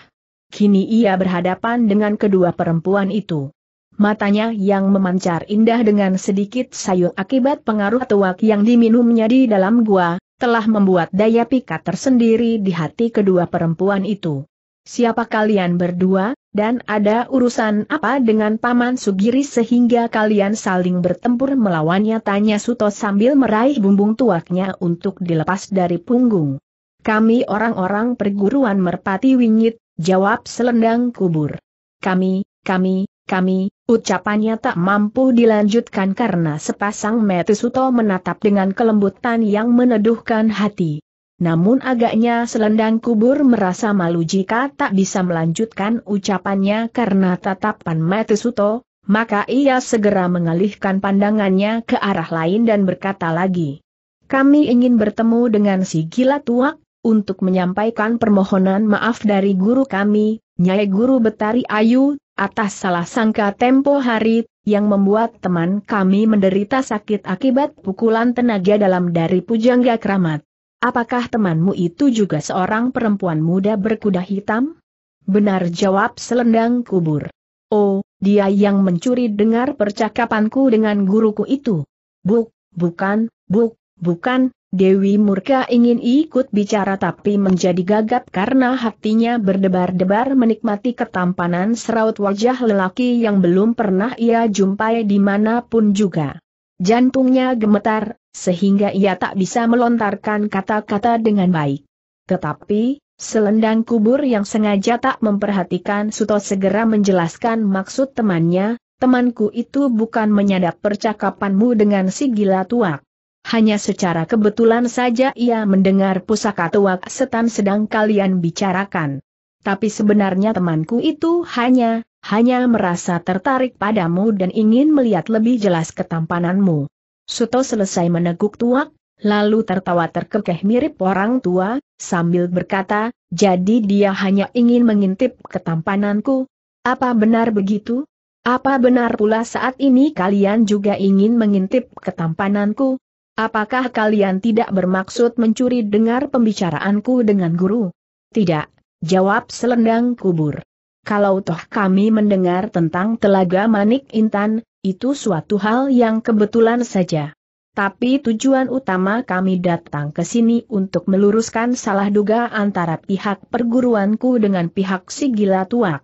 Kini ia berhadapan dengan kedua perempuan itu. Matanya yang memancar indah dengan sedikit sayur akibat pengaruh tuak yang diminumnya di dalam gua, telah membuat daya pikat tersendiri di hati kedua perempuan itu. Siapa kalian berdua? Dan ada urusan apa dengan Paman Sugiri sehingga kalian saling bertempur melawannya tanya Suto sambil meraih bumbung tuaknya untuk dilepas dari punggung. Kami orang-orang perguruan merpati wingit, jawab selendang kubur. Kami, kami, kami, ucapannya tak mampu dilanjutkan karena sepasang mata Suto menatap dengan kelembutan yang meneduhkan hati. Namun agaknya selendang kubur merasa malu jika tak bisa melanjutkan ucapannya karena tatapan Suto, maka ia segera mengalihkan pandangannya ke arah lain dan berkata lagi. Kami ingin bertemu dengan si gila tua untuk menyampaikan permohonan maaf dari guru kami, Nyai Guru Betari Ayu, atas salah sangka tempo hari, yang membuat teman kami menderita sakit akibat pukulan tenaga dalam dari pujangga keramat. Apakah temanmu itu juga seorang perempuan muda berkuda hitam? Benar jawab selendang kubur. Oh, dia yang mencuri dengar percakapanku dengan guruku itu. Buk, bukan, buk, bukan, Dewi Murka ingin ikut bicara tapi menjadi gagap karena hatinya berdebar-debar menikmati ketampanan seraut wajah lelaki yang belum pernah ia jumpai dimanapun juga. Jantungnya gemetar, sehingga ia tak bisa melontarkan kata-kata dengan baik. Tetapi, selendang kubur yang sengaja tak memperhatikan Suto segera menjelaskan maksud temannya, temanku itu bukan menyadap percakapanmu dengan si gila tuak. Hanya secara kebetulan saja ia mendengar pusaka tuak setan sedang kalian bicarakan. Tapi sebenarnya temanku itu hanya, hanya merasa tertarik padamu dan ingin melihat lebih jelas ketampananmu. Suto selesai meneguk tuak, lalu tertawa terkekeh mirip orang tua, sambil berkata, jadi dia hanya ingin mengintip ketampananku. Apa benar begitu? Apa benar pula saat ini kalian juga ingin mengintip ketampananku? Apakah kalian tidak bermaksud mencuri dengar pembicaraanku dengan guru? Tidak, jawab selendang kubur. Kalau toh kami mendengar tentang telaga manik intan, itu suatu hal yang kebetulan saja. Tapi tujuan utama kami datang ke sini untuk meluruskan salah duga antara pihak perguruanku dengan pihak si gila tua.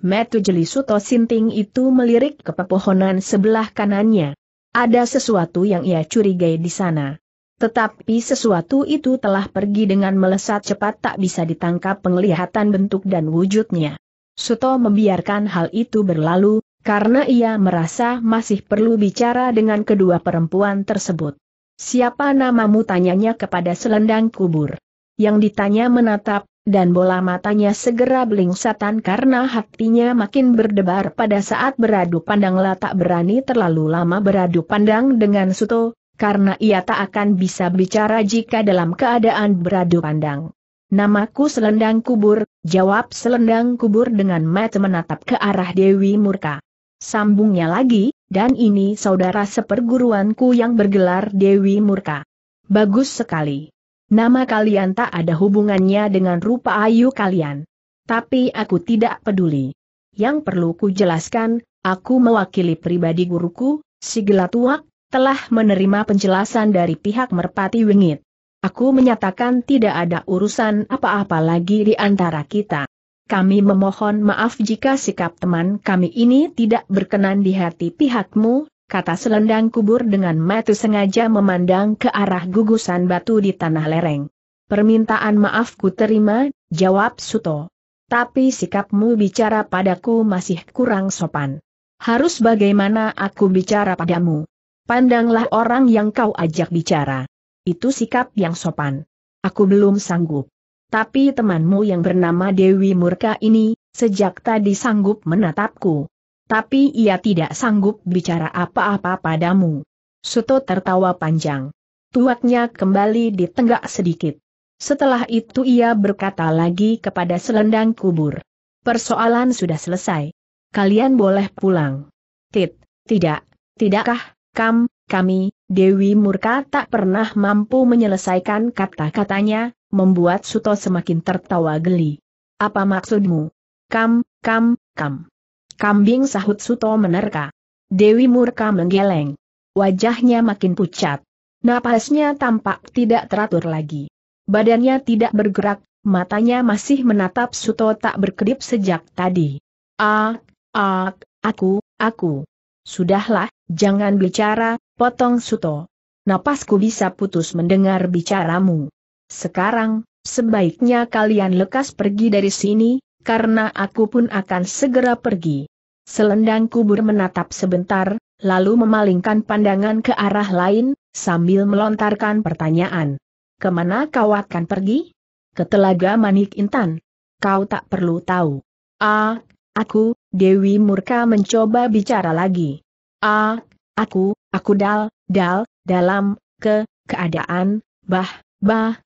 Metu Jeli Suto Sinting itu melirik ke pepohonan sebelah kanannya. Ada sesuatu yang ia curigai di sana. Tetapi sesuatu itu telah pergi dengan melesat cepat tak bisa ditangkap penglihatan bentuk dan wujudnya. Suto membiarkan hal itu berlalu, karena ia merasa masih perlu bicara dengan kedua perempuan tersebut. Siapa namamu tanyanya kepada selendang kubur. Yang ditanya menatap, dan bola matanya segera belingsatan karena hatinya makin berdebar pada saat beradu pandang tak berani terlalu lama beradu pandang dengan Suto, karena ia tak akan bisa bicara jika dalam keadaan beradu pandang. Namaku Selendang Kubur, jawab Selendang Kubur dengan mata menatap ke arah Dewi Murka. Sambungnya lagi, dan ini saudara seperguruanku yang bergelar Dewi Murka. Bagus sekali. Nama kalian tak ada hubungannya dengan rupa ayu kalian. Tapi aku tidak peduli. Yang perlu ku jelaskan, aku mewakili pribadi guruku, si Gelatuak, telah menerima penjelasan dari pihak Merpati Wingit. Aku menyatakan tidak ada urusan apa-apa lagi di antara kita kami memohon maaf jika sikap teman kami ini tidak berkenan di hati pihakmu, kata selendang kubur dengan mata sengaja memandang ke arah gugusan batu di tanah lereng. Permintaan maafku terima, jawab Suto. Tapi sikapmu bicara padaku masih kurang sopan. Harus bagaimana aku bicara padamu? Pandanglah orang yang kau ajak bicara. Itu sikap yang sopan. Aku belum sanggup tapi temanmu yang bernama Dewi Murka ini, sejak tadi sanggup menatapku. Tapi ia tidak sanggup bicara apa-apa padamu. Suto tertawa panjang. Tuaknya kembali ditenggak sedikit. Setelah itu ia berkata lagi kepada selendang kubur. Persoalan sudah selesai. Kalian boleh pulang. Tit, tidak, tidakkah, kam, kami, Dewi Murka tak pernah mampu menyelesaikan kata-katanya, membuat Suto semakin tertawa geli. Apa maksudmu? Kam, kam, kam. Kambing sahut Suto menerka. Dewi murka menggeleng. Wajahnya makin pucat. Napasnya tampak tidak teratur lagi. Badannya tidak bergerak, matanya masih menatap Suto tak berkedip sejak tadi. Ak, ak, aku, aku. Sudahlah, jangan bicara, potong Suto. Napasku bisa putus mendengar bicaramu. Sekarang, sebaiknya kalian lekas pergi dari sini, karena aku pun akan segera pergi. Selendang kubur menatap sebentar, lalu memalingkan pandangan ke arah lain, sambil melontarkan pertanyaan. Kemana kau akan pergi? Ke Telaga Manik Intan. Kau tak perlu tahu. Ah, aku, Dewi Murka mencoba bicara lagi. Ah, aku, aku dal, dal, dalam, ke, keadaan, bah, bah,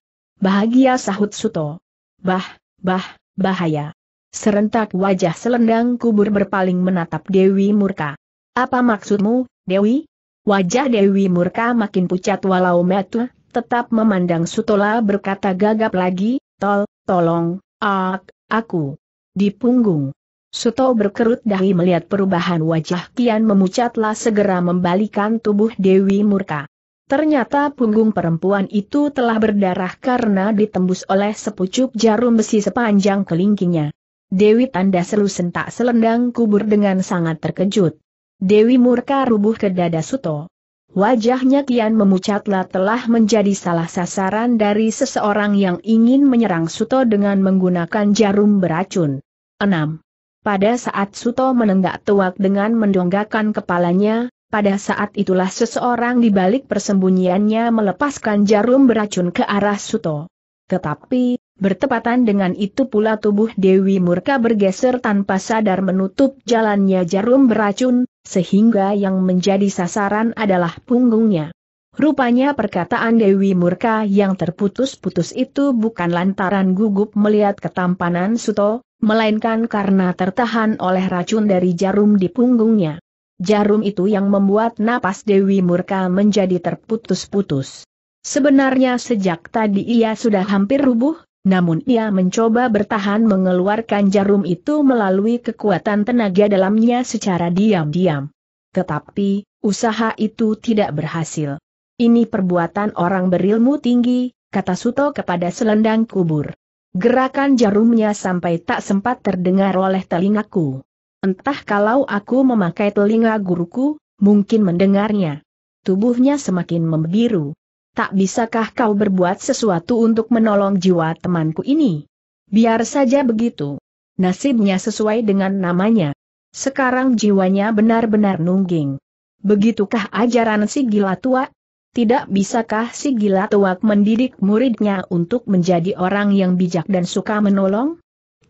Bahagia sahut Suto. Bah, bah, bahaya. Serentak wajah selendang kubur berpaling menatap Dewi Murka. Apa maksudmu, Dewi? Wajah Dewi Murka makin pucat walau metu, tetap memandang Sutola berkata gagap lagi, tol, tolong, ak, aku. Di punggung. Suto berkerut dahi melihat perubahan wajah Kian memucatlah segera membalikan tubuh Dewi Murka. Ternyata punggung perempuan itu telah berdarah karena ditembus oleh sepucuk jarum besi sepanjang kelingkingnya. Dewi Tanda Selu sentak selendang kubur dengan sangat terkejut. Dewi murka rubuh ke dada Suto. Wajahnya kian memucatlah telah menjadi salah sasaran dari seseorang yang ingin menyerang Suto dengan menggunakan jarum beracun. 6. Pada saat Suto menenggak tuak dengan mendonggakan kepalanya, pada saat itulah seseorang di balik persembunyiannya melepaskan jarum beracun ke arah Suto. Tetapi, bertepatan dengan itu pula tubuh Dewi Murka bergeser tanpa sadar menutup jalannya jarum beracun, sehingga yang menjadi sasaran adalah punggungnya. Rupanya perkataan Dewi Murka yang terputus-putus itu bukan lantaran gugup melihat ketampanan Suto, melainkan karena tertahan oleh racun dari jarum di punggungnya jarum itu yang membuat napas Dewi Murka menjadi terputus-putus. Sebenarnya sejak tadi ia sudah hampir rubuh, namun ia mencoba bertahan mengeluarkan jarum itu melalui kekuatan tenaga dalamnya secara diam-diam. Tetapi, usaha itu tidak berhasil. Ini perbuatan orang berilmu tinggi, kata Suto kepada selendang kubur. Gerakan jarumnya sampai tak sempat terdengar oleh telingaku. Entah kalau aku memakai telinga guruku, mungkin mendengarnya. Tubuhnya semakin membiru. Tak bisakah kau berbuat sesuatu untuk menolong jiwa temanku ini? Biar saja begitu. Nasibnya sesuai dengan namanya. Sekarang jiwanya benar-benar nungging. Begitukah ajaran si gila tua? Tidak bisakah si gila tua mendidik muridnya untuk menjadi orang yang bijak dan suka menolong?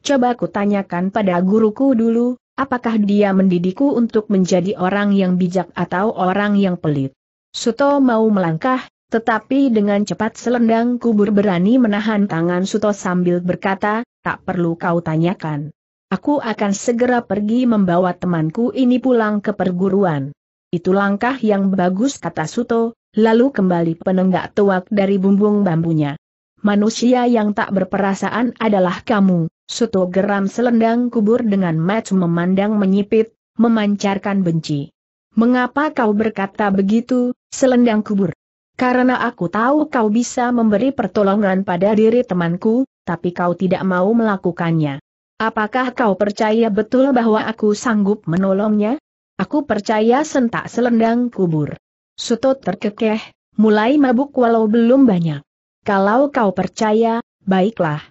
Coba kutanyakan pada guruku dulu, Apakah dia mendidikku untuk menjadi orang yang bijak atau orang yang pelit? Suto mau melangkah, tetapi dengan cepat selendang kubur berani menahan tangan Suto sambil berkata, tak perlu kau tanyakan. Aku akan segera pergi membawa temanku ini pulang ke perguruan. Itu langkah yang bagus kata Suto, lalu kembali penenggak tuak dari bumbung bambunya. Manusia yang tak berperasaan adalah kamu, Suto geram selendang kubur dengan match memandang menyipit, memancarkan benci. Mengapa kau berkata begitu, selendang kubur? Karena aku tahu kau bisa memberi pertolongan pada diri temanku, tapi kau tidak mau melakukannya. Apakah kau percaya betul bahwa aku sanggup menolongnya? Aku percaya sentak selendang kubur. Suto terkekeh, mulai mabuk walau belum banyak. Kalau kau percaya, baiklah.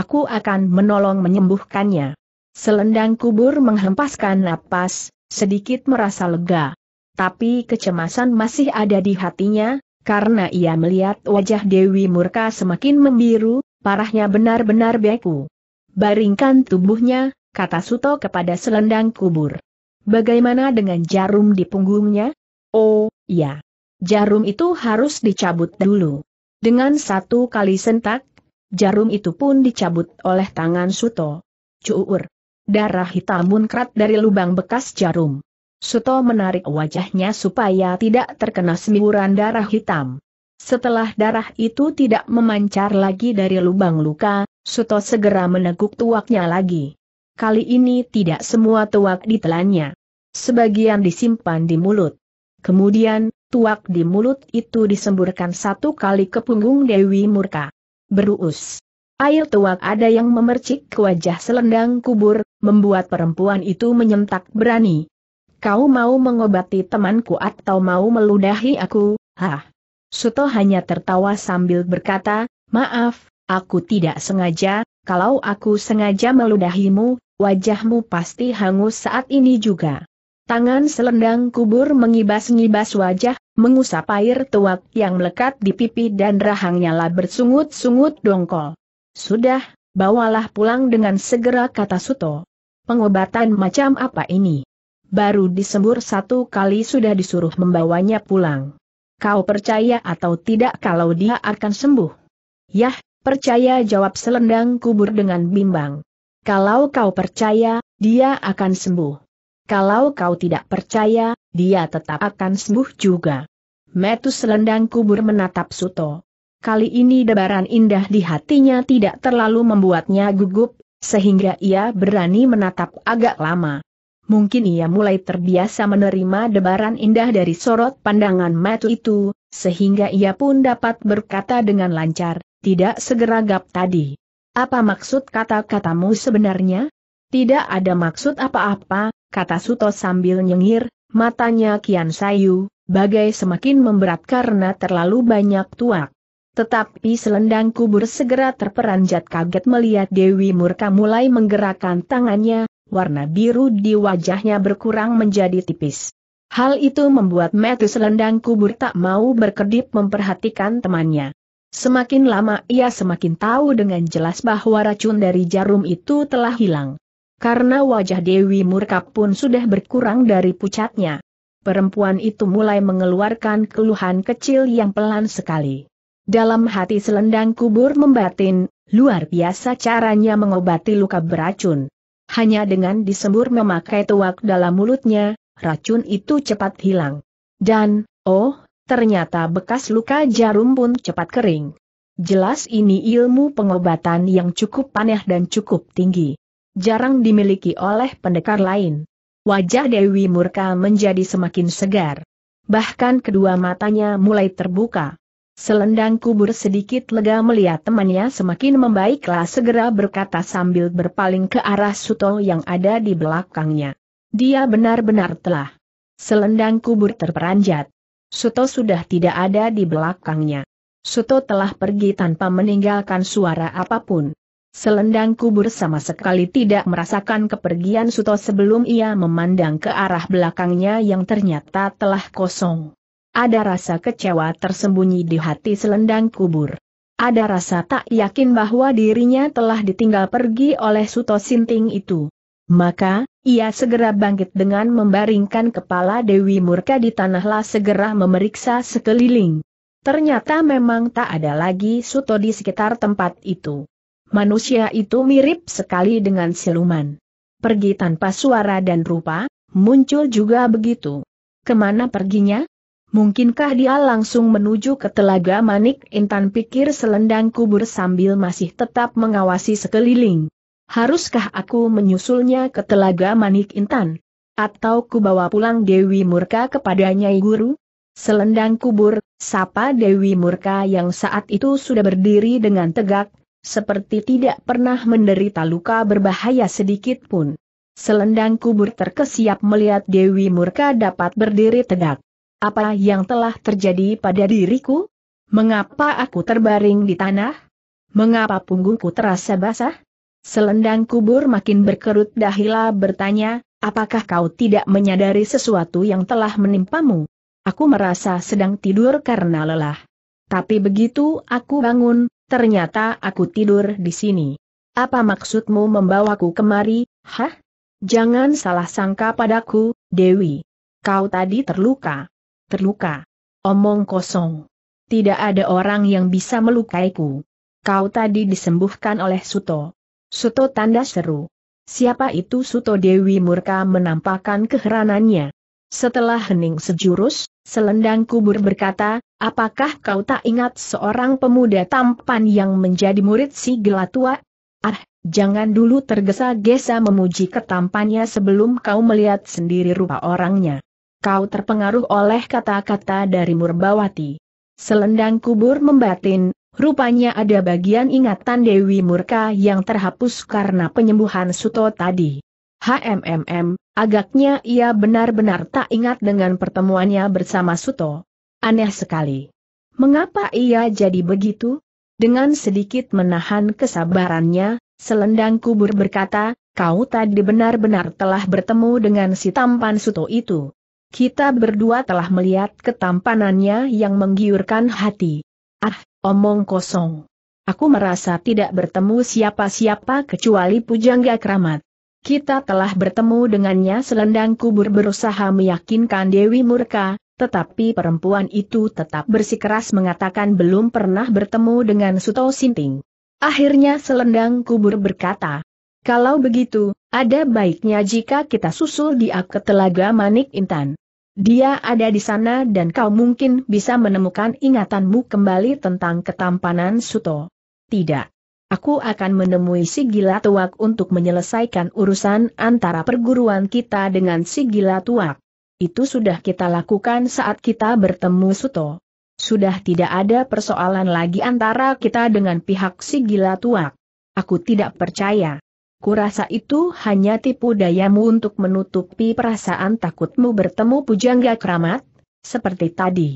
Aku akan menolong menyembuhkannya. Selendang kubur menghempaskan napas, sedikit merasa lega. Tapi kecemasan masih ada di hatinya, karena ia melihat wajah Dewi Murka semakin membiru, parahnya benar-benar beku. Baringkan tubuhnya, kata Suto kepada selendang kubur. Bagaimana dengan jarum di punggungnya? Oh, ya, Jarum itu harus dicabut dulu. Dengan satu kali sentak, Jarum itu pun dicabut oleh tangan Suto. Cuur. Darah hitam munkrat dari lubang bekas jarum. Suto menarik wajahnya supaya tidak terkena semburan darah hitam. Setelah darah itu tidak memancar lagi dari lubang luka, Suto segera meneguk tuaknya lagi. Kali ini tidak semua tuak ditelannya. Sebagian disimpan di mulut. Kemudian, tuak di mulut itu disemburkan satu kali ke punggung Dewi Murka. Berus. Air tuak ada yang memercik ke wajah selendang kubur, membuat perempuan itu menyentak berani. Kau mau mengobati temanku atau mau meludahi aku, hah? Suto hanya tertawa sambil berkata, maaf, aku tidak sengaja, kalau aku sengaja meludahimu, wajahmu pasti hangus saat ini juga. Tangan selendang kubur mengibas-ngibas wajah, mengusap air tuak yang melekat di pipi dan rahangnya lah bersungut-sungut dongkol. Sudah, bawalah pulang dengan segera kata Suto. Pengobatan macam apa ini? Baru disembur satu kali sudah disuruh membawanya pulang. Kau percaya atau tidak kalau dia akan sembuh? Yah, percaya jawab selendang kubur dengan bimbang. Kalau kau percaya, dia akan sembuh. Kalau kau tidak percaya, dia tetap akan sembuh juga. Metus selendang kubur menatap Suto. Kali ini debaran indah di hatinya tidak terlalu membuatnya gugup, sehingga ia berani menatap agak lama. Mungkin ia mulai terbiasa menerima debaran indah dari sorot pandangan Metu itu, sehingga ia pun dapat berkata dengan lancar, tidak segera gap tadi. Apa maksud kata-katamu sebenarnya? Tidak ada maksud apa-apa, kata Suto sambil nyengir, matanya kian sayu, bagai semakin memberat karena terlalu banyak tuak. Tetapi selendang kubur segera terperanjat kaget melihat Dewi Murka mulai menggerakkan tangannya, warna biru di wajahnya berkurang menjadi tipis. Hal itu membuat Matthew selendang kubur tak mau berkedip memperhatikan temannya. Semakin lama ia semakin tahu dengan jelas bahwa racun dari jarum itu telah hilang karena wajah Dewi Murka pun sudah berkurang dari pucatnya. Perempuan itu mulai mengeluarkan keluhan kecil yang pelan sekali. Dalam hati selendang kubur membatin, luar biasa caranya mengobati luka beracun. Hanya dengan disembur memakai tuak dalam mulutnya, racun itu cepat hilang. Dan, oh, ternyata bekas luka jarum pun cepat kering. Jelas ini ilmu pengobatan yang cukup paneh dan cukup tinggi jarang dimiliki oleh pendekar lain. Wajah Dewi Murka menjadi semakin segar. Bahkan kedua matanya mulai terbuka. Selendang kubur sedikit lega melihat temannya semakin membaiklah segera berkata sambil berpaling ke arah Suto yang ada di belakangnya. Dia benar-benar telah. Selendang kubur terperanjat. Suto sudah tidak ada di belakangnya. Suto telah pergi tanpa meninggalkan suara apapun. Selendang kubur sama sekali tidak merasakan kepergian Suto sebelum ia memandang ke arah belakangnya yang ternyata telah kosong. Ada rasa kecewa tersembunyi di hati selendang kubur. Ada rasa tak yakin bahwa dirinya telah ditinggal pergi oleh Suto Sinting itu. Maka, ia segera bangkit dengan membaringkan kepala Dewi Murka di tanahlah segera memeriksa sekeliling. Ternyata memang tak ada lagi Suto di sekitar tempat itu. Manusia itu mirip sekali dengan siluman. Pergi tanpa suara dan rupa, muncul juga begitu. Kemana perginya? Mungkinkah dia langsung menuju ke telaga manik intan pikir selendang kubur sambil masih tetap mengawasi sekeliling. Haruskah aku menyusulnya ke telaga manik intan? Atau ku bawa pulang Dewi Murka kepadanya Nyai Guru? Selendang kubur, sapa Dewi Murka yang saat itu sudah berdiri dengan tegak, seperti tidak pernah menderita luka berbahaya sedikit pun. Selendang kubur terkesiap melihat Dewi Murka dapat berdiri tegak. Apa yang telah terjadi pada diriku? Mengapa aku terbaring di tanah? Mengapa punggungku terasa basah? Selendang kubur makin berkerut dahila bertanya, apakah kau tidak menyadari sesuatu yang telah menimpamu? Aku merasa sedang tidur karena lelah. Tapi begitu aku bangun, Ternyata aku tidur di sini. Apa maksudmu membawaku kemari, hah? Jangan salah sangka padaku, Dewi. Kau tadi terluka. Terluka. Omong kosong. Tidak ada orang yang bisa melukaiku. Kau tadi disembuhkan oleh Suto. Suto tanda seru. Siapa itu Suto Dewi Murka menampakkan keheranannya. Setelah hening sejurus, selendang kubur berkata, Apakah kau tak ingat seorang pemuda tampan yang menjadi murid si gelatua? Ah, jangan dulu tergesa-gesa memuji ketampannya sebelum kau melihat sendiri rupa orangnya. Kau terpengaruh oleh kata-kata dari Murbawati. Selendang kubur membatin, rupanya ada bagian ingatan Dewi Murka yang terhapus karena penyembuhan Suto tadi. HMMM, agaknya ia benar-benar tak ingat dengan pertemuannya bersama Suto. Aneh sekali. Mengapa ia jadi begitu? Dengan sedikit menahan kesabarannya, selendang kubur berkata, kau tadi benar-benar telah bertemu dengan si tampan suto itu. Kita berdua telah melihat ketampanannya yang menggiurkan hati. Ah, omong kosong. Aku merasa tidak bertemu siapa-siapa kecuali pujangga keramat. Kita telah bertemu dengannya selendang kubur berusaha meyakinkan Dewi Murka, tetapi perempuan itu tetap bersikeras mengatakan belum pernah bertemu dengan Suto Sinting. Akhirnya selendang kubur berkata, kalau begitu, ada baiknya jika kita susul dia ke Telaga Manik Intan. Dia ada di sana dan kau mungkin bisa menemukan ingatanmu kembali tentang ketampanan Suto. Tidak. Aku akan menemui si gila tuak untuk menyelesaikan urusan antara perguruan kita dengan si gila tuak. Itu sudah kita lakukan saat kita bertemu Suto. Sudah tidak ada persoalan lagi antara kita dengan pihak si gila tuak. Aku tidak percaya. Kurasa itu hanya tipu dayamu untuk menutupi perasaan takutmu bertemu pujangga keramat, seperti tadi.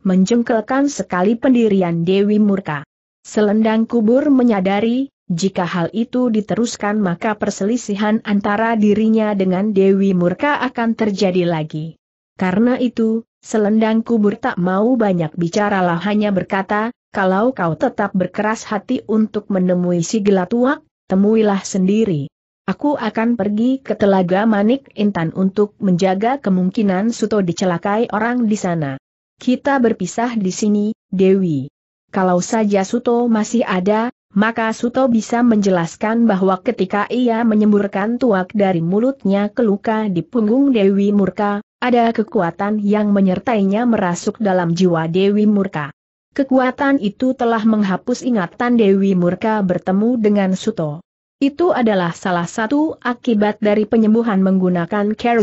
Menjengkelkan sekali pendirian Dewi Murka. Selendang kubur menyadari, jika hal itu diteruskan maka perselisihan antara dirinya dengan Dewi Murka akan terjadi lagi. Karena itu, selendang kubur tak mau banyak bicaralah hanya berkata, kalau kau tetap berkeras hati untuk menemui si gelatuak, temuilah sendiri. Aku akan pergi ke Telaga Manik Intan untuk menjaga kemungkinan Suto dicelakai orang di sana. Kita berpisah di sini, Dewi. Kalau saja Suto masih ada, maka Suto bisa menjelaskan bahwa ketika ia menyemburkan tuak dari mulutnya ke luka di punggung Dewi Murka, ada kekuatan yang menyertainya merasuk dalam jiwa Dewi Murka. Kekuatan itu telah menghapus ingatan Dewi Murka bertemu dengan Suto. Itu adalah salah satu akibat dari penyembuhan menggunakan care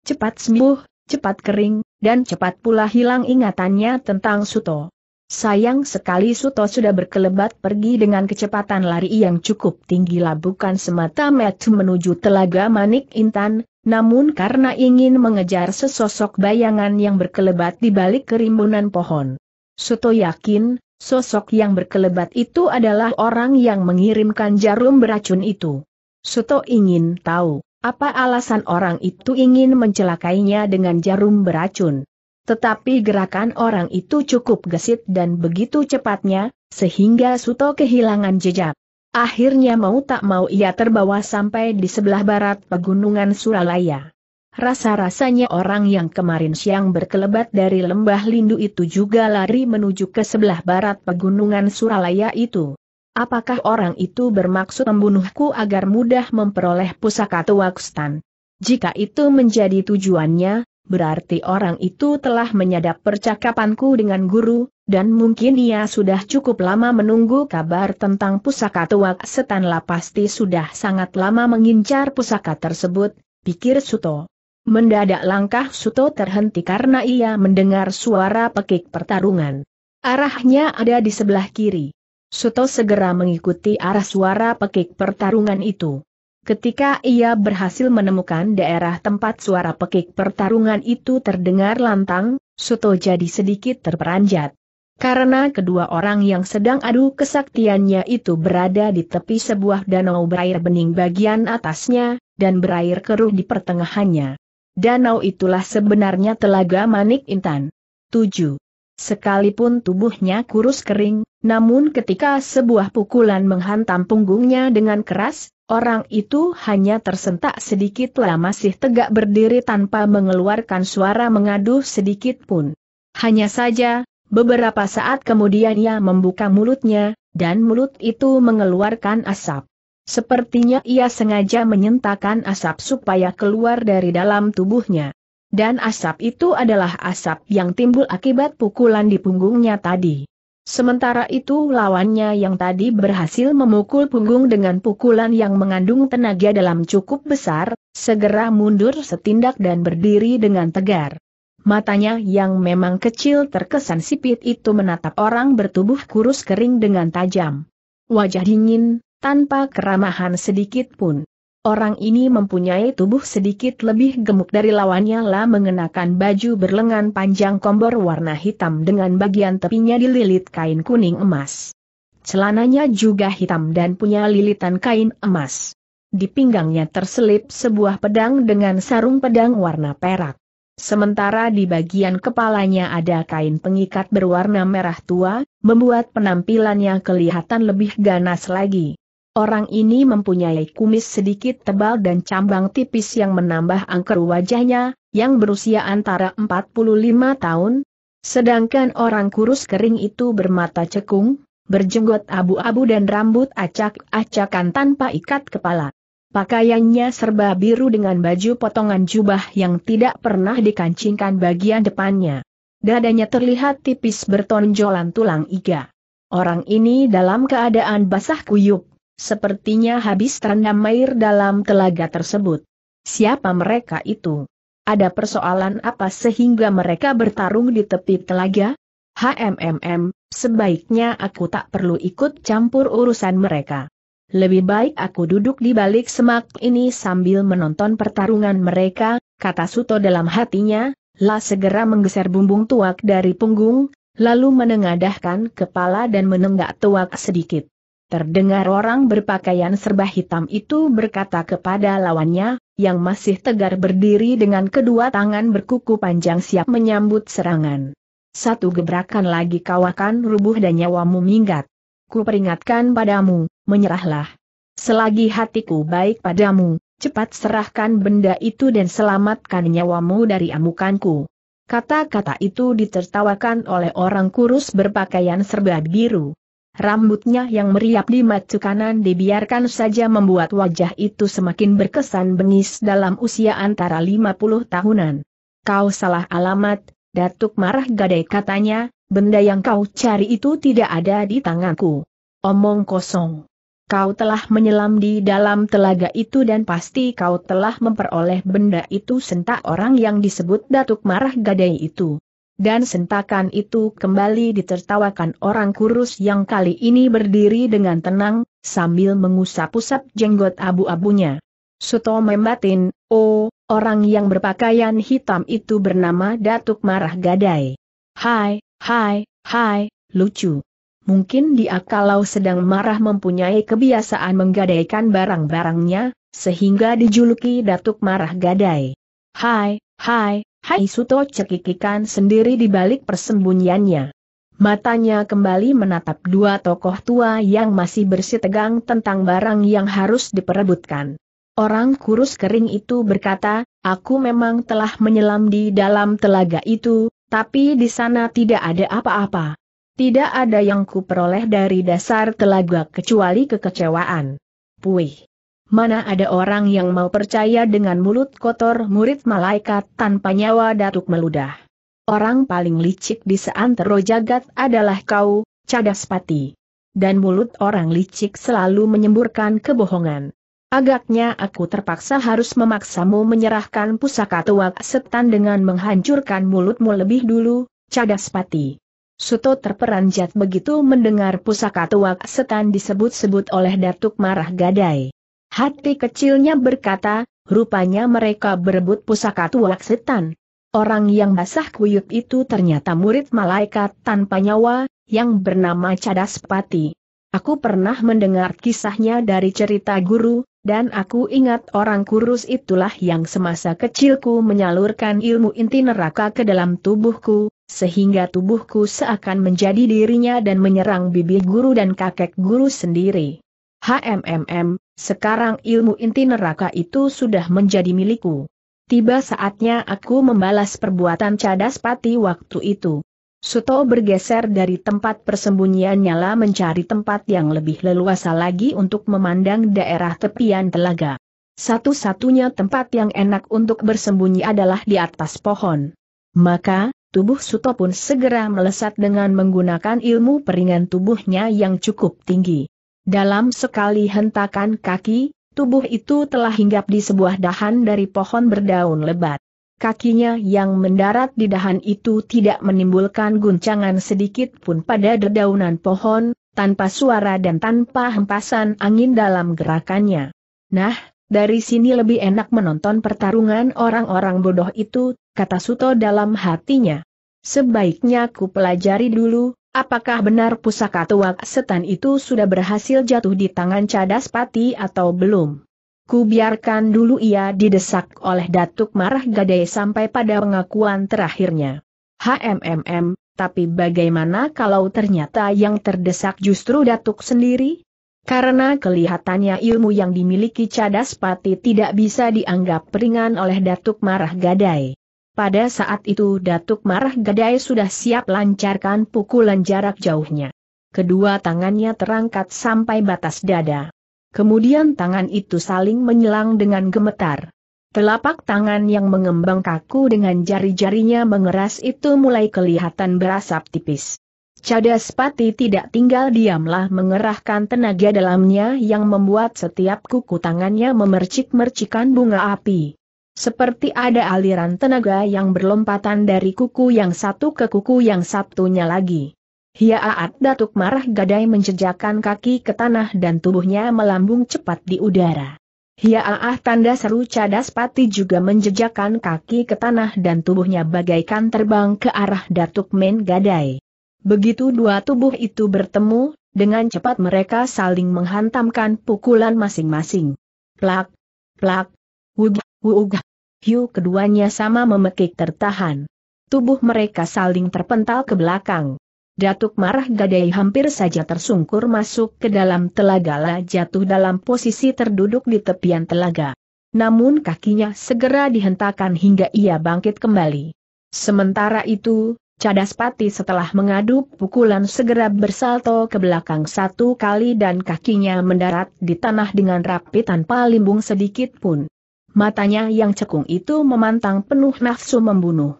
Cepat sembuh, cepat kering, dan cepat pula hilang ingatannya tentang Suto. Sayang sekali Suto sudah berkelebat pergi dengan kecepatan lari yang cukup tinggi lah bukan semata metu menuju telaga Manik Intan, namun karena ingin mengejar sesosok bayangan yang berkelebat di balik kerimbunan pohon. Suto yakin, sosok yang berkelebat itu adalah orang yang mengirimkan jarum beracun itu. Suto ingin tahu, apa alasan orang itu ingin mencelakainya dengan jarum beracun. Tetapi gerakan orang itu cukup gesit dan begitu cepatnya, sehingga Suto kehilangan jejak. Akhirnya mau tak mau ia terbawa sampai di sebelah barat pegunungan Suralaya. Rasa-rasanya orang yang kemarin siang berkelebat dari lembah lindu itu juga lari menuju ke sebelah barat pegunungan Suralaya itu. Apakah orang itu bermaksud membunuhku agar mudah memperoleh pusaka Tuwakstan? Jika itu menjadi tujuannya, berarti orang itu telah menyadap percakapanku dengan guru, dan mungkin ia sudah cukup lama menunggu kabar tentang pusaka tuak setanlah pasti sudah sangat lama mengincar pusaka tersebut, pikir Suto. Mendadak langkah Suto terhenti karena ia mendengar suara pekik pertarungan. Arahnya ada di sebelah kiri. Suto segera mengikuti arah suara pekik pertarungan itu. Ketika ia berhasil menemukan daerah tempat suara pekik pertarungan itu terdengar lantang, Suto jadi sedikit terperanjat. Karena kedua orang yang sedang adu kesaktiannya itu berada di tepi sebuah danau berair bening bagian atasnya, dan berair keruh di pertengahannya. Danau itulah sebenarnya Telaga Manik Intan. 7. Sekalipun tubuhnya kurus kering, namun ketika sebuah pukulan menghantam punggungnya dengan keras, Orang itu hanya tersentak sedikit lama masih tegak berdiri tanpa mengeluarkan suara mengadu sedikit pun. Hanya saja, beberapa saat kemudian ia membuka mulutnya, dan mulut itu mengeluarkan asap. Sepertinya ia sengaja menyentakan asap supaya keluar dari dalam tubuhnya. Dan asap itu adalah asap yang timbul akibat pukulan di punggungnya tadi. Sementara itu lawannya yang tadi berhasil memukul punggung dengan pukulan yang mengandung tenaga dalam cukup besar, segera mundur setindak dan berdiri dengan tegar. Matanya yang memang kecil terkesan sipit itu menatap orang bertubuh kurus kering dengan tajam. Wajah dingin, tanpa keramahan sedikit pun. Orang ini mempunyai tubuh sedikit lebih gemuk dari lawannya lah mengenakan baju berlengan panjang kombor warna hitam dengan bagian tepinya dililit kain kuning emas. Celananya juga hitam dan punya lilitan kain emas. Di pinggangnya terselip sebuah pedang dengan sarung pedang warna perak. Sementara di bagian kepalanya ada kain pengikat berwarna merah tua, membuat penampilannya kelihatan lebih ganas lagi. Orang ini mempunyai kumis sedikit tebal dan cambang tipis yang menambah angker wajahnya, yang berusia antara 45 tahun. Sedangkan orang kurus kering itu bermata cekung, berjenggot abu-abu dan rambut acak-acakan tanpa ikat kepala. Pakaiannya serba biru dengan baju potongan jubah yang tidak pernah dikancingkan bagian depannya. Dadanya terlihat tipis bertonjolan tulang iga. Orang ini dalam keadaan basah kuyup sepertinya habis terendam air dalam telaga tersebut. Siapa mereka itu? Ada persoalan apa sehingga mereka bertarung di tepi telaga? HMMM, sebaiknya aku tak perlu ikut campur urusan mereka. Lebih baik aku duduk di balik semak ini sambil menonton pertarungan mereka, kata Suto dalam hatinya, La segera menggeser bumbung tuak dari punggung, lalu menengadahkan kepala dan menenggak tuak sedikit. Terdengar orang berpakaian serba hitam itu berkata kepada lawannya, yang masih tegar berdiri dengan kedua tangan berkuku panjang siap menyambut serangan. Satu gebrakan lagi kau akan rubuh dan nyawamu minggat. Ku peringatkan padamu, menyerahlah. Selagi hatiku baik padamu, cepat serahkan benda itu dan selamatkan nyawamu dari amukanku. Kata-kata itu ditertawakan oleh orang kurus berpakaian serba biru. Rambutnya yang meriap di macu kanan dibiarkan saja membuat wajah itu semakin berkesan bengis dalam usia antara 50 tahunan. Kau salah alamat, Datuk marah gadai katanya, benda yang kau cari itu tidak ada di tanganku. Omong kosong. Kau telah menyelam di dalam telaga itu dan pasti kau telah memperoleh benda itu sentak orang yang disebut Datuk Marah Gadai itu dan sentakan itu kembali ditertawakan orang kurus yang kali ini berdiri dengan tenang, sambil mengusap-usap jenggot abu-abunya. Suto membatin, oh, orang yang berpakaian hitam itu bernama Datuk Marah Gadai. Hai, hai, hai, lucu. Mungkin dia kalau sedang marah mempunyai kebiasaan menggadaikan barang-barangnya, sehingga dijuluki Datuk Marah Gadai. Hai, hai, Hai Suto cekikikan sendiri di balik persembunyiannya. Matanya kembali menatap dua tokoh tua yang masih bersitegang tentang barang yang harus diperebutkan. Orang kurus kering itu berkata, aku memang telah menyelam di dalam telaga itu, tapi di sana tidak ada apa-apa. Tidak ada yang kuperoleh dari dasar telaga kecuali kekecewaan. Puih. Mana ada orang yang mau percaya dengan mulut kotor murid malaikat tanpa nyawa datuk meludah. Orang paling licik di seantero jagat adalah kau, Cadaspati. Dan mulut orang licik selalu menyemburkan kebohongan. Agaknya aku terpaksa harus memaksamu menyerahkan pusaka tuak setan dengan menghancurkan mulutmu lebih dulu, Cadaspati. Suto terperanjat begitu mendengar pusaka tuak setan disebut-sebut oleh Datuk Marah Gadai. Hati kecilnya berkata, rupanya mereka berebut pusaka tuak setan. Orang yang basah kuyup itu ternyata murid malaikat tanpa nyawa, yang bernama Cadas Pati. Aku pernah mendengar kisahnya dari cerita guru, dan aku ingat orang kurus itulah yang semasa kecilku menyalurkan ilmu inti neraka ke dalam tubuhku, sehingga tubuhku seakan menjadi dirinya dan menyerang bibi guru dan kakek guru sendiri. HMMM, sekarang ilmu inti neraka itu sudah menjadi milikku. Tiba saatnya aku membalas perbuatan cadas pati waktu itu. Suto bergeser dari tempat persembunyian nyala mencari tempat yang lebih leluasa lagi untuk memandang daerah tepian telaga. Satu-satunya tempat yang enak untuk bersembunyi adalah di atas pohon. Maka, tubuh Suto pun segera melesat dengan menggunakan ilmu peringan tubuhnya yang cukup tinggi. Dalam sekali hentakan kaki, tubuh itu telah hinggap di sebuah dahan dari pohon berdaun lebat. Kakinya yang mendarat di dahan itu tidak menimbulkan guncangan sedikit pun pada dedaunan pohon, tanpa suara dan tanpa hempasan angin dalam gerakannya. Nah, dari sini lebih enak menonton pertarungan orang-orang bodoh itu, kata Suto dalam hatinya. Sebaiknya ku pelajari dulu, Apakah benar pusaka tuak setan itu sudah berhasil jatuh di tangan cadas pati atau belum? Ku biarkan dulu ia didesak oleh Datuk Marah Gadai sampai pada pengakuan terakhirnya. HMMM, tapi bagaimana kalau ternyata yang terdesak justru Datuk sendiri? Karena kelihatannya ilmu yang dimiliki cadas pati tidak bisa dianggap ringan oleh Datuk Marah Gadai. Pada saat itu Datuk Marah Gadai sudah siap lancarkan pukulan jarak jauhnya. Kedua tangannya terangkat sampai batas dada. Kemudian tangan itu saling menyelang dengan gemetar. Telapak tangan yang mengembang kaku dengan jari-jarinya mengeras itu mulai kelihatan berasap tipis. Cadas Pati tidak tinggal diamlah mengerahkan tenaga dalamnya yang membuat setiap kuku tangannya memercik-mercikan bunga api. Seperti ada aliran tenaga yang berlompatan dari kuku yang satu ke kuku yang satunya lagi. Hiaat Datuk Marah Gadai menjejakkan kaki ke tanah dan tubuhnya melambung cepat di udara. Hiaat tanda seru cadas pati juga menjejakkan kaki ke tanah dan tubuhnya bagaikan terbang ke arah Datuk Men Gadai. Begitu dua tubuh itu bertemu, dengan cepat mereka saling menghantamkan pukulan masing-masing. Plak, plak, wug, wug hiu keduanya sama memekik tertahan. Tubuh mereka saling terpental ke belakang. Datuk Marah Gadai hampir saja tersungkur masuk ke dalam telaga lah jatuh dalam posisi terduduk di tepian telaga. Namun kakinya segera dihentakkan hingga ia bangkit kembali. Sementara itu, Cadaspati setelah mengaduk pukulan segera bersalto ke belakang satu kali dan kakinya mendarat di tanah dengan rapi tanpa limbung sedikit pun. Matanya yang cekung itu memantang penuh nafsu membunuh.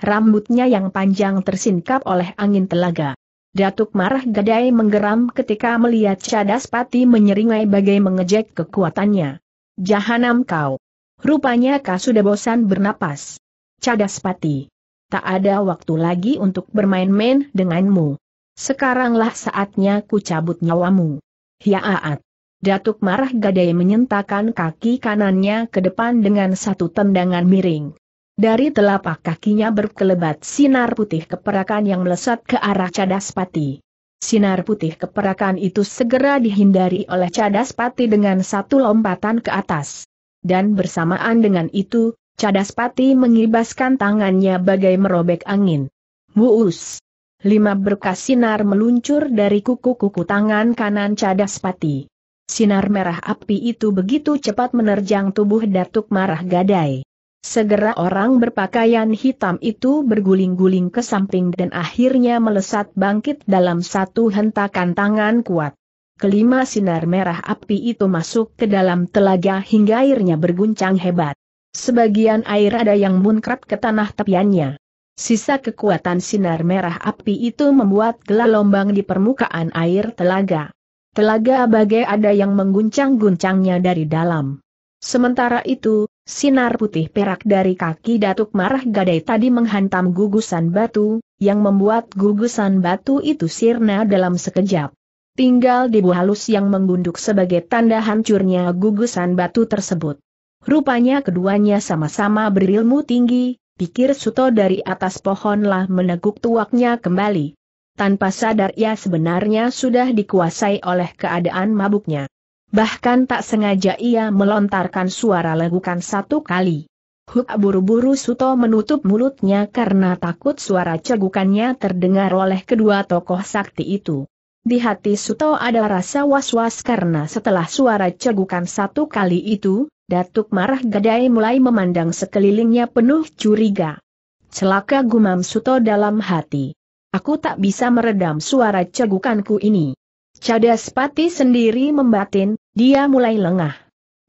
Rambutnya yang panjang tersingkap oleh angin telaga. Datuk Marah Gadai menggeram ketika melihat Cadas Pati menyeringai bagai mengejek kekuatannya. Jahanam kau! Rupanya kau sudah bosan bernapas. Cadas Pati. Tak ada waktu lagi untuk bermain-main denganmu. Sekaranglah saatnya ku cabut nyawamu. Hiaat. Datuk Marah Gadai menyentakkan kaki kanannya ke depan dengan satu tendangan miring. Dari telapak kakinya berkelebat sinar putih keperakan yang melesat ke arah cadas pati. Sinar putih keperakan itu segera dihindari oleh cadas pati dengan satu lompatan ke atas. Dan bersamaan dengan itu, cadas pati mengibaskan tangannya bagai merobek angin. Muus! Lima berkas sinar meluncur dari kuku-kuku tangan kanan cadas pati. Sinar merah api itu begitu cepat menerjang tubuh Datuk Marah Gadai. Segera orang berpakaian hitam itu berguling-guling ke samping dan akhirnya melesat bangkit dalam satu hentakan tangan kuat. Kelima sinar merah api itu masuk ke dalam telaga hingga airnya berguncang hebat. Sebagian air ada yang munkrat ke tanah tepiannya. Sisa kekuatan sinar merah api itu membuat gelombang di permukaan air telaga. Telaga bagai ada yang mengguncang-guncangnya dari dalam. Sementara itu, sinar putih perak dari kaki Datuk Marah Gadai tadi menghantam gugusan batu, yang membuat gugusan batu itu sirna dalam sekejap. Tinggal debu halus yang menggunduk sebagai tanda hancurnya gugusan batu tersebut. Rupanya keduanya sama-sama berilmu tinggi, pikir Suto dari atas pohonlah meneguk tuaknya kembali tanpa sadar ia sebenarnya sudah dikuasai oleh keadaan mabuknya. Bahkan tak sengaja ia melontarkan suara legukan satu kali. Huk buru-buru Suto menutup mulutnya karena takut suara cegukannya terdengar oleh kedua tokoh sakti itu. Di hati Suto ada rasa was-was karena setelah suara cegukan satu kali itu, Datuk Marah Gadai mulai memandang sekelilingnya penuh curiga. Celaka gumam Suto dalam hati. Aku tak bisa meredam suara cegukanku ini. Cadas Pati sendiri membatin, dia mulai lengah.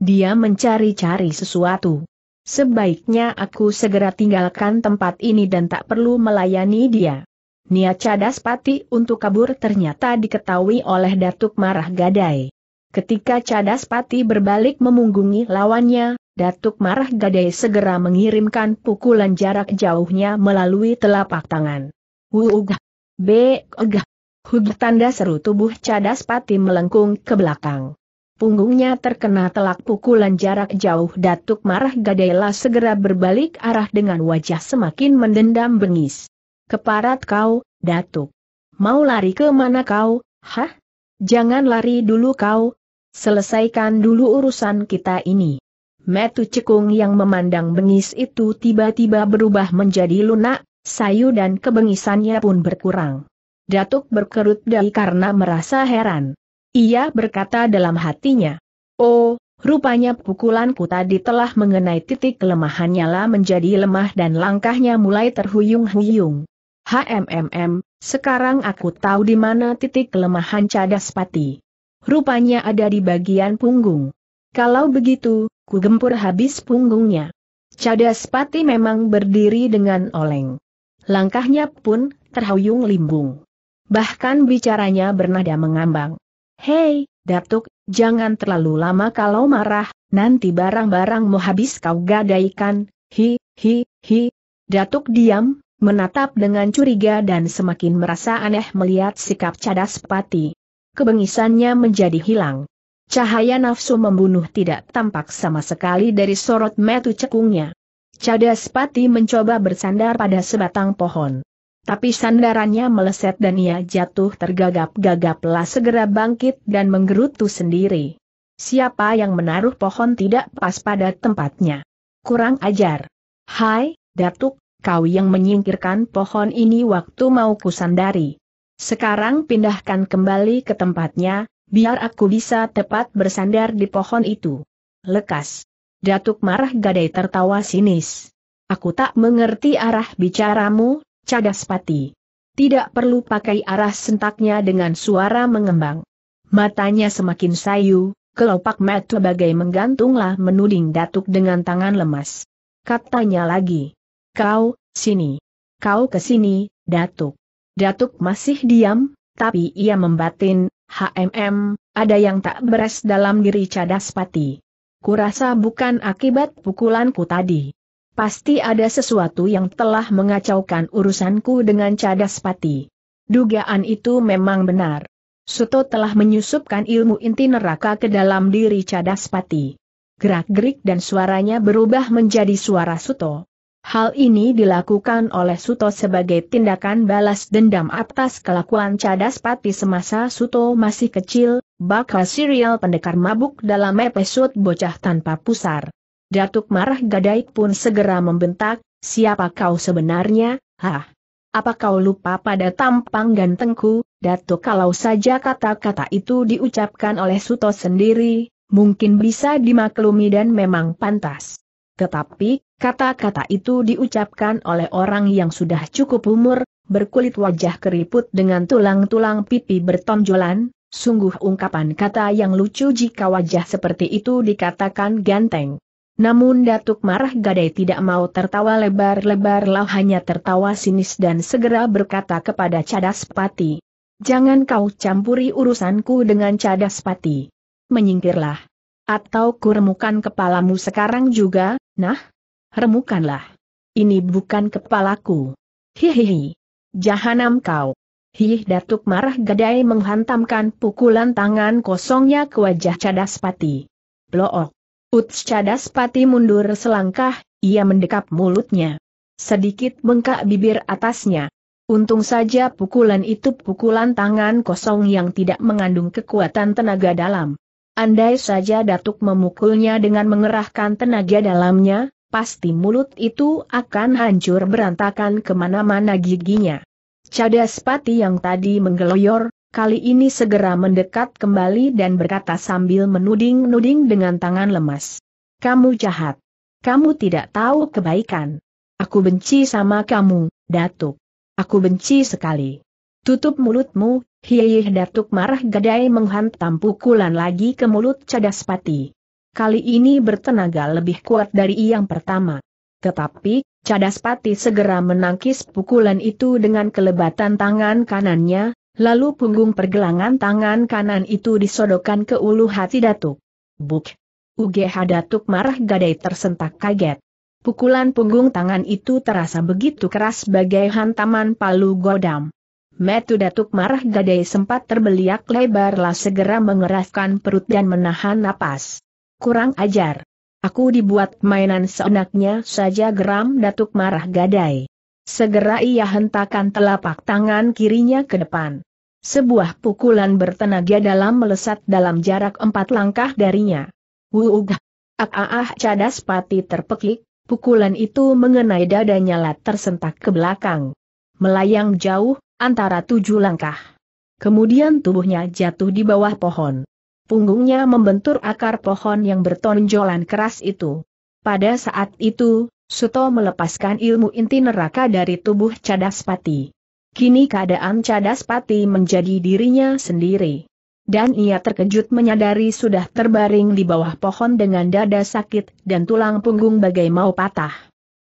Dia mencari-cari sesuatu. Sebaiknya aku segera tinggalkan tempat ini dan tak perlu melayani dia. Niat Cadas Pati untuk kabur ternyata diketahui oleh Datuk Marah Gadai. Ketika Cadas Pati berbalik memunggungi lawannya, Datuk Marah Gadai segera mengirimkan pukulan jarak jauhnya melalui telapak tangan. Wuga. B. Hug tanda seru tubuh cadas pati melengkung ke belakang. Punggungnya terkena telak pukulan jarak jauh Datuk Marah Gadela segera berbalik arah dengan wajah semakin mendendam bengis. Keparat kau, Datuk. Mau lari ke mana kau, hah? Jangan lari dulu kau. Selesaikan dulu urusan kita ini. Metu cekung yang memandang bengis itu tiba-tiba berubah menjadi lunak, sayu dan kebengisannya pun berkurang. Datuk berkerut dahi karena merasa heran. Ia berkata dalam hatinya, Oh, rupanya pukulanku tadi telah mengenai titik kelemahannya lah menjadi lemah dan langkahnya mulai terhuyung-huyung. HMMM, sekarang aku tahu di mana titik kelemahan cadas pati. Rupanya ada di bagian punggung. Kalau begitu, ku gempur habis punggungnya. Cadas pati memang berdiri dengan oleng. Langkahnya pun terhuyung limbung. Bahkan bicaranya bernada mengambang. Hei, Datuk, jangan terlalu lama kalau marah, nanti barang-barangmu habis kau gadaikan, hi, hi, hi. Datuk diam, menatap dengan curiga dan semakin merasa aneh melihat sikap cadas pati. Kebengisannya menjadi hilang. Cahaya nafsu membunuh tidak tampak sama sekali dari sorot metu cekungnya. Cadas Pati mencoba bersandar pada sebatang pohon. Tapi sandarannya meleset dan ia jatuh tergagap-gagaplah segera bangkit dan menggerutu sendiri. Siapa yang menaruh pohon tidak pas pada tempatnya? Kurang ajar. Hai, Datuk, kau yang menyingkirkan pohon ini waktu mau kusandari. Sekarang pindahkan kembali ke tempatnya, biar aku bisa tepat bersandar di pohon itu. Lekas. Datuk Marah Gadai tertawa sinis. Aku tak mengerti arah bicaramu, Cadaspati. Tidak perlu pakai arah sentaknya dengan suara mengembang. Matanya semakin sayu, kelopak mata bagai menggantunglah menuding Datuk dengan tangan lemas. Katanya lagi. Kau, sini. Kau ke sini, Datuk. Datuk masih diam, tapi ia membatin, HMM, ada yang tak beres dalam diri cadas kurasa bukan akibat pukulanku tadi. Pasti ada sesuatu yang telah mengacaukan urusanku dengan cadas pati. Dugaan itu memang benar. Suto telah menyusupkan ilmu inti neraka ke dalam diri cadas pati. Gerak-gerik dan suaranya berubah menjadi suara Suto. Hal ini dilakukan oleh Suto sebagai tindakan balas dendam atas kelakuan cadas pati semasa Suto masih kecil, bakal serial pendekar mabuk dalam episode Bocah Tanpa Pusar. Datuk Marah Gadai pun segera membentak, siapa kau sebenarnya, hah? Apa kau lupa pada tampang gantengku, Datuk kalau saja kata-kata itu diucapkan oleh Suto sendiri, mungkin bisa dimaklumi dan memang pantas. Tetapi, Kata-kata itu diucapkan oleh orang yang sudah cukup umur, berkulit wajah keriput dengan tulang-tulang pipi bertonjolan, sungguh ungkapan kata yang lucu jika wajah seperti itu dikatakan ganteng. Namun Datuk Marah Gadai tidak mau tertawa lebar-lebar lah hanya tertawa sinis dan segera berkata kepada Cadas Pati. Jangan kau campuri urusanku dengan Cadas Pati. Menyingkirlah. Atau kuremukan kepalamu sekarang juga, nah, remukanlah. Ini bukan kepalaku. Hihihi. Jahanam kau. Hih Datuk marah gadai menghantamkan pukulan tangan kosongnya ke wajah Cadaspati. Blook. Uts Cadaspati mundur selangkah, ia mendekap mulutnya. Sedikit bengkak bibir atasnya. Untung saja pukulan itu pukulan tangan kosong yang tidak mengandung kekuatan tenaga dalam. Andai saja Datuk memukulnya dengan mengerahkan tenaga dalamnya, pasti mulut itu akan hancur berantakan kemana-mana giginya. Cadas pati yang tadi menggeloyor, kali ini segera mendekat kembali dan berkata sambil menuding-nuding dengan tangan lemas. Kamu jahat. Kamu tidak tahu kebaikan. Aku benci sama kamu, Datuk. Aku benci sekali. Tutup mulutmu, hiyih Datuk marah gadai menghantam pukulan lagi ke mulut cadas pati kali ini bertenaga lebih kuat dari yang pertama. Tetapi, Cadaspati segera menangkis pukulan itu dengan kelebatan tangan kanannya, lalu punggung pergelangan tangan kanan itu disodokan ke ulu hati Datuk. Buk! UGH Datuk marah gadai tersentak kaget. Pukulan punggung tangan itu terasa begitu keras bagai hantaman palu godam. Metu Datuk marah gadai sempat terbeliak lebarlah segera mengeraskan perut dan menahan napas kurang ajar. Aku dibuat mainan seenaknya saja geram Datuk marah gadai. Segera ia hentakan telapak tangan kirinya ke depan. Sebuah pukulan bertenaga dalam melesat dalam jarak empat langkah darinya. Wuugah! Ah, ah cadas pati terpekik, pukulan itu mengenai dadanya lat tersentak ke belakang. Melayang jauh, antara tujuh langkah. Kemudian tubuhnya jatuh di bawah pohon punggungnya membentur akar pohon yang bertonjolan keras itu. Pada saat itu, Suto melepaskan ilmu inti neraka dari tubuh Cadaspati. Kini keadaan Cadaspati menjadi dirinya sendiri. Dan ia terkejut menyadari sudah terbaring di bawah pohon dengan dada sakit dan tulang punggung bagai mau patah.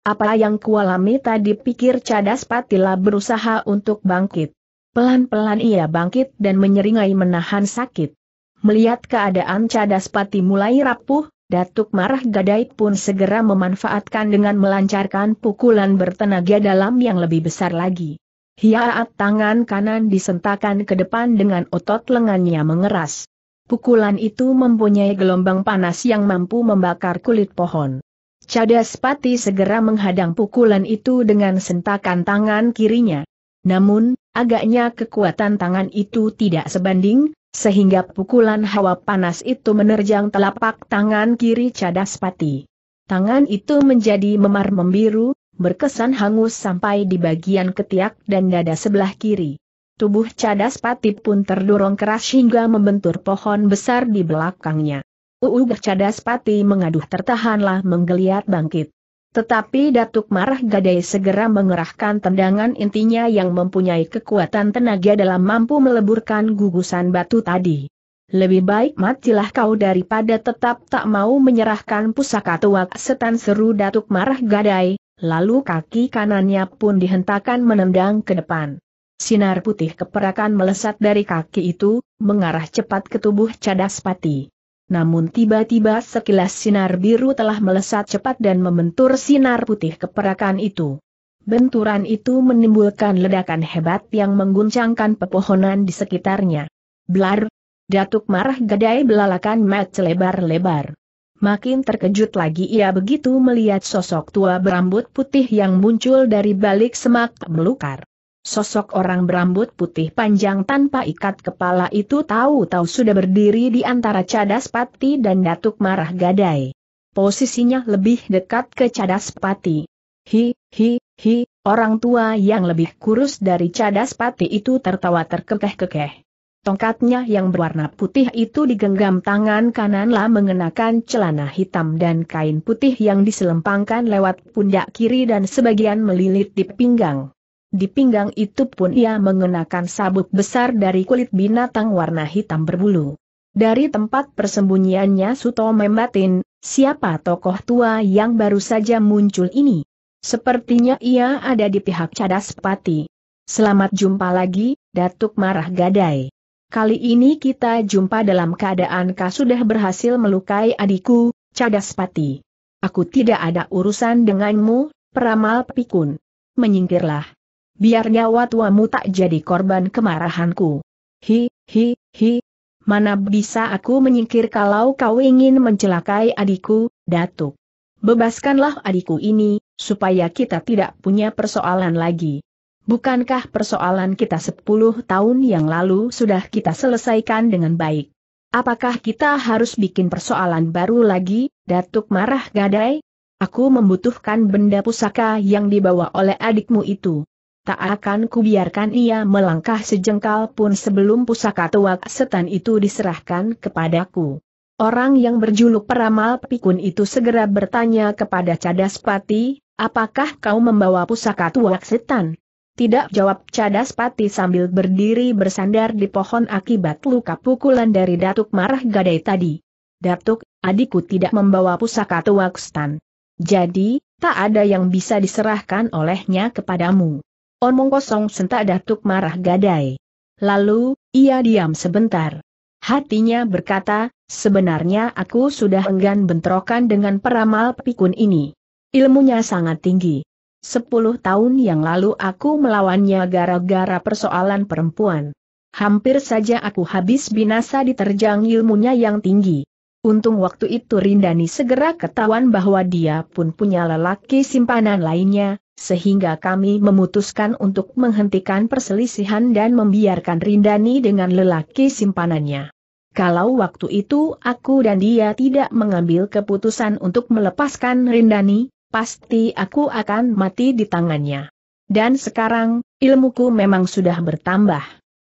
Apa yang kualami tadi pikir Cadaspatila berusaha untuk bangkit. Pelan-pelan ia bangkit dan menyeringai menahan sakit. Melihat keadaan cadas pati mulai rapuh, Datuk Marah Gadai pun segera memanfaatkan dengan melancarkan pukulan bertenaga dalam yang lebih besar lagi. Hiaat tangan kanan disentakan ke depan dengan otot lengannya mengeras. Pukulan itu mempunyai gelombang panas yang mampu membakar kulit pohon. Cadas Pati segera menghadang pukulan itu dengan sentakan tangan kirinya. Namun, agaknya kekuatan tangan itu tidak sebanding, sehingga pukulan hawa panas itu menerjang telapak tangan kiri cadas pati. Tangan itu menjadi memar membiru, berkesan hangus sampai di bagian ketiak dan dada sebelah kiri. Tubuh cadas pati pun terdorong keras hingga membentur pohon besar di belakangnya. Uubah cadas pati mengaduh tertahanlah menggeliat bangkit. Tetapi Datuk Marah Gadai segera mengerahkan tendangan intinya yang mempunyai kekuatan tenaga dalam mampu meleburkan gugusan batu tadi. Lebih baik matilah kau daripada tetap tak mau menyerahkan pusaka tua setan seru Datuk Marah Gadai, lalu kaki kanannya pun dihentakkan menendang ke depan. Sinar putih keperakan melesat dari kaki itu, mengarah cepat ke tubuh cadas pati. Namun tiba-tiba sekilas sinar biru telah melesat cepat dan membentur sinar putih keperakan itu. Benturan itu menimbulkan ledakan hebat yang mengguncangkan pepohonan di sekitarnya. Blar! Datuk marah gadai belalakan mat lebar-lebar. Makin terkejut lagi ia begitu melihat sosok tua berambut putih yang muncul dari balik semak melukar. Sosok orang berambut putih panjang tanpa ikat kepala itu tahu-tahu sudah berdiri di antara Cadas Pati dan Datuk Marah Gadai. Posisinya lebih dekat ke Cadas Pati. Hi, hi, hi, orang tua yang lebih kurus dari Cadas Pati itu tertawa terkekeh-kekeh. Tongkatnya yang berwarna putih itu digenggam tangan kananlah mengenakan celana hitam dan kain putih yang diselempangkan lewat pundak kiri dan sebagian melilit di pinggang. Di pinggang itu pun ia mengenakan sabuk besar dari kulit binatang warna hitam berbulu. Dari tempat persembunyiannya Suto membatin, siapa tokoh tua yang baru saja muncul ini? Sepertinya ia ada di pihak cadas pati. Selamat jumpa lagi, Datuk Marah Gadai. Kali ini kita jumpa dalam keadaan kau sudah berhasil melukai adikku, cadas pati. Aku tidak ada urusan denganmu, peramal pikun. Menyingkirlah biar nyawa tuamu tak jadi korban kemarahanku. Hi, hi, hi. Mana bisa aku menyingkir kalau kau ingin mencelakai adikku, Datuk. Bebaskanlah adikku ini, supaya kita tidak punya persoalan lagi. Bukankah persoalan kita 10 tahun yang lalu sudah kita selesaikan dengan baik? Apakah kita harus bikin persoalan baru lagi, Datuk marah gadai? Aku membutuhkan benda pusaka yang dibawa oleh adikmu itu. Tak akan kubiarkan ia melangkah sejengkal pun sebelum pusaka tuak setan itu diserahkan kepadaku. Orang yang berjuluk peramal pikun itu segera bertanya kepada Cadaspati, apakah kau membawa pusaka tuak setan? Tidak jawab Cadaspati sambil berdiri bersandar di pohon akibat luka pukulan dari Datuk Marah Gadai tadi. Datuk, adikku tidak membawa pusaka tuak setan. Jadi, tak ada yang bisa diserahkan olehnya kepadamu. Omong kosong sentak Datuk marah gadai. Lalu, ia diam sebentar. Hatinya berkata, sebenarnya aku sudah enggan bentrokan dengan peramal pikun ini. Ilmunya sangat tinggi. Sepuluh tahun yang lalu aku melawannya gara-gara persoalan perempuan. Hampir saja aku habis binasa diterjang ilmunya yang tinggi. Untung waktu itu Rindani segera ketahuan bahwa dia pun punya lelaki simpanan lainnya, sehingga kami memutuskan untuk menghentikan perselisihan dan membiarkan Rindani dengan lelaki simpanannya. Kalau waktu itu aku dan dia tidak mengambil keputusan untuk melepaskan Rindani, pasti aku akan mati di tangannya. Dan sekarang, ilmuku memang sudah bertambah.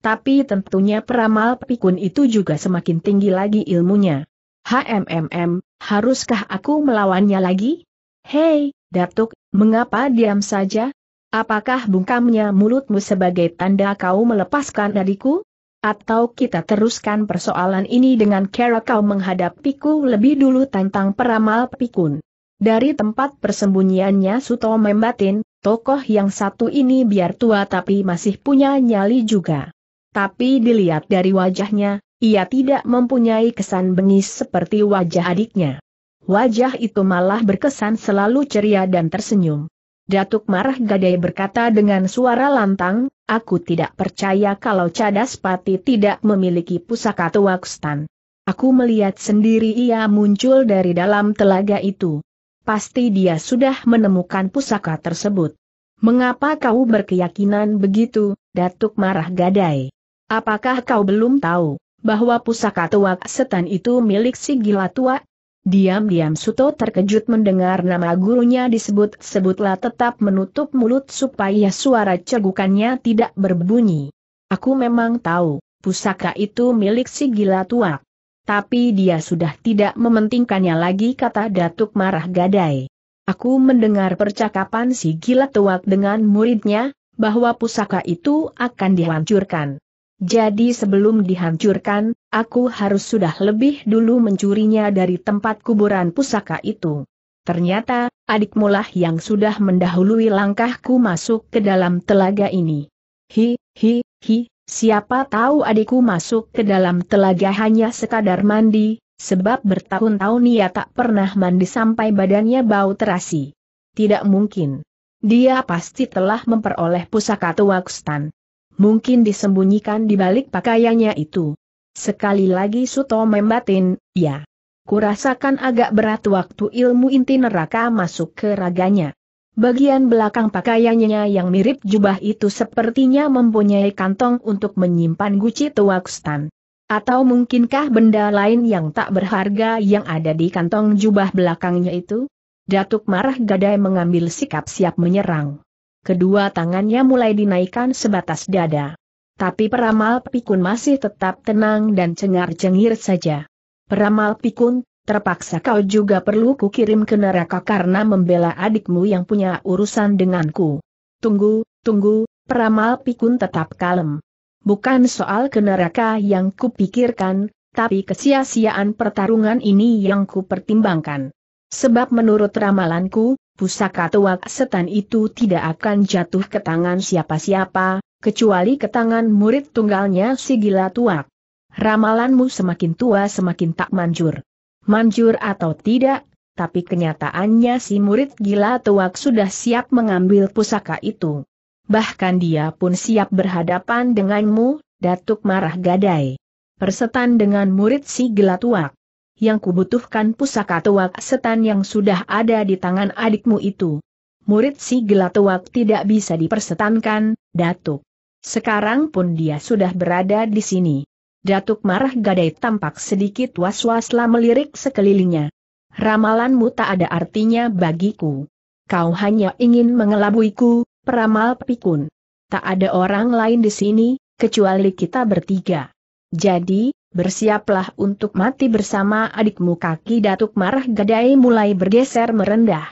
Tapi tentunya peramal pikun itu juga semakin tinggi lagi ilmunya. HMMM, haruskah aku melawannya lagi? Hei, Datuk, Mengapa diam saja? Apakah bungkamnya mulutmu sebagai tanda kau melepaskan adikku? Atau kita teruskan persoalan ini dengan cara kau menghadapiku lebih dulu tentang peramal pikun. Dari tempat persembunyiannya Suto membatin, tokoh yang satu ini biar tua tapi masih punya nyali juga. Tapi dilihat dari wajahnya, ia tidak mempunyai kesan bengis seperti wajah adiknya. Wajah itu malah berkesan selalu ceria dan tersenyum. Datuk Marah Gadai berkata dengan suara lantang, aku tidak percaya kalau Cadas Pati tidak memiliki pusaka Tuakstan. Aku melihat sendiri ia muncul dari dalam telaga itu. Pasti dia sudah menemukan pusaka tersebut. Mengapa kau berkeyakinan begitu, Datuk Marah Gadai? Apakah kau belum tahu bahwa pusaka Tuak Setan itu milik si gila tua? Diam-diam Suto terkejut mendengar nama gurunya disebut-sebutlah tetap menutup mulut supaya suara cegukannya tidak berbunyi. Aku memang tahu, pusaka itu milik si gila tua. Tapi dia sudah tidak mementingkannya lagi kata Datuk Marah Gadai. Aku mendengar percakapan si gila tua dengan muridnya, bahwa pusaka itu akan dihancurkan. Jadi sebelum dihancurkan, aku harus sudah lebih dulu mencurinya dari tempat kuburan pusaka itu. Ternyata, adik mulah yang sudah mendahului langkahku masuk ke dalam telaga ini. Hi, hi, hi, siapa tahu adikku masuk ke dalam telaga hanya sekadar mandi, sebab bertahun-tahun ia tak pernah mandi sampai badannya bau terasi. Tidak mungkin. Dia pasti telah memperoleh pusaka Tuakstan mungkin disembunyikan di balik pakaiannya itu. Sekali lagi Suto membatin, ya. Kurasakan agak berat waktu ilmu inti neraka masuk ke raganya. Bagian belakang pakaiannya yang mirip jubah itu sepertinya mempunyai kantong untuk menyimpan guci tuakstan. Atau mungkinkah benda lain yang tak berharga yang ada di kantong jubah belakangnya itu? Datuk Marah Gadai mengambil sikap siap menyerang. Kedua tangannya mulai dinaikkan sebatas dada. Tapi peramal pikun masih tetap tenang dan cengar-cengir saja. Peramal pikun, terpaksa kau juga perlu kukirim ke neraka karena membela adikmu yang punya urusan denganku. Tunggu, tunggu, peramal pikun tetap kalem. Bukan soal ke neraka yang kupikirkan, tapi kesia-siaan pertarungan ini yang kupertimbangkan. Sebab menurut ramalanku, pusaka tuak setan itu tidak akan jatuh ke tangan siapa-siapa, kecuali ke tangan murid tunggalnya si gila tuak. Ramalanmu semakin tua semakin tak manjur. Manjur atau tidak, tapi kenyataannya si murid gila tuak sudah siap mengambil pusaka itu. Bahkan dia pun siap berhadapan denganmu, Datuk Marah Gadai. Persetan dengan murid si gila tuak yang kubutuhkan pusaka tuak setan yang sudah ada di tangan adikmu itu. Murid si tuak tidak bisa dipersetankan, Datuk. Sekarang pun dia sudah berada di sini. Datuk marah gadai tampak sedikit was-waslah melirik sekelilingnya. Ramalanmu tak ada artinya bagiku. Kau hanya ingin mengelabuiku, peramal pikun. Tak ada orang lain di sini, kecuali kita bertiga. Jadi, bersiaplah untuk mati bersama adikmu kaki Datuk Marah Gadai mulai bergeser merendah.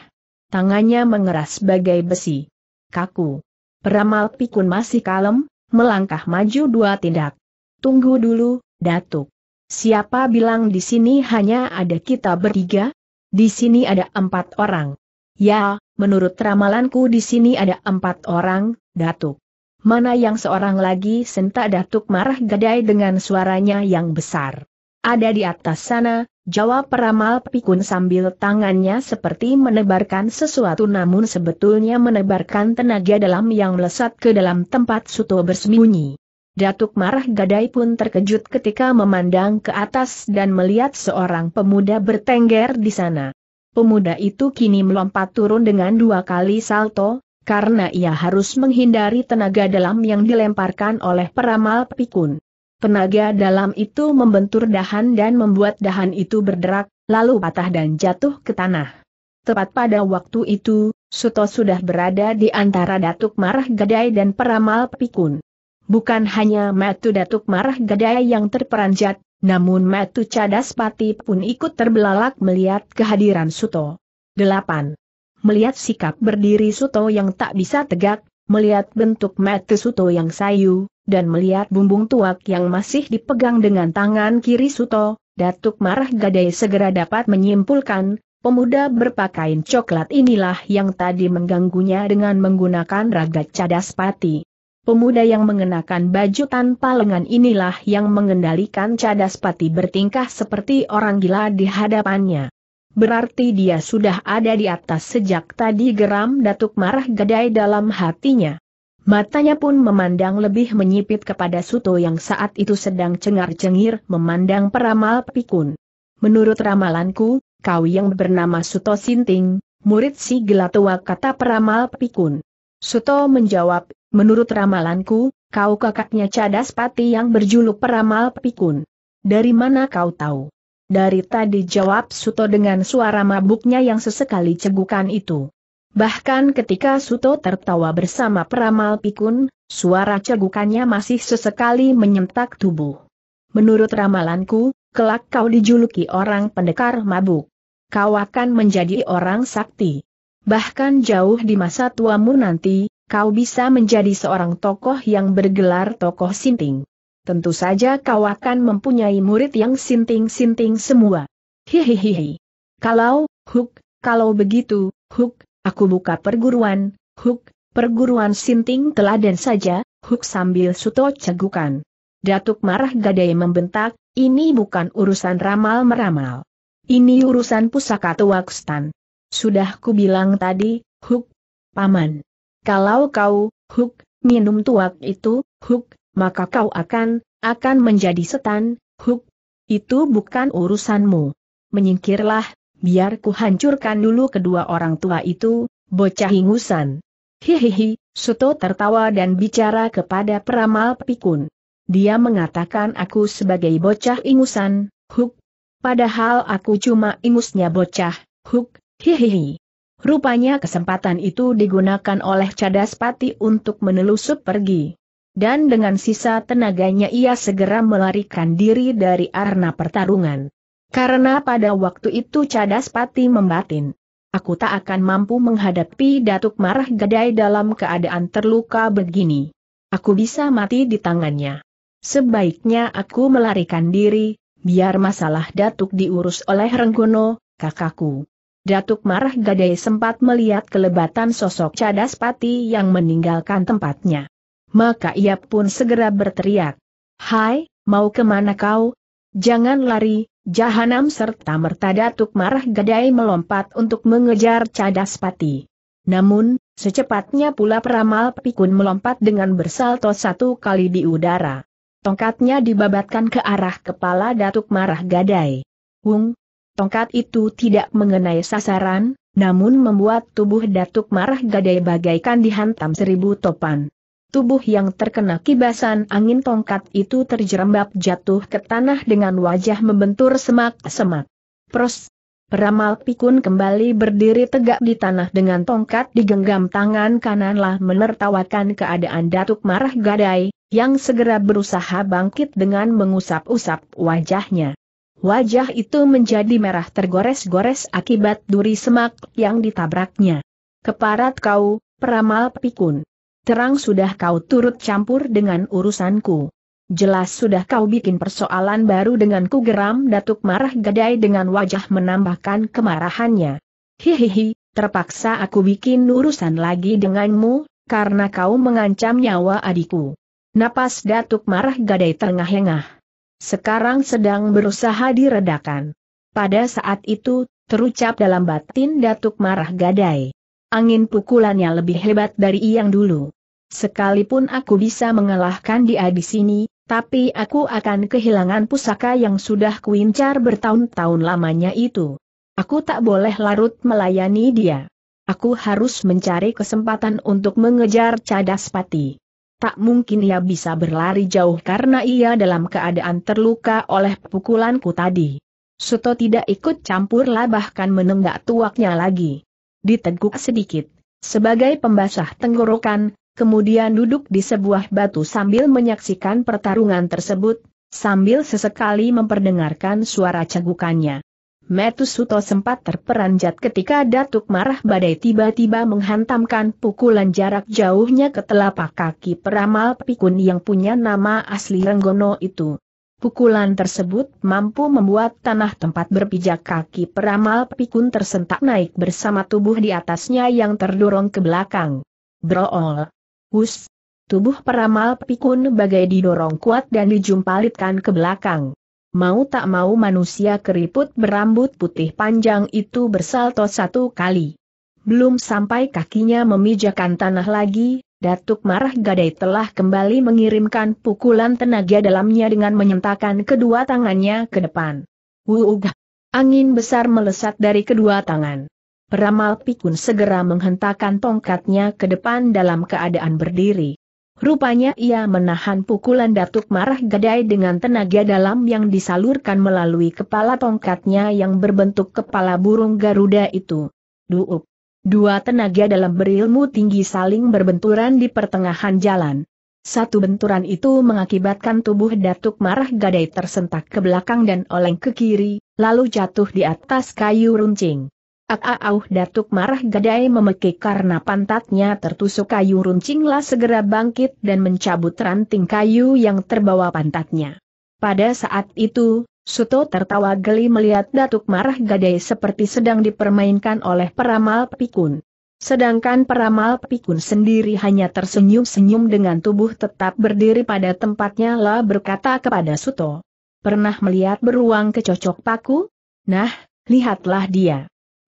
Tangannya mengeras bagai besi. Kaku. Peramal pikun masih kalem, melangkah maju dua tindak. Tunggu dulu, Datuk. Siapa bilang di sini hanya ada kita bertiga? Di sini ada empat orang. Ya, menurut ramalanku di sini ada empat orang, Datuk mana yang seorang lagi sentak datuk marah gadai dengan suaranya yang besar. Ada di atas sana, jawab peramal pikun sambil tangannya seperti menebarkan sesuatu namun sebetulnya menebarkan tenaga dalam yang melesat ke dalam tempat suto bersembunyi. Datuk Marah Gadai pun terkejut ketika memandang ke atas dan melihat seorang pemuda bertengger di sana. Pemuda itu kini melompat turun dengan dua kali salto, karena ia harus menghindari tenaga dalam yang dilemparkan oleh peramal pikun. Tenaga dalam itu membentur dahan dan membuat dahan itu berderak, lalu patah dan jatuh ke tanah. Tepat pada waktu itu, Suto sudah berada di antara Datuk Marah Gadai dan peramal pikun. Bukan hanya Matu Datuk Marah Gadai yang terperanjat, namun Matu cadaspati pun ikut terbelalak melihat kehadiran Suto. 8 melihat sikap berdiri Suto yang tak bisa tegak, melihat bentuk mata Suto yang sayu, dan melihat bumbung tuak yang masih dipegang dengan tangan kiri Suto, Datuk Marah Gadai segera dapat menyimpulkan, pemuda berpakaian coklat inilah yang tadi mengganggunya dengan menggunakan raga cadas pati. Pemuda yang mengenakan baju tanpa lengan inilah yang mengendalikan cadas pati bertingkah seperti orang gila di hadapannya. Berarti dia sudah ada di atas sejak tadi geram Datuk Marah Gadai dalam hatinya. Matanya pun memandang lebih menyipit kepada Suto yang saat itu sedang cengar-cengir memandang peramal pikun. Menurut ramalanku, kau yang bernama Suto Sinting, murid si gelatua kata peramal pikun. Suto menjawab, menurut ramalanku, kau kakaknya Cadas Pati yang berjuluk peramal pikun. Dari mana kau tahu? dari tadi jawab Suto dengan suara mabuknya yang sesekali cegukan itu. Bahkan ketika Suto tertawa bersama peramal pikun, suara cegukannya masih sesekali menyentak tubuh. Menurut ramalanku, kelak kau dijuluki orang pendekar mabuk. Kau akan menjadi orang sakti. Bahkan jauh di masa tuamu nanti, kau bisa menjadi seorang tokoh yang bergelar tokoh sinting tentu saja kau akan mempunyai murid yang sinting-sinting semua. Hihihihi. Kalau, Huk, kalau begitu, Huk, aku buka perguruan, Huk, perguruan sinting teladan saja, Huk sambil suto cegukan. Datuk marah gadai membentak, ini bukan urusan ramal-meramal. Ini urusan pusaka Tuakstan. Sudah ku bilang tadi, Huk, Paman. Kalau kau, Huk, minum tuak itu, Huk, maka kau akan, akan menjadi setan, Huk. Itu bukan urusanmu. Menyingkirlah, biar ku hancurkan dulu kedua orang tua itu, bocah ingusan. Hihihi, Suto tertawa dan bicara kepada peramal pikun. Dia mengatakan aku sebagai bocah ingusan, Huk. Padahal aku cuma ingusnya bocah, Huk, hihihi. Rupanya kesempatan itu digunakan oleh Cadas Pati untuk menelusup pergi dan dengan sisa tenaganya ia segera melarikan diri dari arena pertarungan. Karena pada waktu itu cadas pati membatin. Aku tak akan mampu menghadapi Datuk Marah Gadai dalam keadaan terluka begini. Aku bisa mati di tangannya. Sebaiknya aku melarikan diri, biar masalah Datuk diurus oleh Renggono, kakakku. Datuk Marah Gadai sempat melihat kelebatan sosok cadas pati yang meninggalkan tempatnya maka ia pun segera berteriak. Hai, mau kemana kau? Jangan lari, Jahanam serta merta Datuk Marah Gadai melompat untuk mengejar cadas pati. Namun, secepatnya pula peramal pikun melompat dengan bersalto satu kali di udara. Tongkatnya dibabatkan ke arah kepala Datuk Marah Gadai. Wung! Tongkat itu tidak mengenai sasaran, namun membuat tubuh Datuk Marah Gadai bagaikan dihantam seribu topan. Tubuh yang terkena kibasan angin tongkat itu terjerembab jatuh ke tanah dengan wajah membentur semak-semak. Pros. Peramal pikun kembali berdiri tegak di tanah dengan tongkat digenggam tangan kananlah menertawakan keadaan Datuk Marah Gadai, yang segera berusaha bangkit dengan mengusap-usap wajahnya. Wajah itu menjadi merah tergores-gores akibat duri semak yang ditabraknya. Keparat kau, peramal pikun. Terang sudah kau turut campur dengan urusanku. Jelas sudah kau bikin persoalan baru denganku geram Datuk marah gadai dengan wajah menambahkan kemarahannya. Hihihi, terpaksa aku bikin urusan lagi denganmu, karena kau mengancam nyawa adikku. Napas Datuk marah gadai tengah hengah. Sekarang sedang berusaha diredakan. Pada saat itu, terucap dalam batin Datuk marah gadai angin pukulannya lebih hebat dari yang dulu. Sekalipun aku bisa mengalahkan dia di sini, tapi aku akan kehilangan pusaka yang sudah kuincar bertahun-tahun lamanya itu. Aku tak boleh larut melayani dia. Aku harus mencari kesempatan untuk mengejar cadas pati. Tak mungkin ia bisa berlari jauh karena ia dalam keadaan terluka oleh pukulanku tadi. Suto tidak ikut campurlah bahkan menenggak tuaknya lagi diteguk sedikit, sebagai pembasah tenggorokan, kemudian duduk di sebuah batu sambil menyaksikan pertarungan tersebut, sambil sesekali memperdengarkan suara cegukannya. Metus sempat terperanjat ketika Datuk Marah Badai tiba-tiba menghantamkan pukulan jarak jauhnya ke telapak kaki peramal pikun yang punya nama asli Renggono itu. Pukulan tersebut mampu membuat tanah tempat berpijak kaki peramal pikun tersentak naik bersama tubuh di atasnya yang terdorong ke belakang. Brool. Hus. Tubuh peramal pikun bagai didorong kuat dan dijumpalitkan ke belakang. Mau tak mau manusia keriput berambut putih panjang itu bersalto satu kali. Belum sampai kakinya memijakan tanah lagi, Datuk Marah Gadai telah kembali mengirimkan pukulan tenaga dalamnya dengan menyentakan kedua tangannya ke depan. Wuuga, Angin besar melesat dari kedua tangan. Peramal Pikun segera menghentakkan tongkatnya ke depan dalam keadaan berdiri. Rupanya ia menahan pukulan Datuk Marah Gadai dengan tenaga dalam yang disalurkan melalui kepala tongkatnya yang berbentuk kepala burung Garuda itu. Duup! Dua tenaga dalam berilmu tinggi saling berbenturan di pertengahan jalan. Satu benturan itu mengakibatkan tubuh Datuk Marah Gadai tersentak ke belakang dan oleng ke kiri, lalu jatuh di atas kayu runcing. Aau Datuk Marah Gadai memekik karena pantatnya tertusuk kayu runcing. runcinglah segera bangkit dan mencabut ranting kayu yang terbawa pantatnya. Pada saat itu, Suto tertawa geli melihat Datuk Marah Gadai seperti sedang dipermainkan oleh peramal pikun. Sedangkan peramal pikun sendiri hanya tersenyum-senyum dengan tubuh tetap berdiri pada tempatnya lah berkata kepada Suto. Pernah melihat beruang kecocok paku? Nah, lihatlah dia.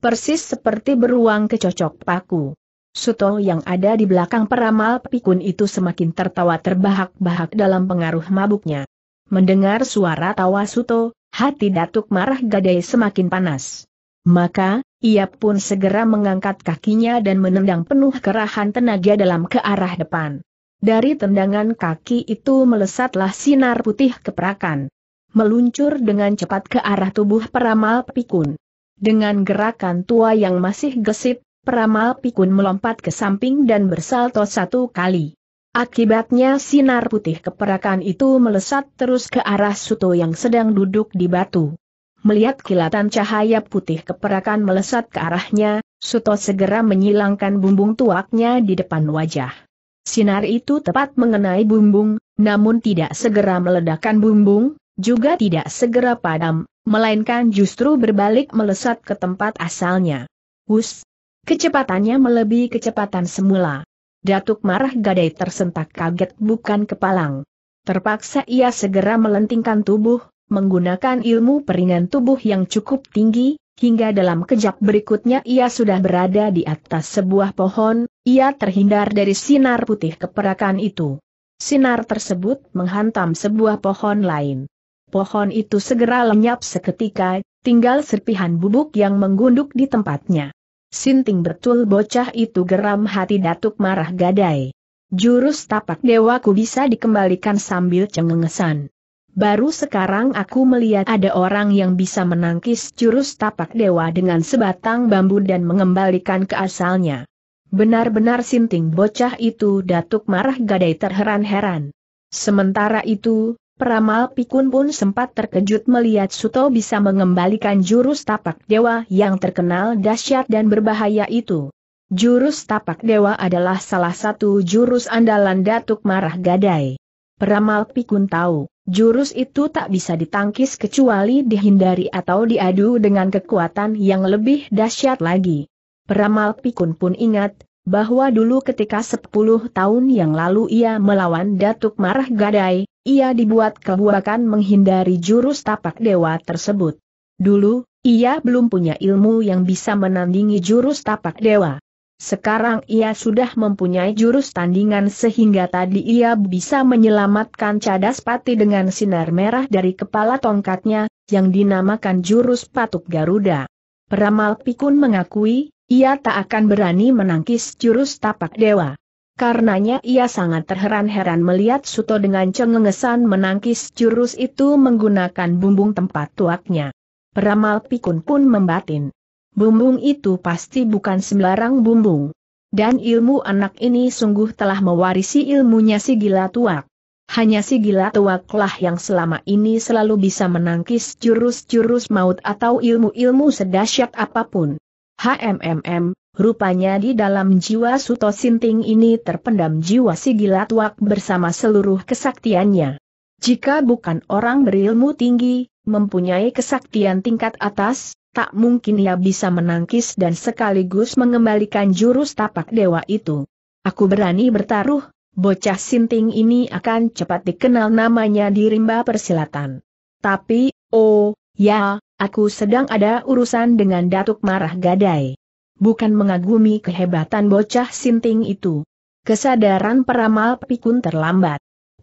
Persis seperti beruang kecocok paku. Suto yang ada di belakang peramal pikun itu semakin tertawa terbahak-bahak dalam pengaruh mabuknya. Mendengar suara tawa Suto, hati Datuk Marah Gadai semakin panas. Maka, ia pun segera mengangkat kakinya dan menendang penuh kerahan tenaga dalam ke arah depan. Dari tendangan kaki itu melesatlah sinar putih keperakan. Meluncur dengan cepat ke arah tubuh peramal pikun. Dengan gerakan tua yang masih gesit, peramal pikun melompat ke samping dan bersalto satu kali. Akibatnya sinar putih keperakan itu melesat terus ke arah Suto yang sedang duduk di batu. Melihat kilatan cahaya putih keperakan melesat ke arahnya, Suto segera menyilangkan bumbung tuaknya di depan wajah. Sinar itu tepat mengenai bumbung, namun tidak segera meledakkan bumbung, juga tidak segera padam, melainkan justru berbalik melesat ke tempat asalnya. Hus! Kecepatannya melebihi kecepatan semula. Datuk Marah Gadai tersentak kaget bukan kepalang. Terpaksa ia segera melentingkan tubuh, menggunakan ilmu peringan tubuh yang cukup tinggi, hingga dalam kejap berikutnya ia sudah berada di atas sebuah pohon, ia terhindar dari sinar putih keperakan itu. Sinar tersebut menghantam sebuah pohon lain. Pohon itu segera lenyap seketika, tinggal serpihan bubuk yang menggunduk di tempatnya. Sinting betul bocah itu geram hati Datuk marah gadai. Jurus tapak ku bisa dikembalikan sambil cengengesan. Baru sekarang aku melihat ada orang yang bisa menangkis jurus tapak dewa dengan sebatang bambu dan mengembalikan ke asalnya. Benar-benar sinting bocah itu Datuk marah gadai terheran-heran. Sementara itu, Peramal Pikun pun sempat terkejut melihat Suto bisa mengembalikan jurus tapak dewa yang terkenal dahsyat dan berbahaya itu. Jurus tapak dewa adalah salah satu jurus andalan Datuk Marah Gadai. Peramal Pikun tahu, jurus itu tak bisa ditangkis kecuali dihindari atau diadu dengan kekuatan yang lebih dahsyat lagi. Peramal Pikun pun ingat, bahwa dulu ketika 10 tahun yang lalu ia melawan Datuk Marah Gadai, ia dibuat kebuakan menghindari jurus tapak dewa tersebut. Dulu, ia belum punya ilmu yang bisa menandingi jurus tapak dewa. Sekarang ia sudah mempunyai jurus tandingan sehingga tadi ia bisa menyelamatkan cadas pati dengan sinar merah dari kepala tongkatnya, yang dinamakan jurus patuk Garuda. Peramal Pikun mengakui, ia tak akan berani menangkis jurus tapak dewa. Karenanya ia sangat terheran-heran melihat Suto dengan cengengesan menangkis jurus itu menggunakan bumbung tempat tuaknya. Peramal pikun pun membatin. Bumbung itu pasti bukan sembarang bumbung. Dan ilmu anak ini sungguh telah mewarisi ilmunya si gila tuak. Hanya si gila tuaklah yang selama ini selalu bisa menangkis jurus-jurus maut atau ilmu-ilmu sedahsyat apapun. HMMM, Rupanya di dalam jiwa Suto Sinting ini terpendam jiwa si gila tuak bersama seluruh kesaktiannya. Jika bukan orang berilmu tinggi, mempunyai kesaktian tingkat atas, tak mungkin ia bisa menangkis dan sekaligus mengembalikan jurus tapak dewa itu. Aku berani bertaruh, bocah sinting ini akan cepat dikenal namanya di rimba persilatan. Tapi, oh, ya, aku sedang ada urusan dengan Datuk Marah Gadai bukan mengagumi kehebatan bocah sinting itu. Kesadaran peramal pikun terlambat.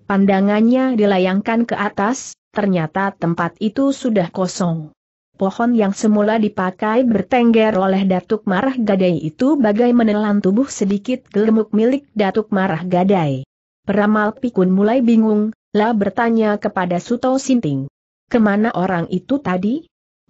Pandangannya dilayangkan ke atas, ternyata tempat itu sudah kosong. Pohon yang semula dipakai bertengger oleh Datuk Marah Gadai itu bagai menelan tubuh sedikit gemuk milik Datuk Marah Gadai. Peramal Pikun mulai bingung, lah bertanya kepada Suto Sinting. Kemana orang itu tadi?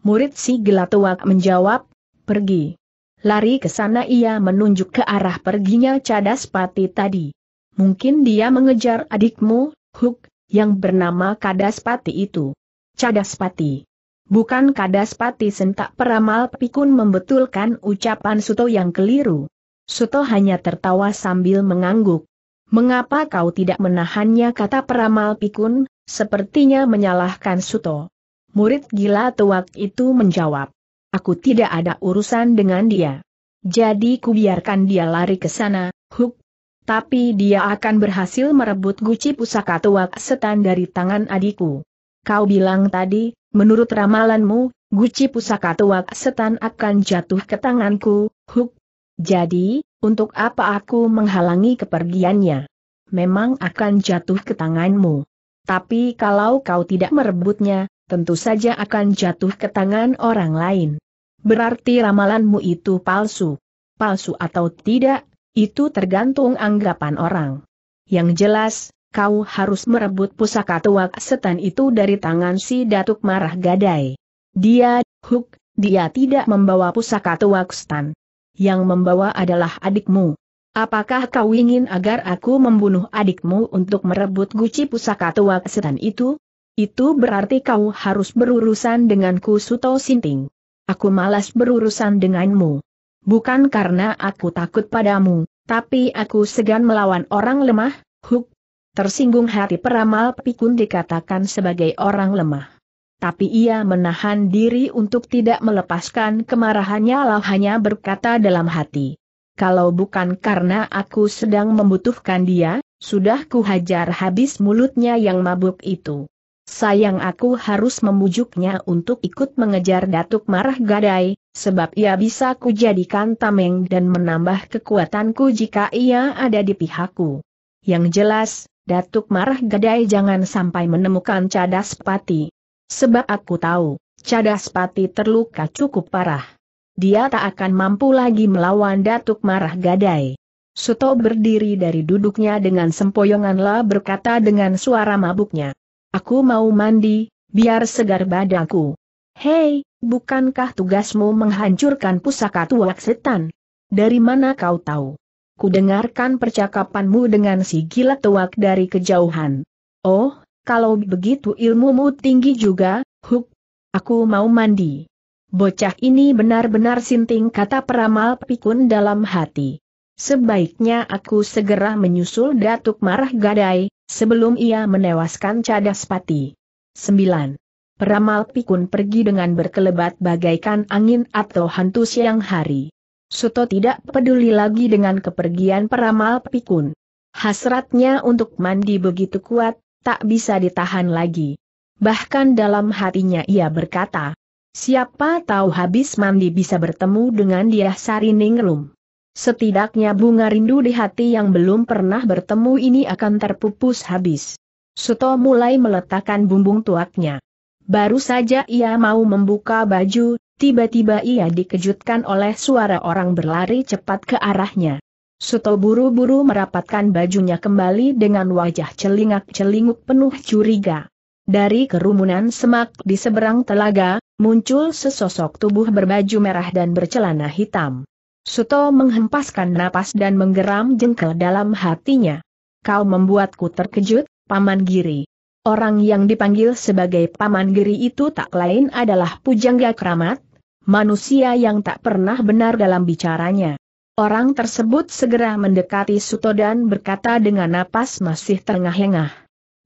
Murid si gelatuak menjawab, pergi. Lari ke sana ia menunjuk ke arah perginya cadas pati tadi. Mungkin dia mengejar adikmu, Huk, yang bernama cadas Pati itu. Cadas Pati. Bukan cadas Pati sentak peramal pikun membetulkan ucapan Suto yang keliru. Suto hanya tertawa sambil mengangguk. Mengapa kau tidak menahannya kata peramal pikun, sepertinya menyalahkan Suto. Murid gila tuak itu menjawab. Aku tidak ada urusan dengan dia. Jadi kubiarkan dia lari ke sana, huk. Tapi dia akan berhasil merebut guci pusaka tua setan dari tangan adikku. Kau bilang tadi, menurut ramalanmu, guci pusaka tua setan akan jatuh ke tanganku, huk. Jadi, untuk apa aku menghalangi kepergiannya? Memang akan jatuh ke tanganmu. Tapi kalau kau tidak merebutnya, tentu saja akan jatuh ke tangan orang lain. Berarti ramalanmu itu palsu. Palsu atau tidak, itu tergantung anggapan orang. Yang jelas, kau harus merebut pusaka tuak setan itu dari tangan si Datuk Marah Gadai. Dia, Huk, dia tidak membawa pusaka tuak setan. Yang membawa adalah adikmu. Apakah kau ingin agar aku membunuh adikmu untuk merebut guci pusaka tuak setan itu? Itu berarti kau harus berurusan denganku Suto Sinting. Aku malas berurusan denganmu. Bukan karena aku takut padamu, tapi aku segan melawan orang lemah, Huk. Tersinggung hati peramal pikun dikatakan sebagai orang lemah. Tapi ia menahan diri untuk tidak melepaskan kemarahannya lah hanya berkata dalam hati. Kalau bukan karena aku sedang membutuhkan dia, sudah kuhajar habis mulutnya yang mabuk itu. Sayang aku harus memujuknya untuk ikut mengejar Datuk Marah Gadai, sebab ia bisa kujadikan tameng dan menambah kekuatanku jika ia ada di pihakku. Yang jelas, Datuk Marah Gadai jangan sampai menemukan cadas pati. Sebab aku tahu, cadas pati terluka cukup parah. Dia tak akan mampu lagi melawan Datuk Marah Gadai. Suto berdiri dari duduknya dengan sempoyonganlah berkata dengan suara mabuknya. Aku mau mandi, biar segar badaku. Hei, bukankah tugasmu menghancurkan pusaka tuak setan? Dari mana kau tahu? Kudengarkan percakapanmu dengan si gila tuak dari kejauhan. Oh, kalau begitu ilmumu tinggi juga, Huk. Aku mau mandi. Bocah ini benar-benar sinting kata peramal pikun dalam hati. Sebaiknya aku segera menyusul Datuk Marah Gadai, Sebelum ia menewaskan cadas pati. 9. Peramal pikun pergi dengan berkelebat bagaikan angin atau hantu siang hari. Suto tidak peduli lagi dengan kepergian peramal pikun. Hasratnya untuk mandi begitu kuat, tak bisa ditahan lagi. Bahkan dalam hatinya ia berkata, siapa tahu habis mandi bisa bertemu dengan dia Sari Ningrum. Setidaknya bunga rindu di hati yang belum pernah bertemu ini akan terpupus habis. Suto mulai meletakkan bumbung tuaknya. Baru saja ia mau membuka baju, tiba-tiba ia dikejutkan oleh suara orang berlari cepat ke arahnya. Suto buru-buru merapatkan bajunya kembali dengan wajah celingak-celinguk penuh curiga. Dari kerumunan semak di seberang telaga, muncul sesosok tubuh berbaju merah dan bercelana hitam. Suto menghempaskan napas dan menggeram jengkel dalam hatinya. Kau membuatku terkejut, Paman Giri. Orang yang dipanggil sebagai Paman Giri itu tak lain adalah pujangga keramat, manusia yang tak pernah benar dalam bicaranya. Orang tersebut segera mendekati Suto dan berkata dengan napas masih tengah engah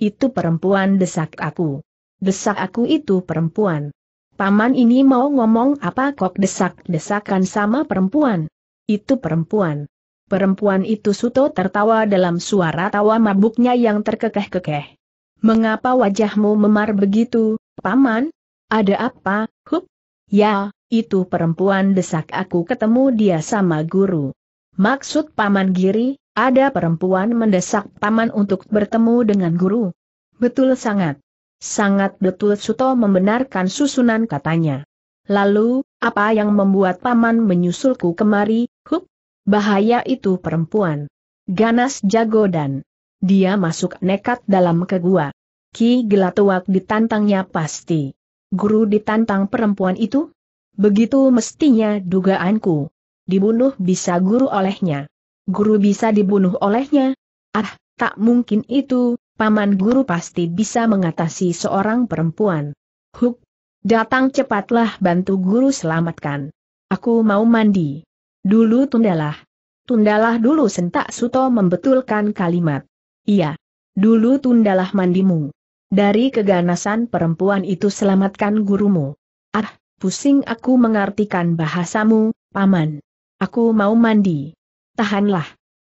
Itu perempuan desak aku. Desak aku itu perempuan. Paman ini mau ngomong apa kok desak-desakan sama perempuan. Itu perempuan. Perempuan itu Suto tertawa dalam suara tawa mabuknya yang terkekeh-kekeh. Mengapa wajahmu memar begitu, Paman? Ada apa, Hup? Ya, itu perempuan desak aku ketemu dia sama guru. Maksud Paman Giri, ada perempuan mendesak Paman untuk bertemu dengan guru. Betul sangat. Sangat betul Suto membenarkan susunan katanya. Lalu, apa yang membuat paman menyusulku kemari, Huk? Bahaya itu perempuan. Ganas jago dan dia masuk nekat dalam ke gua. Ki Gelatuak ditantangnya pasti. Guru ditantang perempuan itu? Begitu mestinya dugaanku. Dibunuh bisa guru olehnya. Guru bisa dibunuh olehnya? Ah, tak mungkin itu, Paman Guru pasti bisa mengatasi seorang perempuan. Huk! Datang cepatlah bantu Guru selamatkan. Aku mau mandi. Dulu tundalah. Tundalah dulu sentak Suto membetulkan kalimat. Iya. Dulu tundalah mandimu. Dari keganasan perempuan itu selamatkan gurumu. Ah, pusing aku mengartikan bahasamu, paman. Aku mau mandi. Tahanlah.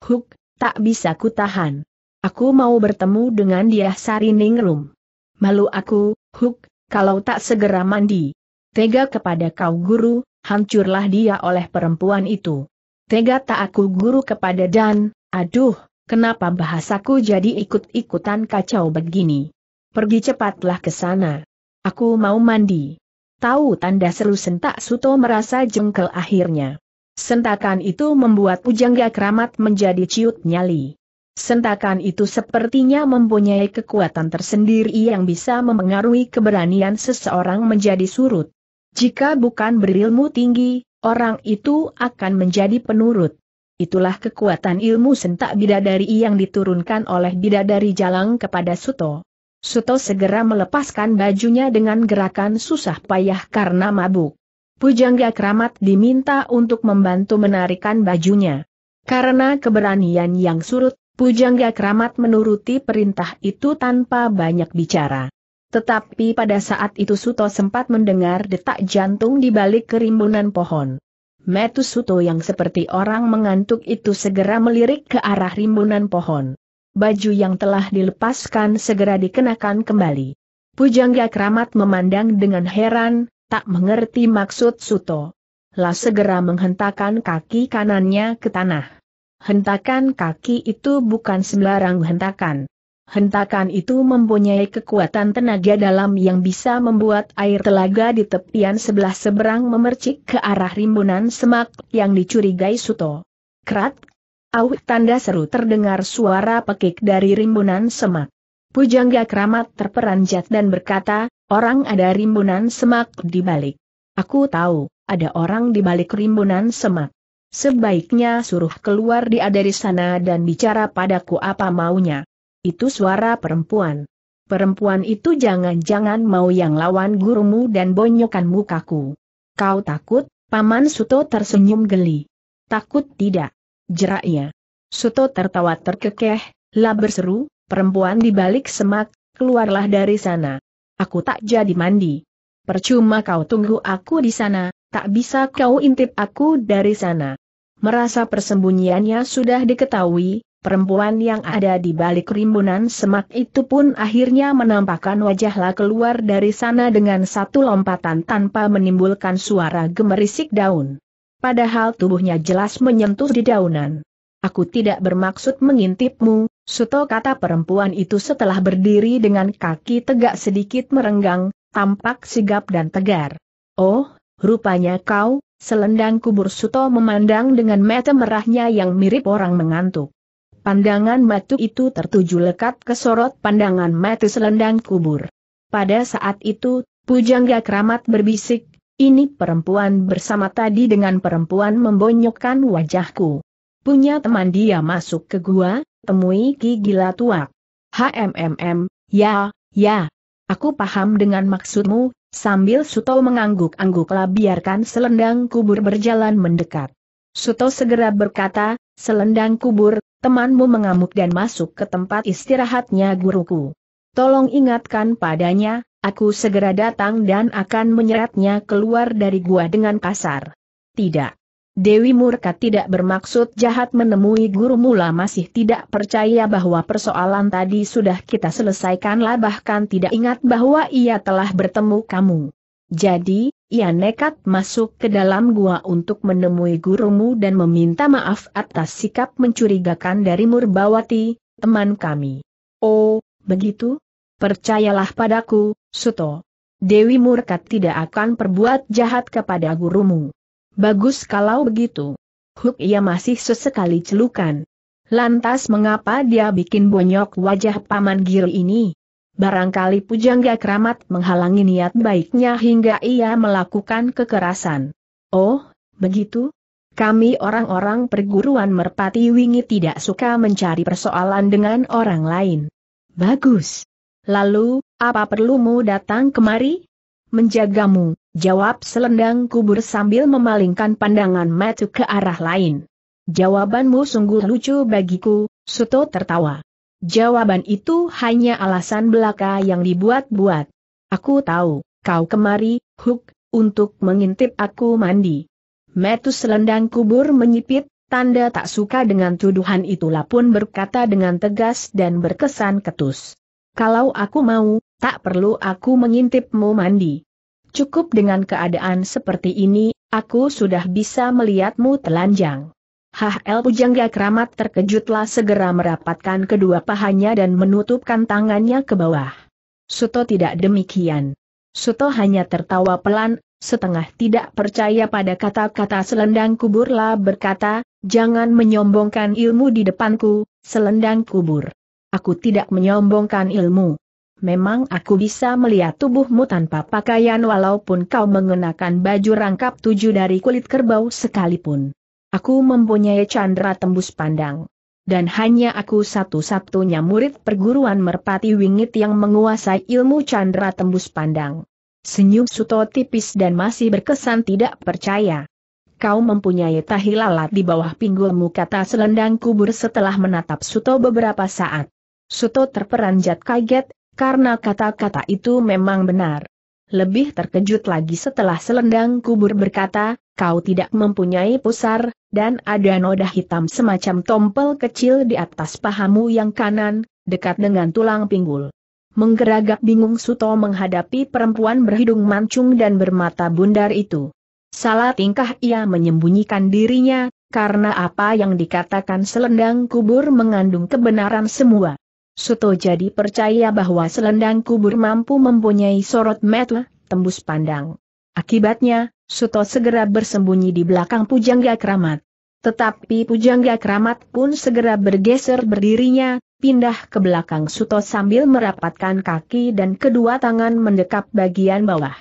Huk, tak bisa kutahan. tahan. Aku mau bertemu dengan dia Sari Ningrum. Malu aku, Huk, kalau tak segera mandi. Tega kepada kau guru, hancurlah dia oleh perempuan itu. Tega tak aku guru kepada dan, aduh, kenapa bahasaku jadi ikut-ikutan kacau begini. Pergi cepatlah ke sana. Aku mau mandi. Tahu tanda seru sentak Suto merasa jengkel akhirnya. Sentakan itu membuat pujangga keramat menjadi ciut nyali. Sentakan itu sepertinya mempunyai kekuatan tersendiri yang bisa memengaruhi keberanian seseorang menjadi surut. Jika bukan berilmu tinggi, orang itu akan menjadi penurut. Itulah kekuatan ilmu sentak bidadari yang diturunkan oleh bidadari jalang kepada Suto. Suto segera melepaskan bajunya dengan gerakan susah payah karena mabuk. Pujangga keramat diminta untuk membantu menarikan bajunya. Karena keberanian yang surut, Pujangga keramat menuruti perintah itu tanpa banyak bicara. Tetapi pada saat itu Suto sempat mendengar detak jantung di balik kerimbunan pohon. Metus Suto yang seperti orang mengantuk itu segera melirik ke arah rimbunan pohon. Baju yang telah dilepaskan segera dikenakan kembali. Pujangga keramat memandang dengan heran, tak mengerti maksud Suto. Lah segera menghentakkan kaki kanannya ke tanah. Hentakan kaki itu bukan sembarang hentakan. Hentakan itu mempunyai kekuatan tenaga dalam yang bisa membuat air telaga di tepian sebelah seberang memercik ke arah rimbunan semak yang dicurigai Suto. Kerat, Auh tanda seru terdengar suara pekik dari rimbunan semak. Pujangga keramat terperanjat dan berkata, orang ada rimbunan semak di balik. Aku tahu, ada orang di balik rimbunan semak. Sebaiknya suruh keluar dia dari sana dan bicara padaku apa maunya. Itu suara perempuan. Perempuan itu jangan-jangan mau yang lawan gurumu dan bonyokan mukaku. Kau takut? Paman Suto tersenyum geli. Takut tidak? Jeraknya. Suto tertawa terkekeh, lah berseru, perempuan di balik semak, keluarlah dari sana. Aku tak jadi mandi. Percuma kau tunggu aku di sana, tak bisa kau intip aku dari sana. Merasa persembunyiannya sudah diketahui, perempuan yang ada di balik rimbunan semak itu pun akhirnya menampakkan wajahlah keluar dari sana dengan satu lompatan tanpa menimbulkan suara gemerisik daun. Padahal tubuhnya jelas menyentuh di daunan. Aku tidak bermaksud mengintipmu, Suto kata perempuan itu setelah berdiri dengan kaki tegak sedikit merenggang, tampak sigap dan tegar. Oh, Rupanya kau, selendang kubur Suto memandang dengan mata merahnya yang mirip orang mengantuk. Pandangan matu itu tertuju lekat ke sorot pandangan mata selendang kubur. Pada saat itu, Pujangga keramat berbisik, ini perempuan bersama tadi dengan perempuan membonyokkan wajahku. Punya teman dia masuk ke gua, temui Ki Gila tua. HMMM, ya, ya. Aku paham dengan maksudmu, Sambil Suto mengangguk-angguklah biarkan selendang kubur berjalan mendekat. Suto segera berkata, selendang kubur, temanmu mengamuk dan masuk ke tempat istirahatnya guruku. Tolong ingatkan padanya, aku segera datang dan akan menyeretnya keluar dari gua dengan kasar. Tidak. Dewi Murka tidak bermaksud jahat menemui guru mula masih tidak percaya bahwa persoalan tadi sudah kita selesaikan lah bahkan tidak ingat bahwa ia telah bertemu kamu. Jadi, ia nekat masuk ke dalam gua untuk menemui gurumu dan meminta maaf atas sikap mencurigakan dari Murbawati, teman kami. Oh, begitu? Percayalah padaku, Suto. Dewi Murka tidak akan perbuat jahat kepada gurumu. Bagus kalau begitu. Huk ia masih sesekali celukan. Lantas mengapa dia bikin bonyok wajah Paman Giri ini? Barangkali pujangga keramat menghalangi niat baiknya hingga ia melakukan kekerasan. Oh, begitu? Kami orang-orang perguruan merpati wingi tidak suka mencari persoalan dengan orang lain. Bagus. Lalu, apa perlumu datang kemari? Menjagamu. Jawab selendang kubur sambil memalingkan pandangan matu ke arah lain. Jawabanmu sungguh lucu bagiku, Suto tertawa. Jawaban itu hanya alasan belaka yang dibuat-buat. Aku tahu, kau kemari, Huk, untuk mengintip aku mandi. Matthew selendang kubur menyipit, tanda tak suka dengan tuduhan itulah pun berkata dengan tegas dan berkesan ketus. Kalau aku mau, tak perlu aku mengintipmu mandi. Cukup dengan keadaan seperti ini, aku sudah bisa melihatmu telanjang. Hah El Pujangga Keramat terkejutlah segera merapatkan kedua pahanya dan menutupkan tangannya ke bawah. Suto tidak demikian. Suto hanya tertawa pelan, setengah tidak percaya pada kata-kata selendang kuburlah berkata, jangan menyombongkan ilmu di depanku, selendang kubur. Aku tidak menyombongkan ilmu memang aku bisa melihat tubuhmu tanpa pakaian walaupun kau mengenakan baju rangkap tujuh dari kulit kerbau sekalipun. Aku mempunyai candra tembus pandang. Dan hanya aku satu-satunya murid perguruan merpati wingit yang menguasai ilmu candra tembus pandang. Senyum Suto tipis dan masih berkesan tidak percaya. Kau mempunyai tahi lalat di bawah pinggulmu kata selendang kubur setelah menatap Suto beberapa saat. Suto terperanjat kaget, karena kata-kata itu memang benar. Lebih terkejut lagi setelah selendang kubur berkata, kau tidak mempunyai pusar, dan ada noda hitam semacam tompel kecil di atas pahamu yang kanan, dekat dengan tulang pinggul. Menggeragak bingung Suto menghadapi perempuan berhidung mancung dan bermata bundar itu. Salah tingkah ia menyembunyikan dirinya, karena apa yang dikatakan selendang kubur mengandung kebenaran semua. Suto jadi percaya bahwa selendang kubur mampu mempunyai sorot metu, tembus pandang. Akibatnya, Suto segera bersembunyi di belakang Pujangga Kramat. Tetapi Pujangga Kramat pun segera bergeser berdirinya, pindah ke belakang Suto sambil merapatkan kaki dan kedua tangan mendekap bagian bawah.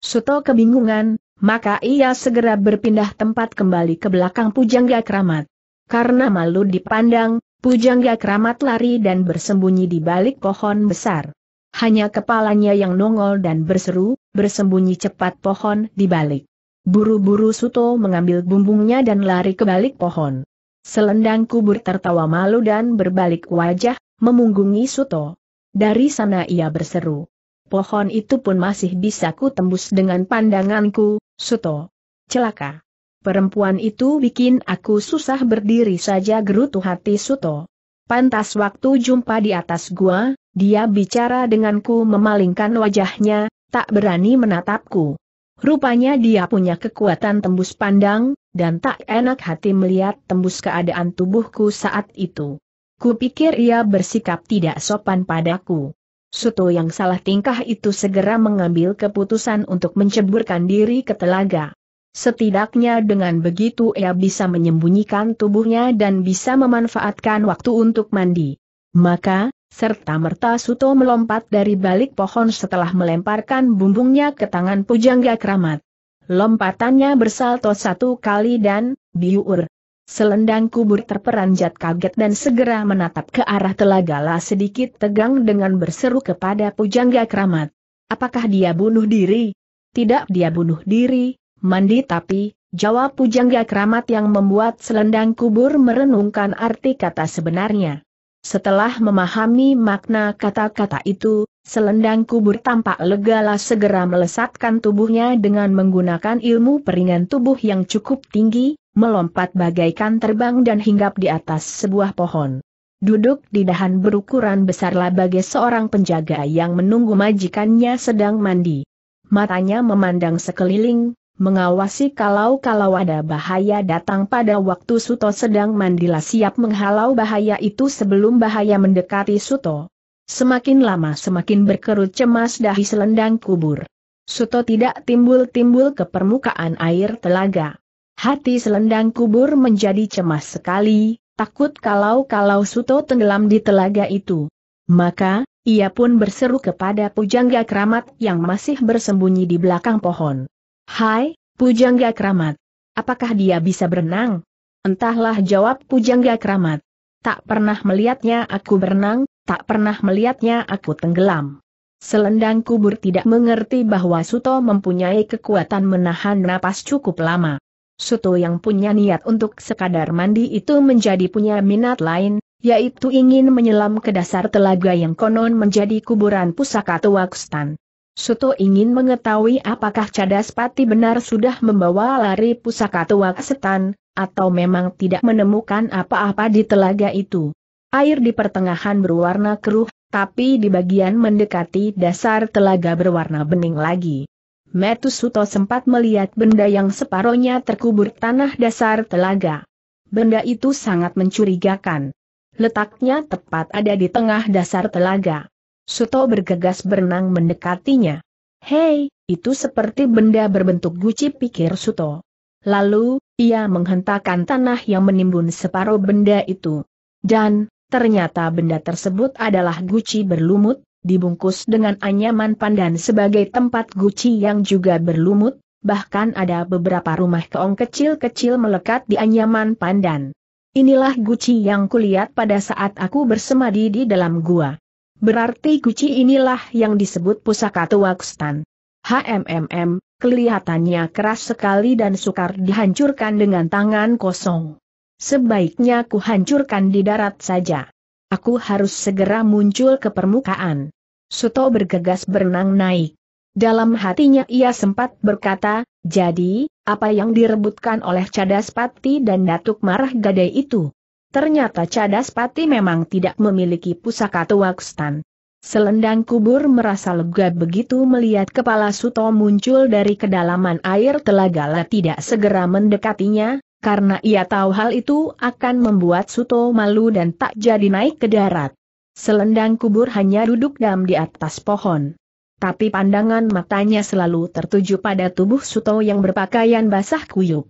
Suto kebingungan, maka ia segera berpindah tempat kembali ke belakang Pujangga Kramat. Karena malu dipandang, Pujangga keramat lari dan bersembunyi di balik pohon besar. Hanya kepalanya yang nongol dan berseru, bersembunyi cepat pohon di balik. Buru-buru Suto mengambil bumbungnya dan lari ke balik pohon. Selendang kubur tertawa malu dan berbalik wajah, memunggungi Suto. Dari sana ia berseru. Pohon itu pun masih bisa ku tembus dengan pandanganku, Suto. Celaka. Perempuan itu bikin aku susah berdiri saja gerutu hati Suto. Pantas waktu jumpa di atas gua, dia bicara denganku memalingkan wajahnya, tak berani menatapku. Rupanya dia punya kekuatan tembus pandang, dan tak enak hati melihat tembus keadaan tubuhku saat itu. Kupikir ia bersikap tidak sopan padaku. Suto yang salah tingkah itu segera mengambil keputusan untuk menceburkan diri ke telaga. Setidaknya dengan begitu ia bisa menyembunyikan tubuhnya dan bisa memanfaatkan waktu untuk mandi. Maka, serta-merta Suto melompat dari balik pohon setelah melemparkan bumbungnya ke tangan pujangga keramat. Lompatannya bersalto satu kali dan, biur. Selendang kubur terperanjat kaget dan segera menatap ke arah telaga sedikit tegang dengan berseru kepada pujangga keramat. Apakah dia bunuh diri? Tidak dia bunuh diri, mandi tapi, jawab pujangga keramat yang membuat selendang kubur merenungkan arti kata sebenarnya. Setelah memahami makna kata-kata itu, selendang kubur tampak legala segera melesatkan tubuhnya dengan menggunakan ilmu peringan tubuh yang cukup tinggi, melompat bagaikan terbang dan hinggap di atas sebuah pohon. Duduk di dahan berukuran besarlah bagai seorang penjaga yang menunggu majikannya sedang mandi. Matanya memandang sekeliling, mengawasi kalau-kalau ada bahaya datang pada waktu Suto sedang mandi,lah siap menghalau bahaya itu sebelum bahaya mendekati Suto. Semakin lama semakin berkerut cemas dahi selendang kubur. Suto tidak timbul-timbul ke permukaan air telaga. Hati selendang kubur menjadi cemas sekali, takut kalau-kalau Suto tenggelam di telaga itu. Maka, ia pun berseru kepada pujangga keramat yang masih bersembunyi di belakang pohon. Hai, Pujangga Kramat. Apakah dia bisa berenang? Entahlah jawab Pujangga Kramat. Tak pernah melihatnya aku berenang, tak pernah melihatnya aku tenggelam. Selendang kubur tidak mengerti bahwa Suto mempunyai kekuatan menahan napas cukup lama. Suto yang punya niat untuk sekadar mandi itu menjadi punya minat lain, yaitu ingin menyelam ke dasar telaga yang konon menjadi kuburan pusaka Tuakstan. Suto ingin mengetahui apakah Cadas Pati benar sudah membawa lari pusaka tua kesetan, atau memang tidak menemukan apa-apa di telaga itu. Air di pertengahan berwarna keruh, tapi di bagian mendekati dasar telaga berwarna bening lagi. Metu Suto sempat melihat benda yang separohnya terkubur tanah dasar telaga. Benda itu sangat mencurigakan. Letaknya tepat ada di tengah dasar telaga. Suto bergegas berenang mendekatinya. Hei, itu seperti benda berbentuk guci pikir Suto. Lalu, ia menghentakkan tanah yang menimbun separuh benda itu. Dan, ternyata benda tersebut adalah guci berlumut, dibungkus dengan anyaman pandan sebagai tempat guci yang juga berlumut, bahkan ada beberapa rumah keong kecil-kecil melekat di anyaman pandan. Inilah guci yang kulihat pada saat aku bersemadi di dalam gua. Berarti guci inilah yang disebut pusaka Tuakstan. HMMM, kelihatannya keras sekali dan sukar dihancurkan dengan tangan kosong. Sebaiknya ku hancurkan di darat saja. Aku harus segera muncul ke permukaan. Suto bergegas berenang naik. Dalam hatinya ia sempat berkata, jadi, apa yang direbutkan oleh Cadas Pati dan Datuk Marah Gadai itu? Ternyata Cadas Pati memang tidak memiliki pusaka Tuakstan. Selendang kubur merasa lega begitu melihat kepala Suto muncul dari kedalaman air telaga tidak segera mendekatinya, karena ia tahu hal itu akan membuat Suto malu dan tak jadi naik ke darat. Selendang kubur hanya duduk diam di atas pohon. Tapi pandangan matanya selalu tertuju pada tubuh Suto yang berpakaian basah kuyup.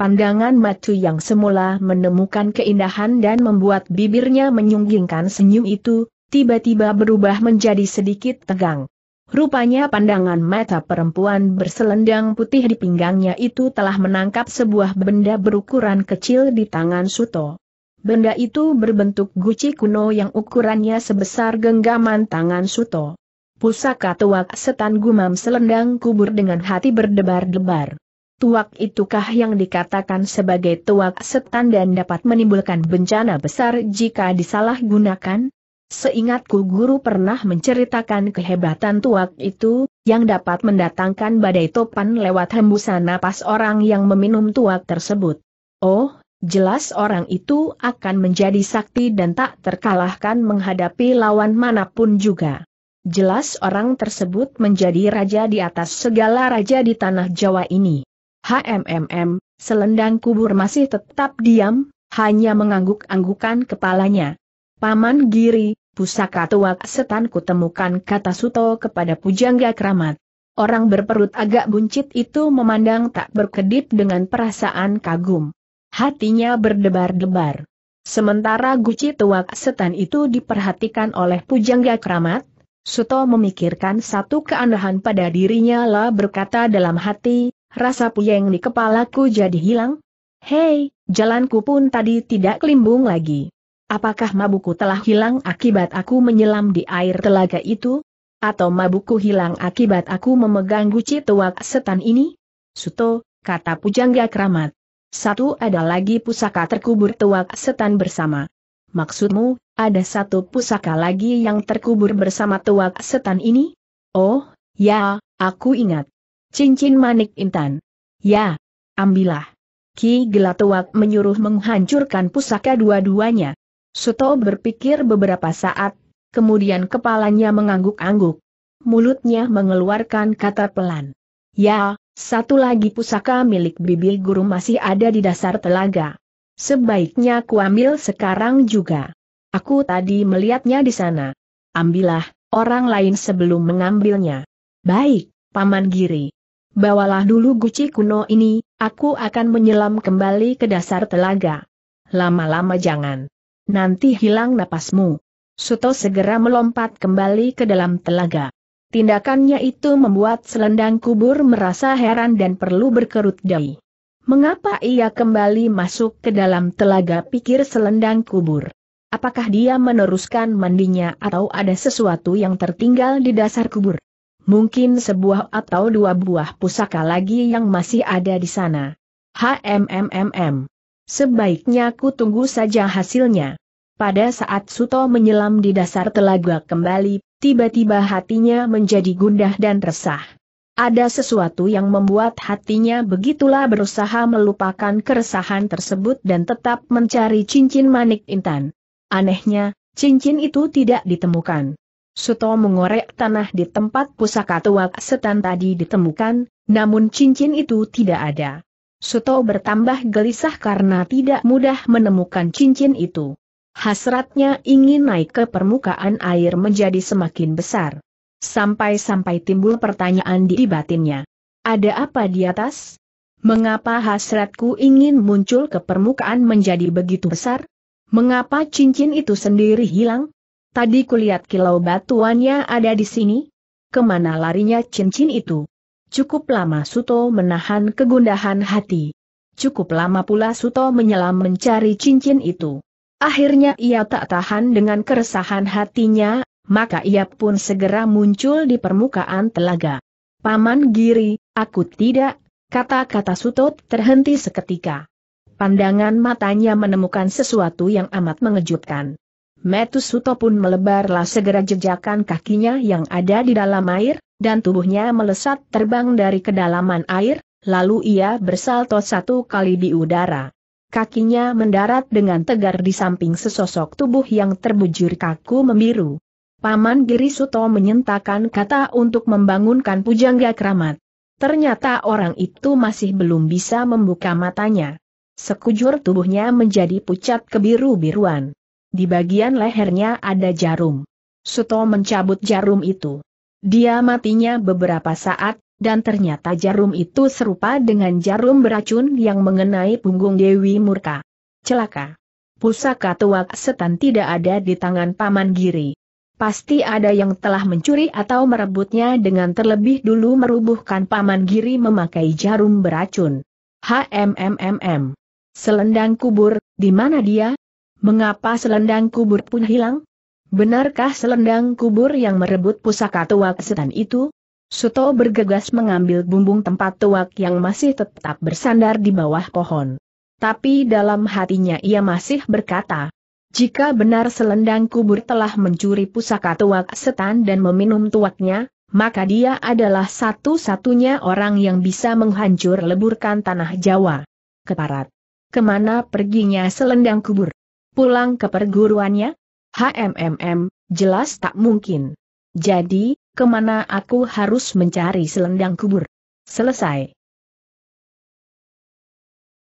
Pandangan Matu yang semula menemukan keindahan dan membuat bibirnya menyunggingkan senyum itu, tiba-tiba berubah menjadi sedikit tegang. Rupanya pandangan mata perempuan berselendang putih di pinggangnya itu telah menangkap sebuah benda berukuran kecil di tangan Suto. Benda itu berbentuk guci kuno yang ukurannya sebesar genggaman tangan Suto. Pusaka tuak setan gumam selendang kubur dengan hati berdebar-debar tuak itukah yang dikatakan sebagai tuak setan dan dapat menimbulkan bencana besar jika disalahgunakan? Seingatku guru pernah menceritakan kehebatan tuak itu, yang dapat mendatangkan badai topan lewat hembusan napas orang yang meminum tuak tersebut. Oh, jelas orang itu akan menjadi sakti dan tak terkalahkan menghadapi lawan manapun juga. Jelas orang tersebut menjadi raja di atas segala raja di tanah Jawa ini. HMMM, selendang kubur masih tetap diam, hanya mengangguk-anggukan kepalanya. Paman Giri, pusaka tuak setan kutemukan kata Suto kepada pujangga keramat. Orang berperut agak buncit itu memandang tak berkedip dengan perasaan kagum. Hatinya berdebar-debar. Sementara guci tuak setan itu diperhatikan oleh pujangga keramat, Suto memikirkan satu keanehan pada dirinya lah berkata dalam hati, Rasa puyeng di kepalaku jadi hilang? Hei, jalanku pun tadi tidak kelimbung lagi. Apakah mabuku telah hilang akibat aku menyelam di air telaga itu? Atau mabuku hilang akibat aku memegang guci tuak setan ini? Suto, kata pujangga keramat. Satu ada lagi pusaka terkubur tuak setan bersama. Maksudmu, ada satu pusaka lagi yang terkubur bersama tuak setan ini? Oh, ya, aku ingat. Cincin manik intan. Ya, ambillah. Ki Gelatuak menyuruh menghancurkan pusaka dua-duanya. Suto berpikir beberapa saat, kemudian kepalanya mengangguk-angguk. Mulutnya mengeluarkan kata pelan. Ya, satu lagi pusaka milik bibil guru masih ada di dasar telaga. Sebaiknya kuambil sekarang juga. Aku tadi melihatnya di sana. Ambillah, orang lain sebelum mengambilnya. Baik, Paman Giri. Bawalah dulu guci kuno ini, aku akan menyelam kembali ke dasar telaga. Lama-lama jangan. Nanti hilang napasmu. Suto segera melompat kembali ke dalam telaga. Tindakannya itu membuat selendang kubur merasa heran dan perlu berkerut dahi. Mengapa ia kembali masuk ke dalam telaga pikir selendang kubur? Apakah dia meneruskan mandinya atau ada sesuatu yang tertinggal di dasar kubur? mungkin sebuah atau dua buah pusaka lagi yang masih ada di sana. HMMMM. Sebaiknya ku tunggu saja hasilnya. Pada saat Suto menyelam di dasar telaga kembali, tiba-tiba hatinya menjadi gundah dan resah. Ada sesuatu yang membuat hatinya begitulah berusaha melupakan keresahan tersebut dan tetap mencari cincin manik intan. Anehnya, cincin itu tidak ditemukan. Suto mengorek tanah di tempat pusaka tua setan tadi ditemukan, namun cincin itu tidak ada. Suto bertambah gelisah karena tidak mudah menemukan cincin itu. Hasratnya ingin naik ke permukaan air menjadi semakin besar. Sampai-sampai timbul pertanyaan di batinnya. Ada apa di atas? Mengapa hasratku ingin muncul ke permukaan menjadi begitu besar? Mengapa cincin itu sendiri hilang? Tadi kulihat kilau batuannya ada di sini. Kemana larinya cincin itu? Cukup lama Suto menahan kegundahan hati. Cukup lama pula Suto menyelam mencari cincin itu. Akhirnya ia tak tahan dengan keresahan hatinya, maka ia pun segera muncul di permukaan telaga. Paman Giri, aku tidak, kata-kata Suto terhenti seketika pandangan matanya menemukan sesuatu yang amat mengejutkan. Metus Suto pun melebarlah segera jejakan kakinya yang ada di dalam air, dan tubuhnya melesat terbang dari kedalaman air, lalu ia bersalto satu kali di udara. Kakinya mendarat dengan tegar di samping sesosok tubuh yang terbujur kaku membiru. Paman Giri Suto menyentakan kata untuk membangunkan pujangga keramat. Ternyata orang itu masih belum bisa membuka matanya. Sekujur tubuhnya menjadi pucat kebiru-biruan. Di bagian lehernya ada jarum. Suto mencabut jarum itu. Dia matinya beberapa saat, dan ternyata jarum itu serupa dengan jarum beracun yang mengenai punggung Dewi Murka. Celaka. Pusaka tuak setan tidak ada di tangan Paman Giri. Pasti ada yang telah mencuri atau merebutnya dengan terlebih dulu merubuhkan Paman Giri memakai jarum beracun. HMMMM. Selendang kubur, di mana dia, Mengapa selendang kubur pun hilang? Benarkah selendang kubur yang merebut pusaka tuak setan itu? Suto bergegas mengambil bumbung tempat tuak yang masih tetap bersandar di bawah pohon. Tapi dalam hatinya ia masih berkata, jika benar selendang kubur telah mencuri pusaka tuak setan dan meminum tuaknya, maka dia adalah satu-satunya orang yang bisa menghancur leburkan tanah Jawa. Keparat. Kemana perginya selendang kubur? Pulang ke perguruannya? HMMM, jelas tak mungkin. Jadi, kemana aku harus mencari selendang kubur? Selesai.